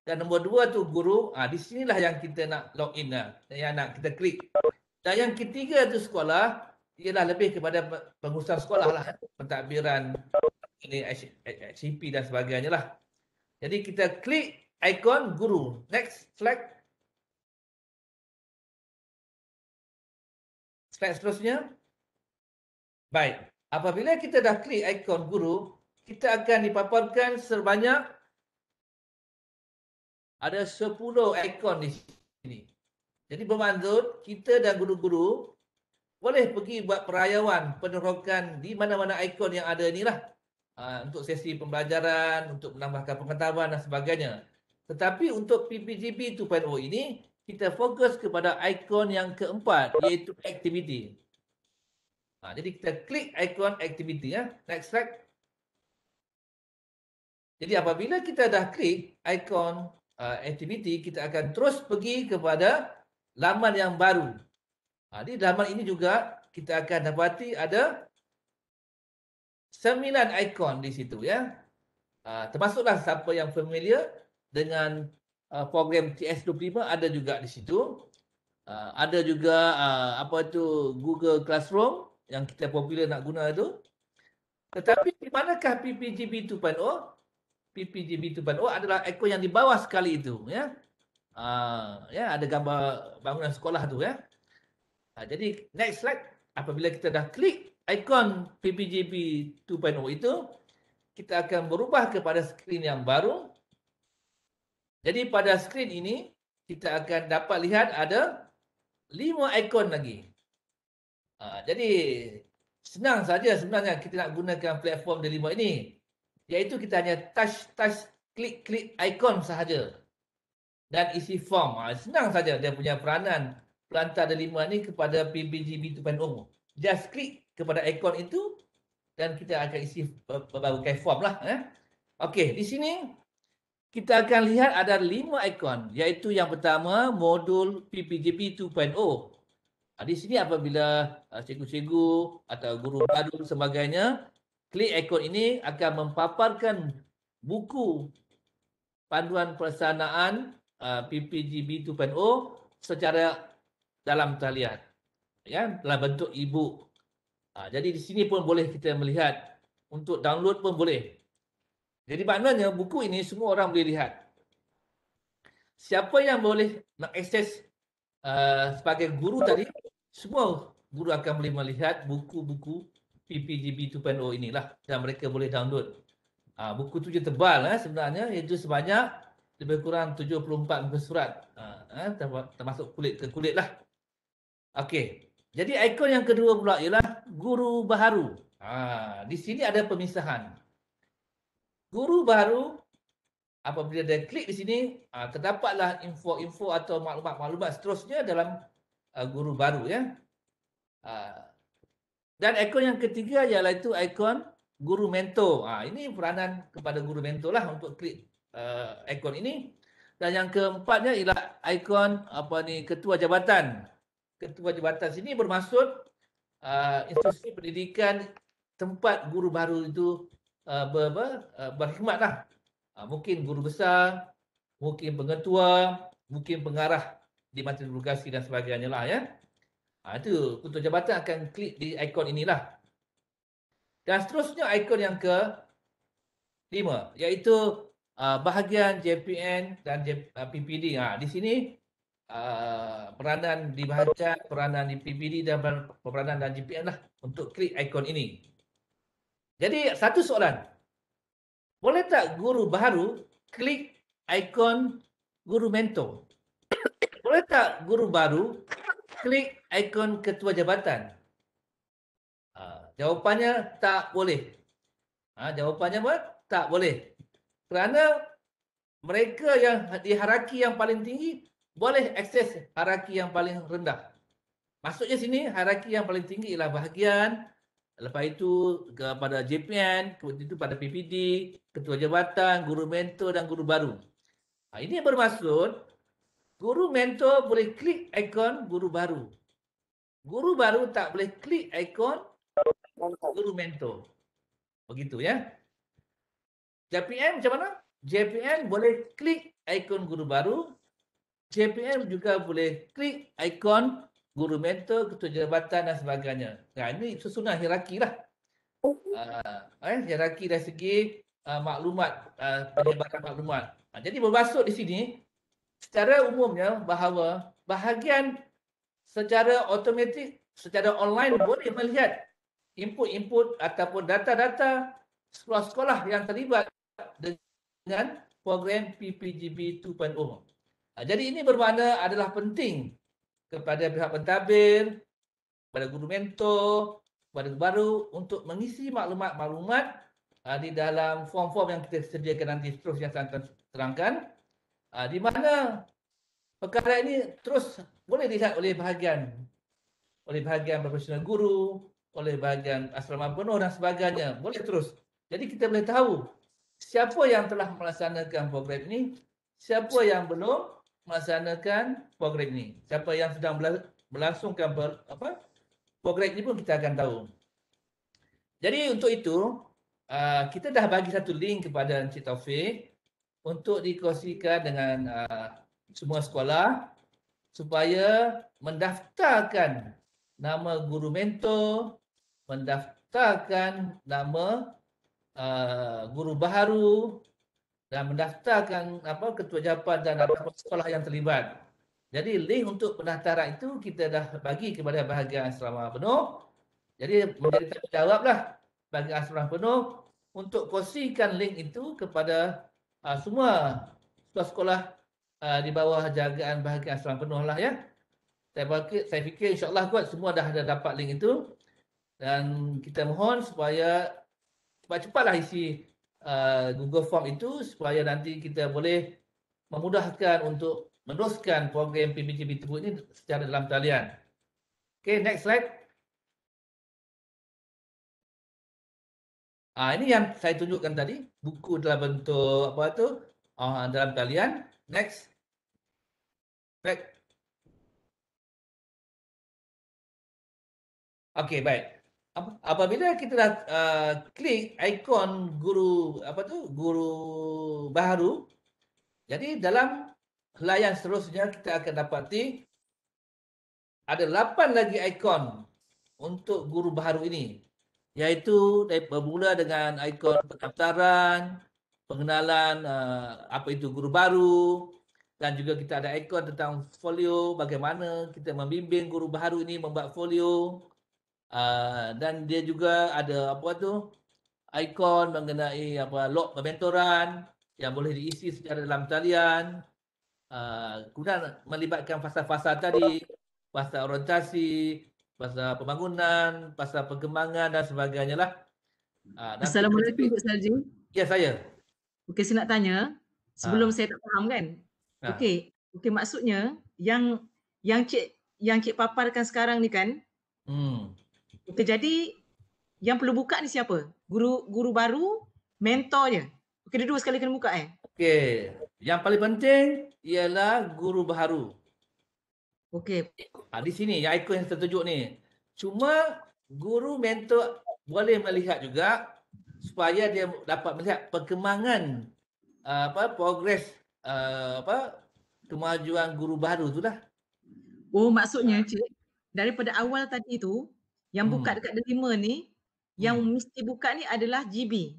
Dan nombor dua tu guru, ha, di sinilah yang kita nak log in lah. Yang nak kita klik. Dan yang ketiga tu sekolah, ialah lebih kepada pengusaha sekolah lah. Pentadbiran ini HCP dan sebagainya lah. Jadi kita klik ikon guru. Next, select. Select seterusnya. Baik. Apabila kita dah klik ikon guru, kita akan dipaparkan sebanyak ada 10 ikon di sini. Jadi bermaksud kita dan guru-guru boleh pergi buat perayaan penerokan di mana-mana ikon yang ada ni lah. Ha, untuk sesi pembelajaran, untuk menambahkan pengetahuan dan sebagainya. Tetapi untuk PPGP 2.0 ini, kita fokus kepada ikon yang keempat iaitu aktiviti. Ha, jadi kita klik ikon aktiviti. Ya. Next slide. Jadi apabila kita dah klik ikon uh, aktiviti, kita akan terus pergi kepada laman yang baru. Ha, di laman ini juga kita akan dapati ada sembilan ikon di situ. ya. Ha, termasuklah siapa yang familiar dengan uh, program TS25 ada juga di situ. Uh, ada juga uh, apa tu Google Classroom yang kita popular nak guna tu. Tetapi di manakah PPGB 2.0? PPGB 2.0 adalah ekor yang di bawah sekali itu. Ya, uh, ya ada gambar bangunan sekolah tu ya. Uh, jadi next slide. Apabila kita dah klik ikon PPGB 2.0 itu, kita akan berubah kepada skrin yang baru. Jadi pada skrin ini, kita akan dapat lihat ada lima ikon lagi. Ha, jadi senang saja sebenarnya kita nak gunakan platform Delimo ini. Iaitu kita hanya touch touch klik klik ikon sahaja dan isi form. Ha, senang saja dia punya peranan pelantar Delimo ini kepada PBG B2.0. Just klik kepada ikon itu dan kita akan isi berbagai form lah. Eh. Okey, di sini kita akan lihat ada lima ikon iaitu yang pertama modul PPGP di sini apabila uh, cikgu-cikgu atau guru baru sebagainya klik ikon ini akan mempaparkan buku panduan pelaksanaan uh, PPGB 2.0 secara dalam talian ya dalam bentuk e jadi di sini pun boleh kita melihat untuk download pun boleh. Jadi maknanya buku ini semua orang boleh lihat. Siapa yang boleh mengakses uh, sebagai guru tadi semua guru akan boleh melihat buku-buku PPGB 2.0 inilah dan mereka boleh download. Ha, buku tu je tebal eh, sebenarnya iaitu sebanyak lebih kurang 74 muka surat ha, eh, termasuk kulit ke kulit lah. Okey, jadi ikon yang kedua pula ialah guru baharu. Ha, di sini ada pemisahan. Guru baharu apabila dia klik di sini ha, terdapatlah info-info atau maklumat-maklumat seterusnya dalam Uh, guru baru ya. Uh, dan ikon yang ketiga ialah itu ikon guru mentor. Ha, ini peranan kepada guru mentor lah untuk klik uh, ikon ini. Dan yang keempatnya ialah ikon apa ni ketua jabatan. Ketua jabatan sini bermaksud uh, institusi pendidikan tempat guru baru itu uh, ber, ber, berkhidmat lah. Uh, mungkin guru besar, mungkin pengetua, mungkin pengarah di mata tugasi dan sebagainya lah ya. Ha, itu untuk jabatan akan klik di ikon inilah. Dan seterusnya ikon yang ke lima iaitu uh, bahagian JPN dan ha, PPD. Ha, di sini uh, peranan di bahagian, peranan di PPD dan peranan dan JPN lah untuk klik ikon ini. Jadi satu soalan. Boleh tak guru baru klik ikon guru mentor? Boleh tak guru baru, klik ikon ketua jabatan. Ha, jawapannya tak boleh. Ha, jawapannya apa? Tak boleh. Kerana mereka yang di haraki yang paling tinggi boleh akses haraki yang paling rendah. Maksudnya sini haraki yang paling tinggi ialah bahagian lepas itu kepada JPN, kemudian itu pada PPD, ketua jabatan, guru mentor dan guru baru. Ah, ini bermaksud Guru mentor boleh klik ikon guru baru. Guru baru tak boleh klik ikon guru mentor. Begitu ya. JPN macam mana? JPN boleh klik ikon guru baru. JPN juga boleh klik ikon guru mentor, ketua jabatan dan sebagainya. Nah, ha, ini susunan hierarki lah. Uh, eh, hierarki dari segi uh, maklumat, uh, penyebaran maklumat. Uh, jadi bermaksud di sini, secara umumnya bahawa bahagian secara automatik secara online boleh melihat input-input ataupun data-data sekolah-sekolah yang terlibat dengan program PPGB 2.0. Ha, jadi ini bermakna adalah penting kepada pihak pentadbir, kepada guru mentor, kepada guru baru untuk mengisi maklumat-maklumat ha, di dalam form-form yang kita sediakan nanti seterusnya yang saya terangkan. Ha, di mana perkara ini terus boleh dilihat oleh bahagian oleh bahagian profesional guru, oleh bahagian asrama penuh dan sebagainya. Boleh terus. Jadi kita boleh tahu siapa yang telah melaksanakan program ini, siapa yang belum melaksanakan program ini. Siapa yang sedang melangsungkan apa, program ini pun kita akan tahu. Jadi untuk itu, ah, kita dah bagi satu link kepada Encik Taufik untuk dikongsikan dengan uh, semua sekolah supaya mendaftarkan nama guru mentor, mendaftarkan nama uh, guru baharu dan mendaftarkan apa ketua jabatan dan apa sekolah yang terlibat. Jadi link untuk pendaftaran itu kita dah bagi kepada bahagian asrama penuh. Jadi menjadi tanggungjawablah bagi asrama penuh untuk kongsikan link itu kepada uh, semua sekolah-sekolah uh, di bawah jagaan bahagian asrama penuh lah ya. Saya fikir, saya fikir insyaAllah kot semua dah ada dapat link itu. Dan kita mohon supaya cepat-cepatlah isi uh, Google Form itu supaya nanti kita boleh memudahkan untuk meneruskan program PBGB tersebut ini secara dalam talian. Okay, next slide. Ah ini yang saya tunjukkan tadi buku dalam bentuk apa tu ah dalam talian next back okay baik apabila kita dah uh, klik ikon guru apa tu guru baru jadi dalam layan seterusnya kita akan dapati ada lapan lagi ikon untuk guru baru ini iaitu bermula dengan ikon pendaftaran, pengenalan uh, apa itu guru baru dan juga kita ada ikon tentang folio bagaimana kita membimbing guru baru ini membuat folio uh, dan dia juga ada apa tu ikon mengenai apa log pementoran yang boleh diisi secara dalam talian uh, eh, kemudian melibatkan fasa-fasa tadi fasa orientasi pasal pembangunan, pasal perkembangan dan sebagainya lah. Uh, Assalamualaikum Encik Salji. Ya saya. Okey saya nak tanya. Sebelum ha. saya tak faham kan? Ha. Okey. Okey maksudnya yang yang cik yang cik paparkan sekarang ni kan? Hmm. Okay, jadi yang perlu buka ni siapa? Guru guru baru mentornya. Okey dua sekali kena buka eh. Okey. Yang paling penting ialah guru baru. Okey. Ha, di sini yang ikon yang tertunjuk ni. Cuma guru mentor boleh melihat juga supaya dia dapat melihat perkembangan uh, apa progres uh, apa kemajuan guru baru tu lah. Oh maksudnya ha. cik daripada awal tadi tu yang hmm. buka dekat delima ni yang hmm. mesti buka ni adalah GB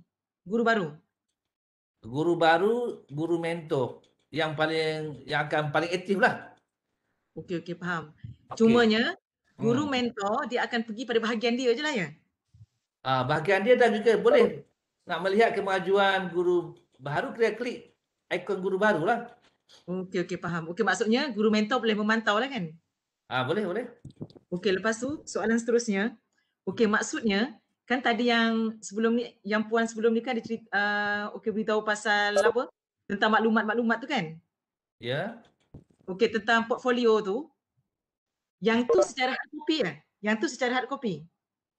guru baru. Guru baru, guru mentor yang paling yang akan paling aktif lah. Okey okey faham. Okay. Cumanya guru hmm. mentor dia akan pergi pada bahagian dia je lah ya. Ah bahagian dia dan juga boleh oh. nak melihat kemajuan guru baru kena klik ikon guru baru lah. Okey okey faham. Okey maksudnya guru mentor boleh memantau lah kan? Ah boleh boleh. Okey lepas tu soalan seterusnya. Okey maksudnya kan tadi yang sebelum ni yang puan sebelum ni kan dia cerita uh, okey beritahu pasal apa? Tentang maklumat-maklumat tu kan? Ya. Yeah okey tentang portfolio tu yang tu secara hard copy kan? Yang tu secara hard copy.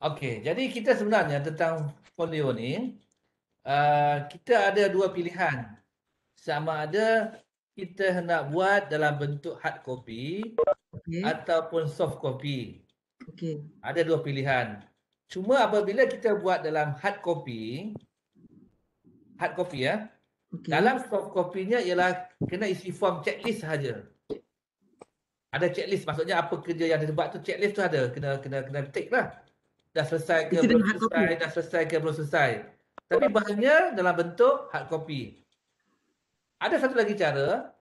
Okey, jadi kita sebenarnya tentang portfolio ni uh, kita ada dua pilihan. Sama ada kita hendak buat dalam bentuk hard copy okay. ataupun soft copy. Okey. Ada dua pilihan. Cuma apabila kita buat dalam hard copy hard copy ya. Okay. Dalam soft copy-nya ialah kena isi form checklist saja ada checklist maksudnya apa kerja yang dia buat tu checklist tu ada kena kena kena tick lah dah selesai ke belum selesai dah selesai ke belum selesai tapi bahannya dalam bentuk hard copy ada satu lagi cara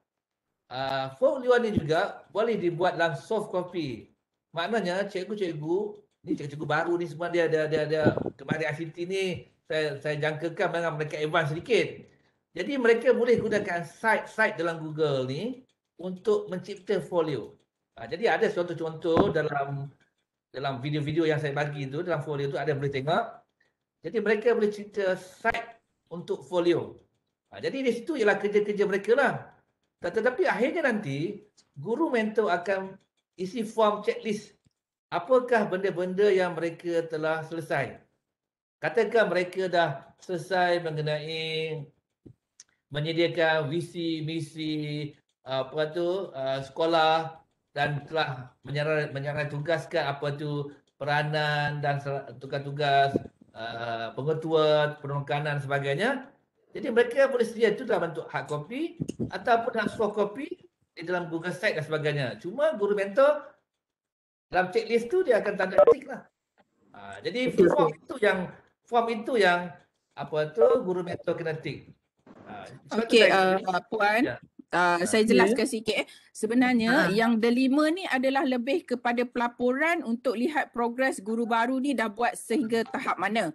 uh, ah, folio ni juga boleh dibuat dalam soft copy maknanya cikgu-cikgu ni cikgu-cikgu baru ni semua dia dia dia, dia kemari ICT ni saya saya jangkakan dengan mereka advance sedikit jadi mereka boleh gunakan site-site dalam Google ni untuk mencipta folio. Ha, jadi ada suatu contoh dalam dalam video-video yang saya bagi itu, dalam folio itu ada boleh tengok. Jadi mereka boleh cipta site untuk folio. Ha, jadi di situ ialah kerja-kerja mereka lah. Tetapi akhirnya nanti, guru mentor akan isi form checklist. Apakah benda-benda yang mereka telah selesai? Katakan mereka dah selesai mengenai menyediakan visi, misi, apa tu uh, sekolah dan telah menyerah menyerah tugaskan apa tu peranan dan tugas-tugas uh, pengetua penolong kanan sebagainya jadi mereka boleh sedia itu dalam bentuk hard copy ataupun hard soft copy di dalam Google Site dan sebagainya. Cuma guru mentor dalam checklist tu dia akan tanda tik lah. Ha, jadi form itu yang form itu yang apa tu guru mentor kena tik. Ha, okay, uh, Puan. Ya. Ah, ah, saya ya. jelaskan yeah. sikit eh. Sebenarnya ha. yang delima ni adalah lebih kepada pelaporan untuk lihat progres guru baru ni dah buat sehingga tahap mana.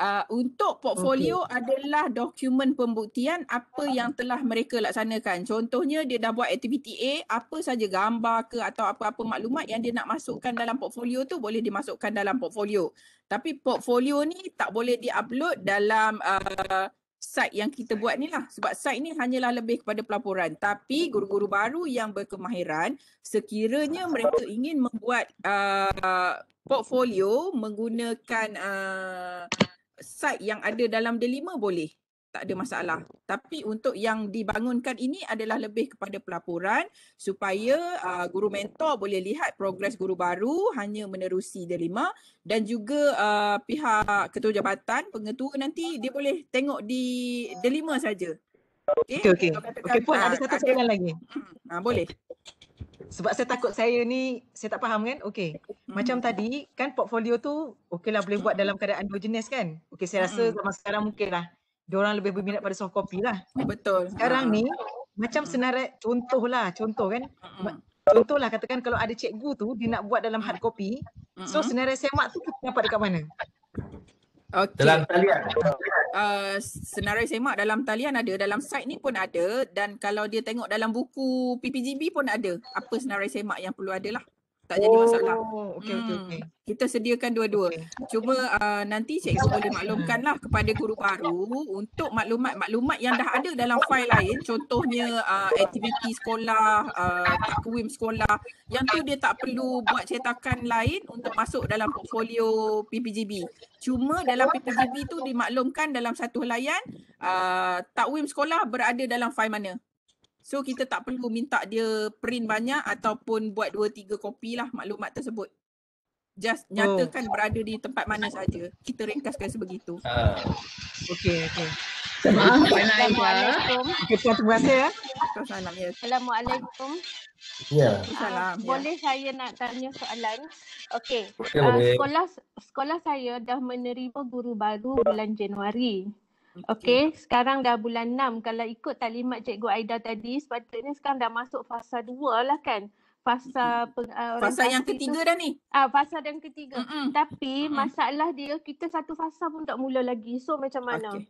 Uh, untuk portfolio okay. adalah dokumen pembuktian apa yang telah mereka laksanakan. Contohnya dia dah buat aktiviti A, apa saja gambar ke atau apa-apa maklumat yang dia nak masukkan dalam portfolio tu boleh dimasukkan dalam portfolio. Tapi portfolio ni tak boleh diupload dalam uh, site yang kita buat ni lah. Sebab site ni hanyalah lebih kepada pelaporan. Tapi guru-guru baru yang berkemahiran sekiranya mereka ingin membuat uh, portfolio menggunakan uh, site yang ada dalam delima boleh tak ada masalah. Tapi untuk yang dibangunkan ini adalah lebih kepada pelaporan supaya uh, guru mentor boleh lihat progres guru baru hanya menerusi delima dan juga uh, pihak ketua jabatan pengetua nanti dia boleh tengok di delima saja. Okey okey. Okey okay, puan ada uh, satu soalan lagi. Ha boleh. Sebab saya takut saya ni saya tak faham kan? Okey. hmm Macam tadi kan portfolio tu okeylah boleh buat dalam keadaan dua jenis kan? Okey saya rasa mm-hmm. zaman sekarang mungkinlah. lah Orang lebih berminat pada soft copy lah. Betul. Sekarang ha. ni macam senarai lah, contoh kan. Contoh lah katakan kalau ada cikgu tu dia nak buat dalam hard copy. So senarai semak tu kita dapat dekat mana? Okay. Dalam talian. Uh, senarai semak dalam talian ada. Dalam site ni pun ada. Dan kalau dia tengok dalam buku PPGB pun ada. Apa senarai semak yang perlu ada lah tak jadi oh, masalah. Okey hmm. okey okey. Kita sediakan dua-dua. Okay. Cuba uh, nanti cikgu boleh maklumkanlah kepada guru baru untuk maklumat-maklumat yang dah ada dalam fail lain contohnya uh, aktiviti sekolah, uh, takwim sekolah yang tu dia tak perlu buat cetakan lain untuk masuk dalam portfolio PPGB. Cuma dalam PPGB tu dimaklumkan dalam satu layan uh, takwim sekolah berada dalam fail mana? So kita tak perlu minta dia print banyak ataupun buat dua tiga kopi lah maklumat tersebut. Just oh. nyatakan oh. berada di tempat mana saja. Kita ringkaskan sebegitu. Uh. Ah. okay. okey. Assalamualaikum. Assalamualaikum. Ya. Uh, boleh saya nak tanya soalan? Okey. Uh, sekolah sekolah saya dah menerima guru baru bulan Januari. Okey, sekarang dah bulan enam. kalau ikut taklimat Cikgu Aida tadi sepatutnya sekarang dah masuk fasa dua lah kan. Fasa uh, fasa yang ketiga tu, dah ni. Ah uh, fasa yang ketiga. Mm-mm. Tapi Mm-mm. masalah dia kita satu fasa pun tak mula lagi. So macam mana? Okay.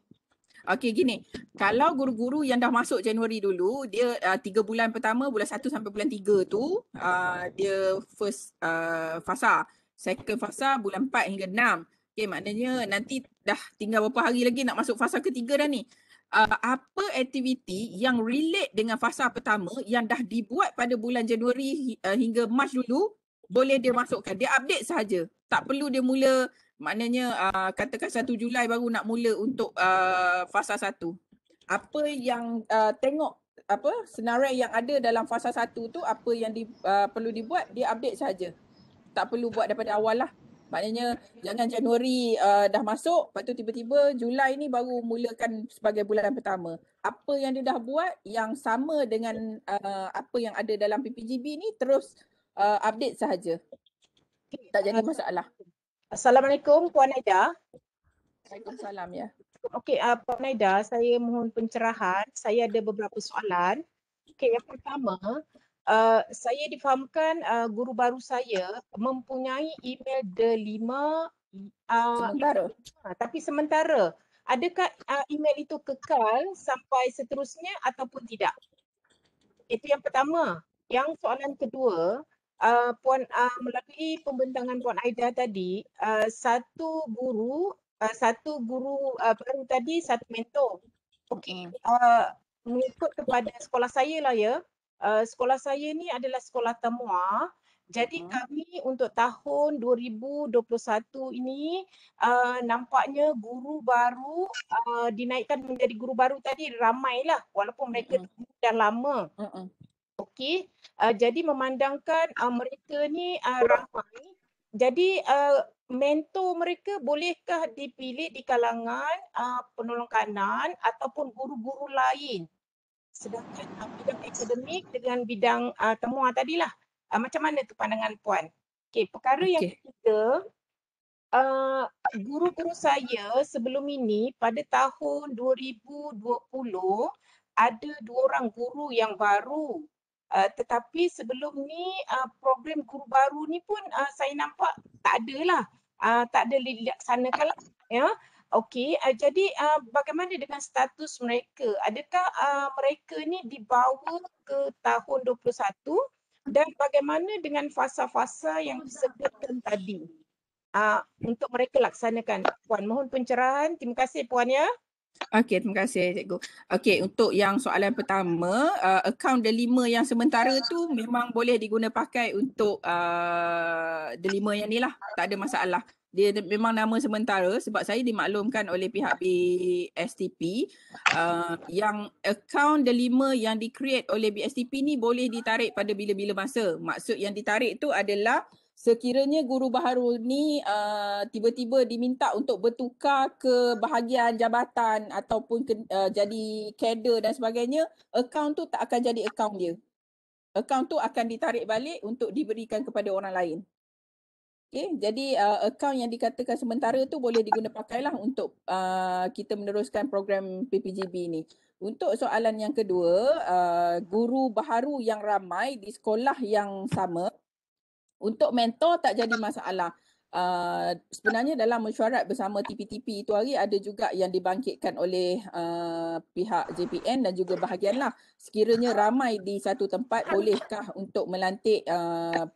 Okey gini, kalau guru-guru yang dah masuk Januari dulu, dia uh, tiga bulan pertama, bulan satu sampai bulan tiga tu, uh, dia first uh, fasa. Second fasa bulan empat hingga enam. Okay, maknanya nanti dah tinggal beberapa hari lagi nak masuk fasa ketiga dah ni. Uh, apa aktiviti yang relate dengan fasa pertama yang dah dibuat pada bulan Januari uh, hingga Mac dulu boleh dia masukkan. Dia update sahaja. Tak perlu dia mula maknanya uh, katakan 1 Julai baru nak mula untuk uh, fasa 1. Apa yang uh, tengok apa senarai yang ada dalam fasa 1 tu apa yang di, uh, perlu dibuat dia update sahaja. Tak perlu buat daripada awal lah. Maknanya jangan Januari uh, dah masuk, lepas tu tiba-tiba Julai ni baru mulakan sebagai bulan pertama. Apa yang dia dah buat yang sama dengan uh, apa yang ada dalam PPGB ni terus uh, update sahaja. Tak jadi masalah. Assalamualaikum Puan Naida. Waalaikumsalam ya. Okey uh, Puan Naida, saya mohon pencerahan. Saya ada beberapa soalan. Okey yang pertama, Uh, saya difahamkan uh, guru baru saya mempunyai email d Lima uh, sementara. tapi sementara adakah uh, email itu kekal sampai seterusnya ataupun tidak itu yang pertama yang soalan kedua uh, puan uh, melalui pembentangan puan Aida tadi uh, satu guru uh, satu guru uh, baru tadi satu mentor okey uh, mengikut kepada sekolah saya lah ya Eh, sekolah saya ni adalah sekolah temua. Jadi uh-huh. kami untuk tahun 2021 ini uh, nampaknya guru baru uh, dinaikkan menjadi guru baru tadi ramailah walaupun mereka uh-huh. dah lama. Uh-huh. Okey. Uh, jadi memandangkan uh, mereka ni uh, ramai. Jadi uh, mentor mereka bolehkah dipilih di kalangan uh, penolong kanan ataupun guru-guru lain? sedangkan uh, bidang akademik dengan bidang uh, ah, temuan tadilah. Uh, macam mana tu pandangan puan? Okey, perkara okay. yang ketiga uh, guru-guru saya sebelum ini pada tahun 2020 ada dua orang guru yang baru Uh, tetapi sebelum ni uh, program guru baru ni pun uh, saya nampak tak ada lah. Uh, tak ada dilaksanakan lah. Ya. Okey, uh, jadi uh, bagaimana dengan status mereka? Adakah uh, mereka ni dibawa ke tahun 21 dan bagaimana dengan fasa-fasa yang disebutkan tadi? Uh, untuk mereka laksanakan. Puan mohon pencerahan. Terima kasih puan ya. Okey, terima kasih cikgu. Okey, untuk yang soalan pertama, uh, account delima yang sementara tu memang boleh pakai untuk uh, delima yang ni lah. Tak ada masalah dia memang nama sementara sebab saya dimaklumkan oleh pihak BSTP uh, yang akaun delima yang dikreat oleh BSTP ni boleh ditarik pada bila-bila masa. Maksud yang ditarik tu adalah sekiranya guru baharu ni uh, tiba-tiba diminta untuk bertukar ke bahagian jabatan ataupun ke, uh, jadi kader dan sebagainya, akaun tu tak akan jadi akaun dia. Akaun tu akan ditarik balik untuk diberikan kepada orang lain. Okay, jadi uh, account yang dikatakan sementara tu boleh digunapakailah untuk uh, kita meneruskan program PPGB ni. Untuk soalan yang kedua, uh, guru baharu yang ramai di sekolah yang sama untuk mentor tak jadi masalah. Uh, sebenarnya dalam mesyuarat bersama TPTP itu hari ada juga yang dibangkitkan oleh uh, pihak JPN dan juga bahagianlah sekiranya ramai di satu tempat bolehkah untuk melantik uh,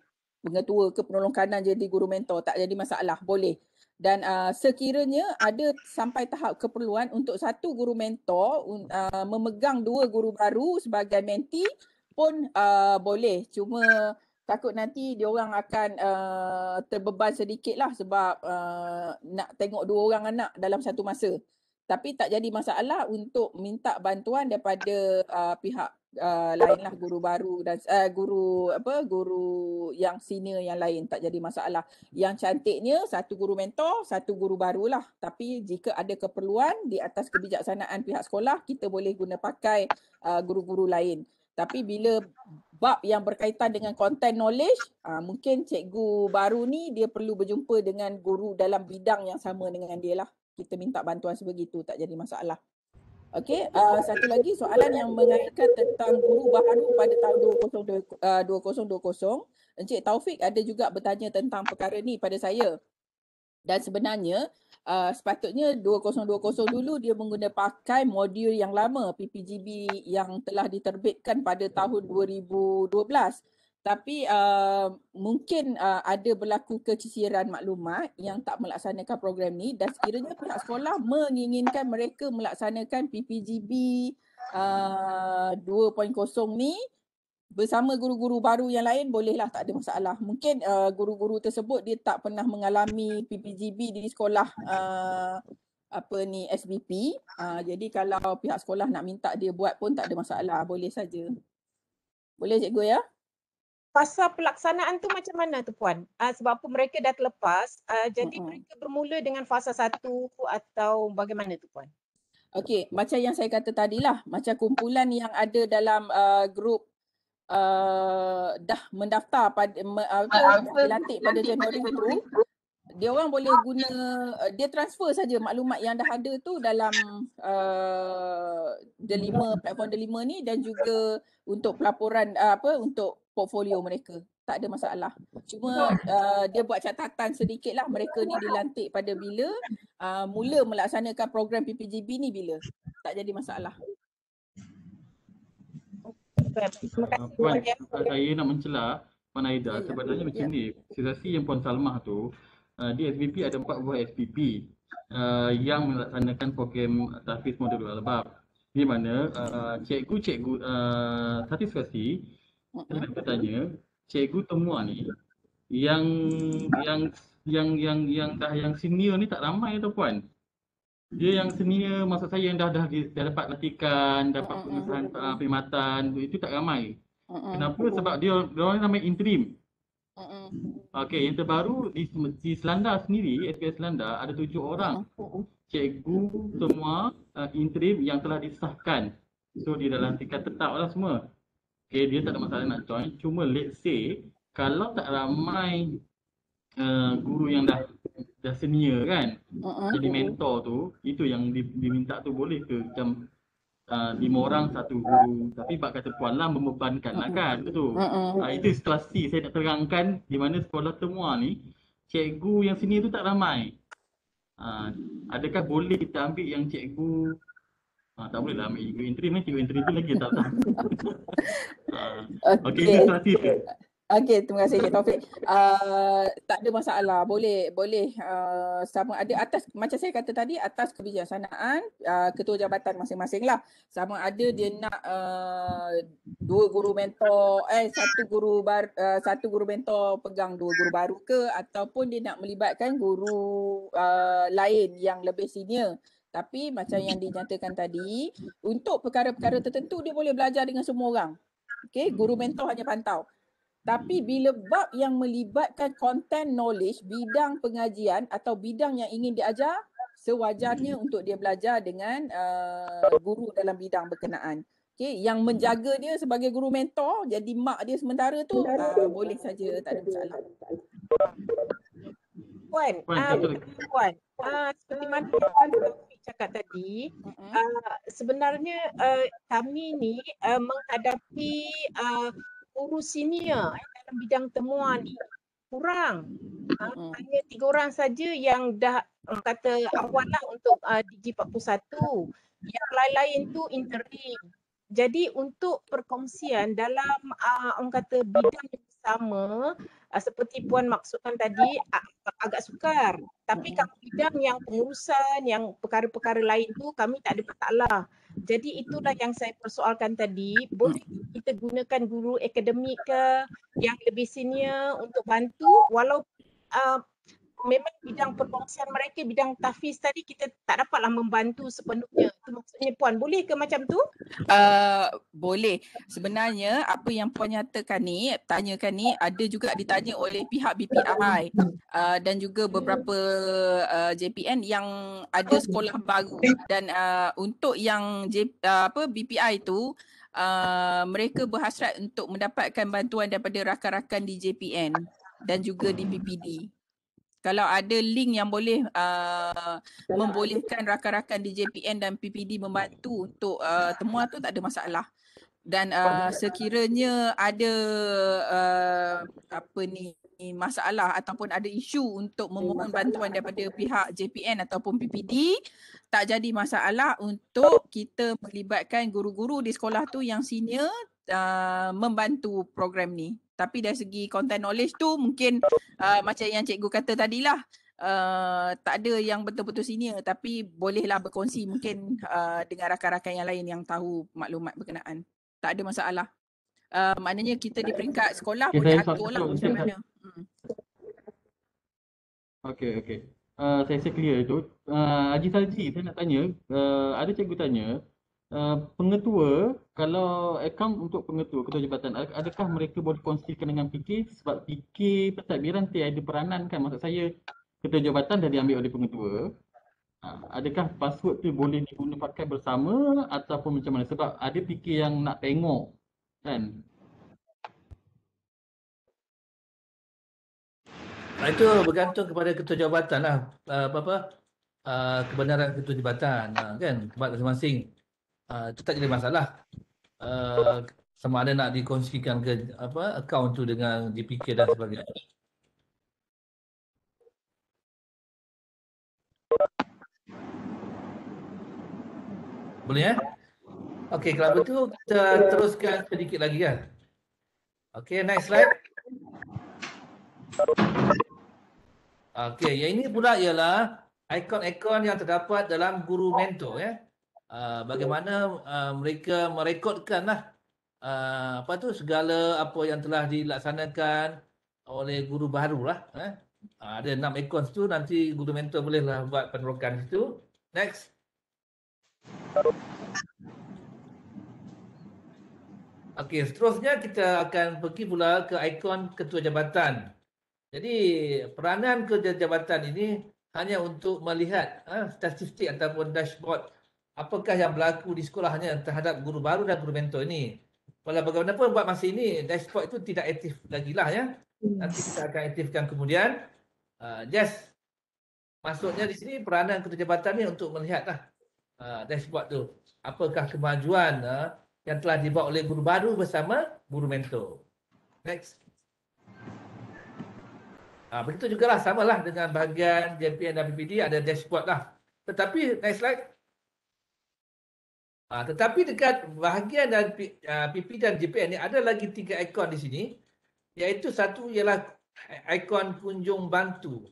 pengetua ke penolong kanan jadi guru mentor tak jadi masalah boleh dan uh, sekiranya ada sampai tahap keperluan untuk satu guru mentor uh, memegang dua guru baru sebagai menti pun uh, boleh cuma takut nanti dia orang akan uh, terbeban sedikit lah sebab uh, nak tengok dua orang anak dalam satu masa tapi tak jadi masalah untuk minta bantuan daripada uh, pihak Uh, lainlah guru baru dan uh, guru apa guru yang senior yang lain tak jadi masalah. Yang cantiknya satu guru mentor, satu guru barulah. Tapi jika ada keperluan di atas kebijaksanaan pihak sekolah, kita boleh guna pakai uh, guru-guru lain. Tapi bila bab yang berkaitan dengan content knowledge, uh, mungkin cikgu baru ni dia perlu berjumpa dengan guru dalam bidang yang sama dengan dia lah. Kita minta bantuan sebegitu tak jadi masalah. Okey, uh, satu lagi soalan yang mengaitkan tentang guru baharu pada tahun 2020. Uh, Encik Taufik ada juga bertanya tentang perkara ni pada saya. Dan sebenarnya uh, sepatutnya 2020 dulu dia menggunakan pakai modul yang lama PPGB yang telah diterbitkan pada tahun 2012 tapi uh, mungkin uh, ada berlaku kecisiran maklumat yang tak melaksanakan program ni dan sekiranya pihak sekolah menginginkan mereka melaksanakan PPGB uh, 2.0 ni bersama guru-guru baru yang lain bolehlah tak ada masalah. Mungkin uh, guru-guru tersebut dia tak pernah mengalami PPGB di sekolah uh, apa ni SBP. Uh, ah, jadi kalau pihak sekolah nak minta dia buat pun tak ada masalah, boleh saja. Boleh cikgu ya? pasal pelaksanaan tu macam mana tu puan? Uh, sebab apa mereka dah terlepas uh, jadi mm-hmm. mereka bermula dengan fasa satu atau bagaimana tu puan? Okey, macam yang saya kata tadi lah, macam kumpulan yang ada dalam uh, grup uh, dah mendaftar pada me, apa, uh, dilantik pada Januari itu, dia orang boleh guna uh, dia transfer saja maklumat yang dah ada tu dalam uh, delima platform delima ni dan juga untuk pelaporan uh, apa untuk portfolio mereka tak ada masalah. Cuma uh, dia buat catatan sedikit lah mereka ni dilantik pada bila uh, mula melaksanakan program PPGB ni bila. Tak jadi masalah. Ah, Puan, ah, saya nak mencelah Puan Aida ya. sebenarnya ya. macam ni. Sisasi yang Puan Salmah tu uh, di SPP ada empat buah SPP uh, yang melaksanakan program Tafiz Modul Al-Bab. Di mana uh, cikgu-cikgu uh, satisfaksi saya nak bertanya, cikgu temuan ni yang yang yang yang yang dah yang senior ni tak ramai tu puan. Dia yang senior masa saya yang dah dah, dah dapat latihan, dapat pengesahan uh, ah, perkhidmatan itu tak ramai. Kenapa? Sebab dia dia orang ramai interim. Okey, yang terbaru di, di Selandar sendiri, SPS Selandar ada tujuh orang cikgu semua uh, interim yang telah disahkan. So di dalam tingkat tetap lah semua. Okay, dia tak ada masalah nak join. Cuma let's say kalau tak ramai uh, guru yang dah dah senior kan uh-huh. jadi mentor tu itu yang diminta tu boleh ke macam ah, lima orang satu guru tapi pak kata puan lah membebankan lah uh-uh. kan uh tu uh-huh. Uh, ah, itu setelah C saya nak terangkan di mana sekolah semua ni cikgu yang senior tu tak ramai uh, adakah boleh kita ambil yang cikgu Ha, tak boleh lah ambil cikgu entry ni cikgu entry tu lagi tak tahu. uh, okay. okay. Okay. Okay. Okay, terima kasih Cik Taufik. Uh, tak ada masalah. Boleh, boleh. Uh, sama ada atas, macam saya kata tadi, atas kebijaksanaan uh, ketua jabatan masing-masing lah. Sama ada dia nak uh, dua guru mentor, eh satu guru bar, uh, satu guru mentor pegang dua guru baru ke ataupun dia nak melibatkan guru uh, lain yang lebih senior. Tapi macam yang dinyatakan tadi, untuk perkara-perkara tertentu dia boleh belajar dengan semua orang. Okey, guru mentor hanya pantau. Tapi bila bab yang melibatkan content knowledge, bidang pengajian atau bidang yang ingin diajar, sewajarnya untuk dia belajar dengan uh, guru dalam bidang berkenaan. Okey, yang menjaga dia sebagai guru mentor, jadi mak dia sementara tu uh, boleh saja, tak ada masalah. Puan, um, Puan, uh, seperti mana Puan cakap tadi uh, sebenarnya uh, kami ni uh, menghadapi guru uh, senior uh, dalam bidang temuan ni kurang uh, hanya tiga orang saja yang dah orang kata awal lah untuk uh, DG41 yang lain-lain tu interim jadi untuk perkongsian dalam uh, orang kata bidang yang sama uh, seperti puan maksudkan tadi uh, agak sukar tapi kalau bidang yang pengurusan yang perkara-perkara lain tu kami tak ada petaklah jadi itulah yang saya persoalkan tadi boleh mm. kita gunakan guru akademik ke yang lebih senior untuk bantu walaupun uh, memang bidang perbangsaan mereka, bidang tahfiz tadi kita tak dapatlah membantu sepenuhnya. Itu maksudnya Puan. Boleh ke macam tu? Uh, boleh. Sebenarnya apa yang Puan nyatakan ni, tanyakan ni ada juga ditanya oleh pihak BPI uh, dan juga beberapa uh, JPN yang ada sekolah baru dan uh, untuk yang J, uh, apa BPI itu uh, mereka berhasrat untuk mendapatkan bantuan daripada rakan-rakan di JPN dan juga di BPD kalau ada link yang boleh uh, membolehkan rakan-rakan di JPN dan PPD membantu untuk uh, temuan tu tak ada masalah dan uh, sekiranya ada uh, apa ni masalah ataupun ada isu untuk memohon bantuan daripada pihak JPN ataupun PPD tak jadi masalah untuk kita melibatkan guru-guru di sekolah tu yang senior uh, membantu program ni tapi dari segi content knowledge tu mungkin uh, macam yang cikgu kata tadilah uh, tak ada yang betul-betul senior tapi bolehlah berkongsi mungkin uh, dengan rakan-rakan yang lain yang tahu maklumat berkenaan. Tak ada masalah. Uh, maknanya kita di peringkat sekolah okay, boleh atur lah macam lah. mana. Hmm. Okay, okay. Uh, saya rasa clear tu. Uh, Haji Salji, saya nak tanya. Uh, ada cikgu tanya, Eh, pengetua kalau akaun untuk pengetua ketua jabatan adakah mereka boleh kongsikan dengan PK sebab PK pentadbiran tiada peranan kan maksud saya ketua jabatan dah diambil oleh pengetua ha, adakah password tu boleh digunakan bersama ataupun macam mana sebab ada PK yang nak tengok kan itu bergantung kepada ketua jabatan lah eh, apa-apa uh, kebenaran ketua jabatan ha, kan sebab masing-masing itu ah, tak jadi masalah. Uh, sama ada nak dikongsikan ke apa akaun tu dengan DPK dan sebagainya. Boleh ya? Eh? Okey, kalau begitu kita teruskan sedikit lagi kan. Okey, next slide. Okey, yang ini pula ialah ikon-ikon yang terdapat dalam guru mentor ya. Eh? Ah, bagaimana uh, mereka merekodkanlah uh, apa tu segala apa yang telah dilaksanakan oleh guru barulah eh uh, ada enam ekon tu nanti guru mentor bolehlah buat penerokan itu next Okey, seterusnya kita akan pergi pula ke ikon ketua jabatan. Jadi, peranan ketua jabatan ini hanya untuk melihat ha, statistik ataupun dashboard apakah yang berlaku di sekolahnya terhadap guru baru dan guru mentor ini. Walau bagaimanapun buat masa ini, dashboard itu tidak aktif lagi lah ya. Hmm. Nanti kita akan aktifkan kemudian. Uh, ah, yes. Maksudnya di sini peranan ketua jabatan ini untuk melihatlah uh, ah, dashboard tu. Apakah kemajuan uh, yang telah dibuat oleh guru baru bersama guru mentor. Next. Uh, begitu juga lah, sama lah dengan bahagian JPN dan BPD ada dashboard lah. Tetapi next slide. Ha, tetapi dekat bahagian dan PP ah, dan JPN ni ada lagi tiga ikon di sini iaitu satu ialah ikon kunjung bantu.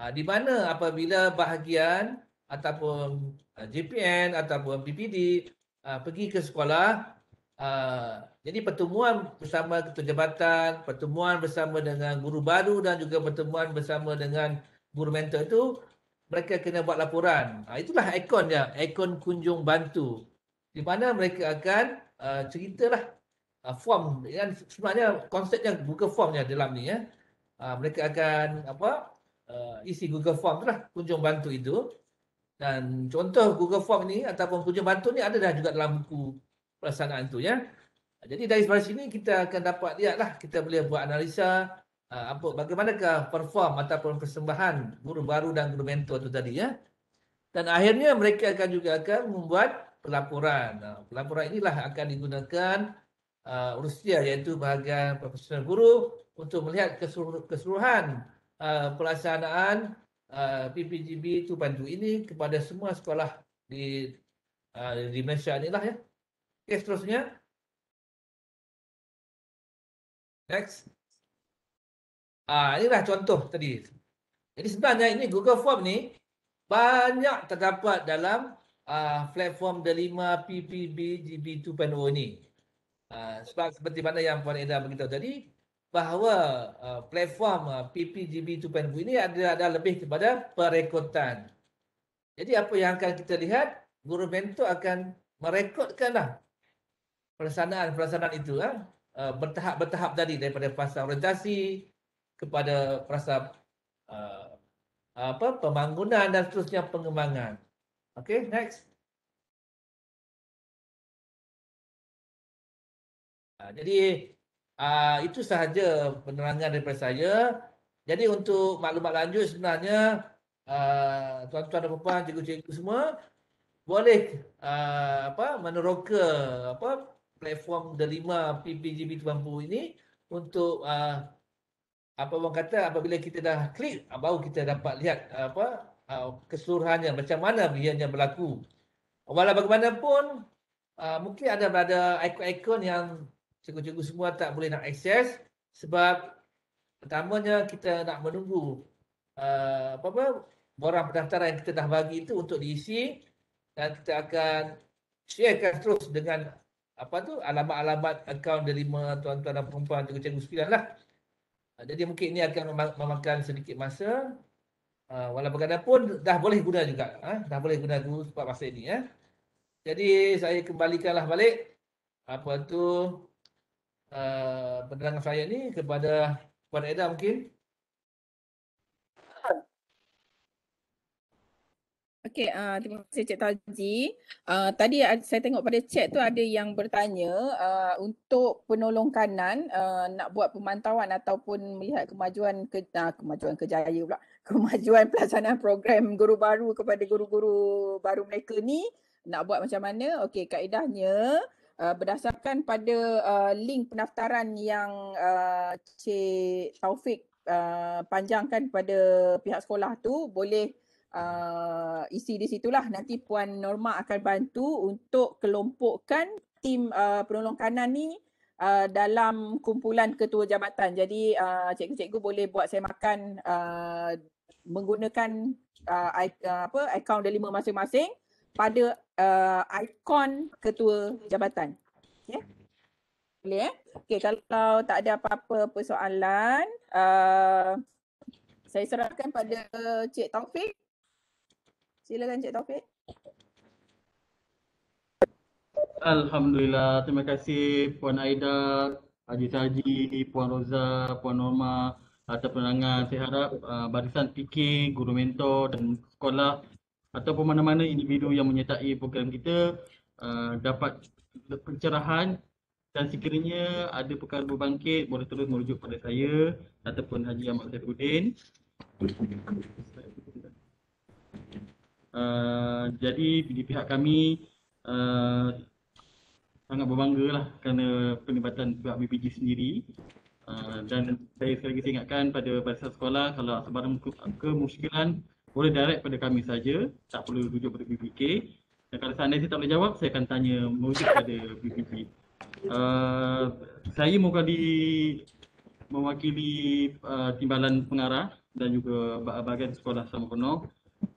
Ha, di mana apabila bahagian ataupun JPN ataupun PPD ha, pergi ke sekolah ha, jadi pertemuan bersama ketua jabatan, pertemuan bersama dengan guru baru dan juga pertemuan bersama dengan guru mentor itu mereka kena buat laporan. itulah ikon dia, ikon kunjung bantu di mana mereka akan uh, ceritalah uh, form dan sebenarnya yang Google Formnya dalam ni ya. Uh, mereka akan apa uh, isi Google Form tu lah kunjung bantu itu dan contoh Google Form ni ataupun kunjung bantu ni ada dah juga dalam buku pelaksanaan tu ya. Jadi dari sebelah sini kita akan dapat lihat lah kita boleh buat analisa uh, apa bagaimanakah perform ataupun persembahan guru baru dan guru mentor tu tadi ya. Dan akhirnya mereka akan juga akan membuat pelaporan. Ah, pelaporan inilah akan digunakan uh, ah, Rusia iaitu bahagian profesional guru untuk melihat keseluruhan uh, pelaksanaan uh, PPGB itu bantu ini kepada semua sekolah di uh, di Malaysia inilah ya. Okey seterusnya. Next. Ah inilah contoh tadi. Jadi sebenarnya ini Google Form ni banyak terdapat dalam uh, platform delima PPB GB 2.0 ni. Uh, sebab seperti mana yang Puan Edah beritahu tadi, bahawa uh, platform uh, PPGB 2.0 ini adalah ada lebih kepada perekodan. Jadi apa yang akan kita lihat, guru mentor akan merekodkanlah pelaksanaan-pelaksanaan itu uh, bertahap-bertahap tadi daripada fasa orientasi kepada fasa uh, apa pembangunan dan seterusnya pengembangan. Okay, next. Ah, jadi ah, itu sahaja penerangan daripada saya. Jadi untuk maklumat lanjut sebenarnya ah, tuan-tuan dan puan cikgu-cikgu semua boleh apa meneroka apa platform delima PPGB Tuan ini untuk apa orang kata apabila kita dah klik baru kita dapat lihat apa uh, keseluruhannya macam mana ianya berlaku walau bagaimanapun uh, mungkin ada berada ikon-ikon yang cikgu-cikgu semua tak boleh nak akses sebab pertamanya kita nak menunggu uh, apa borang pendaftaran yang kita dah bagi itu untuk diisi dan kita akan sharekan terus dengan apa tu alamat-alamat akaun dari lima tuan-tuan dan perempuan cikgu-cikgu sekalian lah. Jadi mungkin ini akan memakan sedikit masa Ah, walaupun bagaimanapun dah boleh guna juga. Uh, dah boleh guna dulu sebab masa ini. Uh. Jadi saya kembalikanlah balik apa tu uh, penerangan saya ni kepada Puan Eda mungkin. Okay, uh, terima kasih Cik Taji. Uh, tadi saya tengok pada chat tu ada yang bertanya uh, untuk penolong kanan uh, nak buat pemantauan ataupun melihat kemajuan ke, uh, kemajuan kejayaan pula. Uh, kemajuan <laughs> pelaksanaan program guru baru kepada guru-guru baru mereka ni nak buat macam mana? Okey, kaedahnya uh, berdasarkan pada uh, link pendaftaran yang uh, Cik Taufik uh, panjangkan kepada pihak sekolah tu boleh uh, isi di situlah. Nanti Puan Norma akan bantu untuk kelompokkan tim uh, penolong kanan ni Uh, dalam kumpulan ketua jabatan. Jadi uh, cikgu-cikgu boleh buat saya makan uh, menggunakan uh, I, uh, apa akaun dari masing-masing pada uh, ikon ketua jabatan. Okey. Ya? Boleh eh? Okey kalau tak ada apa-apa persoalan uh, saya serahkan pada Cik Taufik. Silakan Cik Taufik. Alhamdulillah. Terima kasih Puan Aida, Haji Saji, Puan Roza, Puan Norma atau penerangan saya harap uh, barisan PK, guru mentor dan sekolah ataupun mana-mana individu yang menyertai program kita uh, dapat pencerahan dan sekiranya ada perkara berbangkit boleh terus merujuk pada saya ataupun Haji Ahmad Saifuddin uh, jadi di pihak kami uh, sangat berbangga lah kerana penibatan pihak BPG sendiri Ah, dan saya sekali lagi ingatkan pada bahasa sekolah kalau sebarang kemusykilan boleh direct pada kami saja tak perlu rujuk pada BPK dan kalau seandainya saya tak boleh jawab saya akan tanya merujuk pada BPK uh, ah, saya moga di mewakili uh, timbalan pengarah dan juga bahagian sekolah sama kono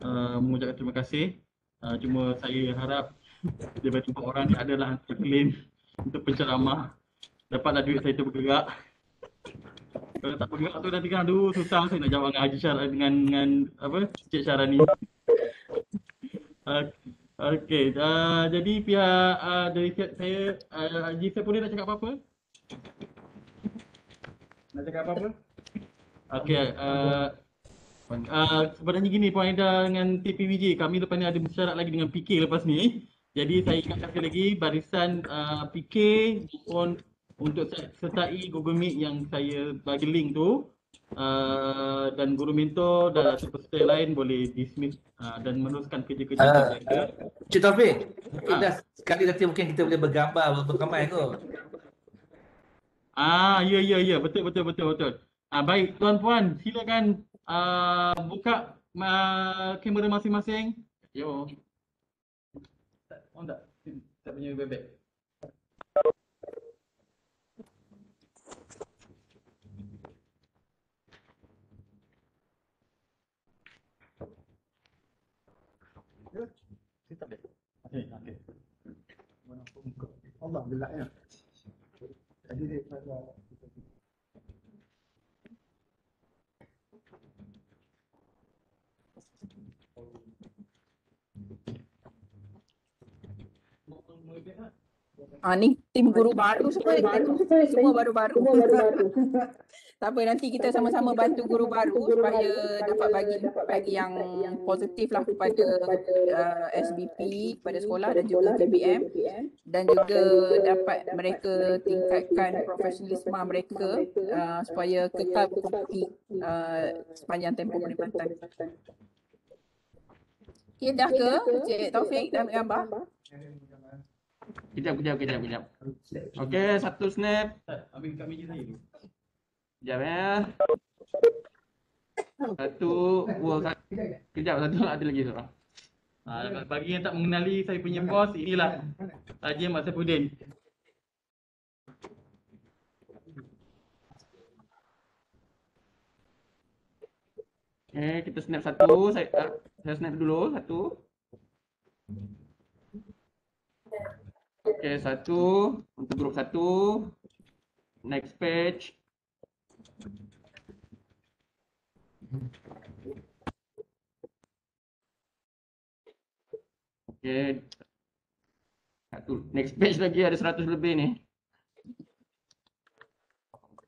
uh, mengucapkan terima kasih uh, cuma saya harap daripada tempat orang ni adalah terklaim untuk penceramah dapatlah duit saya itu bergerak tak bergerak tu nanti kan aduh susah saya nak jawab dengan Haji Syar dengan dengan apa Cik Syara ni. uh, Okey, uh, ah, jadi pihak uh, dari pihak saya, uh, Haji saya boleh nak cakap apa-apa? Nak cakap apa-apa? Okey, uh, uh, sebenarnya gini Puan Aida dengan TPVJ, kami lepas ni ada mesyarat lagi dengan PK lepas ni. Jadi saya ingatkan lagi barisan uh, PK mohon untuk sertai Google Meet yang saya bagi link tu uh, dan guru mentor dan peserta lain boleh dismiss uh, dan meneruskan kerja-kerja uh, mereka. Cik Taufik, mungkin ah. ha. dah sekali nanti mungkin kita boleh bergambar berkamai tu. Ah, ya, ya, ya. Betul, betul, betul, betul. Ah, baik, tuan-puan, silakan uh, buka uh, kamera masing-masing. Yo. Tak, tak, tak punya bebek. Eh, okey. Okay. Allah gelak ya. Jadi dia pasal Ah, tim guru baru semua baru, baru, semua baru-baru. <laughs> Tapi nanti kita sama-sama bantu guru baru supaya dapat bagi bagi yang positif lah, lah kepada uh, uh SBP kepada sekolah dan juga TBM dan juga dapat mereka tingkatkan profesionalisme mereka uh, uh, supaya kekal berkompeti uh, uh, sepanjang tempoh perkhidmatan. Okay, dah ke? Cik Taufik dan gambar. Kejap, kejap, kejap, kejap. Okey, satu snap. Ambil kami je tadi tu. Kejap eh. Satu, wall oh, satu. Kejap, satu <laughs> ada lagi seorang. Ha, bagi yang tak mengenali saya punya bos, inilah. Haji Mak Sepudin. Okay, kita snap satu. Saya, uh, saya snap dulu, satu. Okay, satu. Untuk grup satu. Next page. Okay. Satu. Next page lagi ada seratus lebih ni.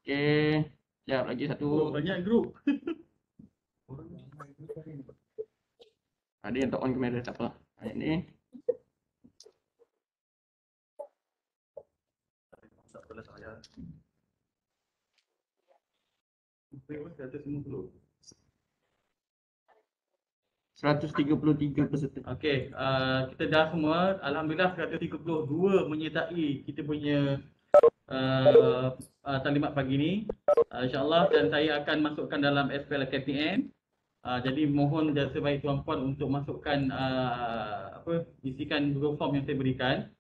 Okay. Sekejap lagi satu. Oh, banyak grup. Ada yang tak on kamera tak apa. Ini. 133 peserta. Okey, uh, kita dah semua alhamdulillah 132 menyertai kita punya uh, uh, talimat pagi ni. Uh, InsyaAllah dan saya akan masukkan dalam SPL KPN. Uh, jadi mohon jasa baik tuan-tuan untuk masukkan uh, apa isikan Google form yang saya berikan.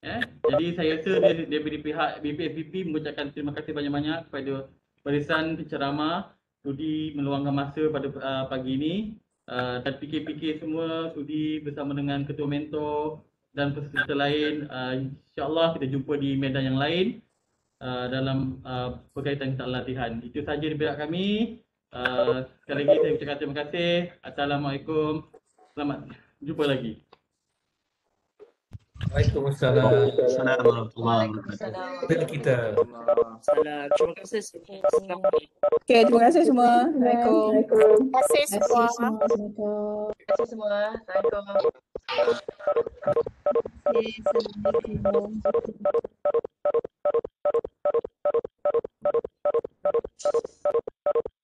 Eh, jadi saya rasa dia, daripada pihak BPFPP mengucapkan terima kasih banyak-banyak kepada barisan penceramah sudi meluangkan masa pada uh, pagi ini uh, dan fikir-fikir semua sudi bersama dengan ketua mentor dan peserta lain uh, insyaallah kita jumpa di medan yang lain uh, dalam uh, berkaitan kita latihan itu sahaja dari pihak kami uh, sekali lagi saya ucapkan terima kasih assalamualaikum selamat jumpa lagi Assalamualaikum. Assalamualaikum. Kita. Terima kasih semua. Terima kasih semua. Assalamualaikum. Terima kasih semua. Assalamualaikum. Terima kasih semua. Assalamualaikum.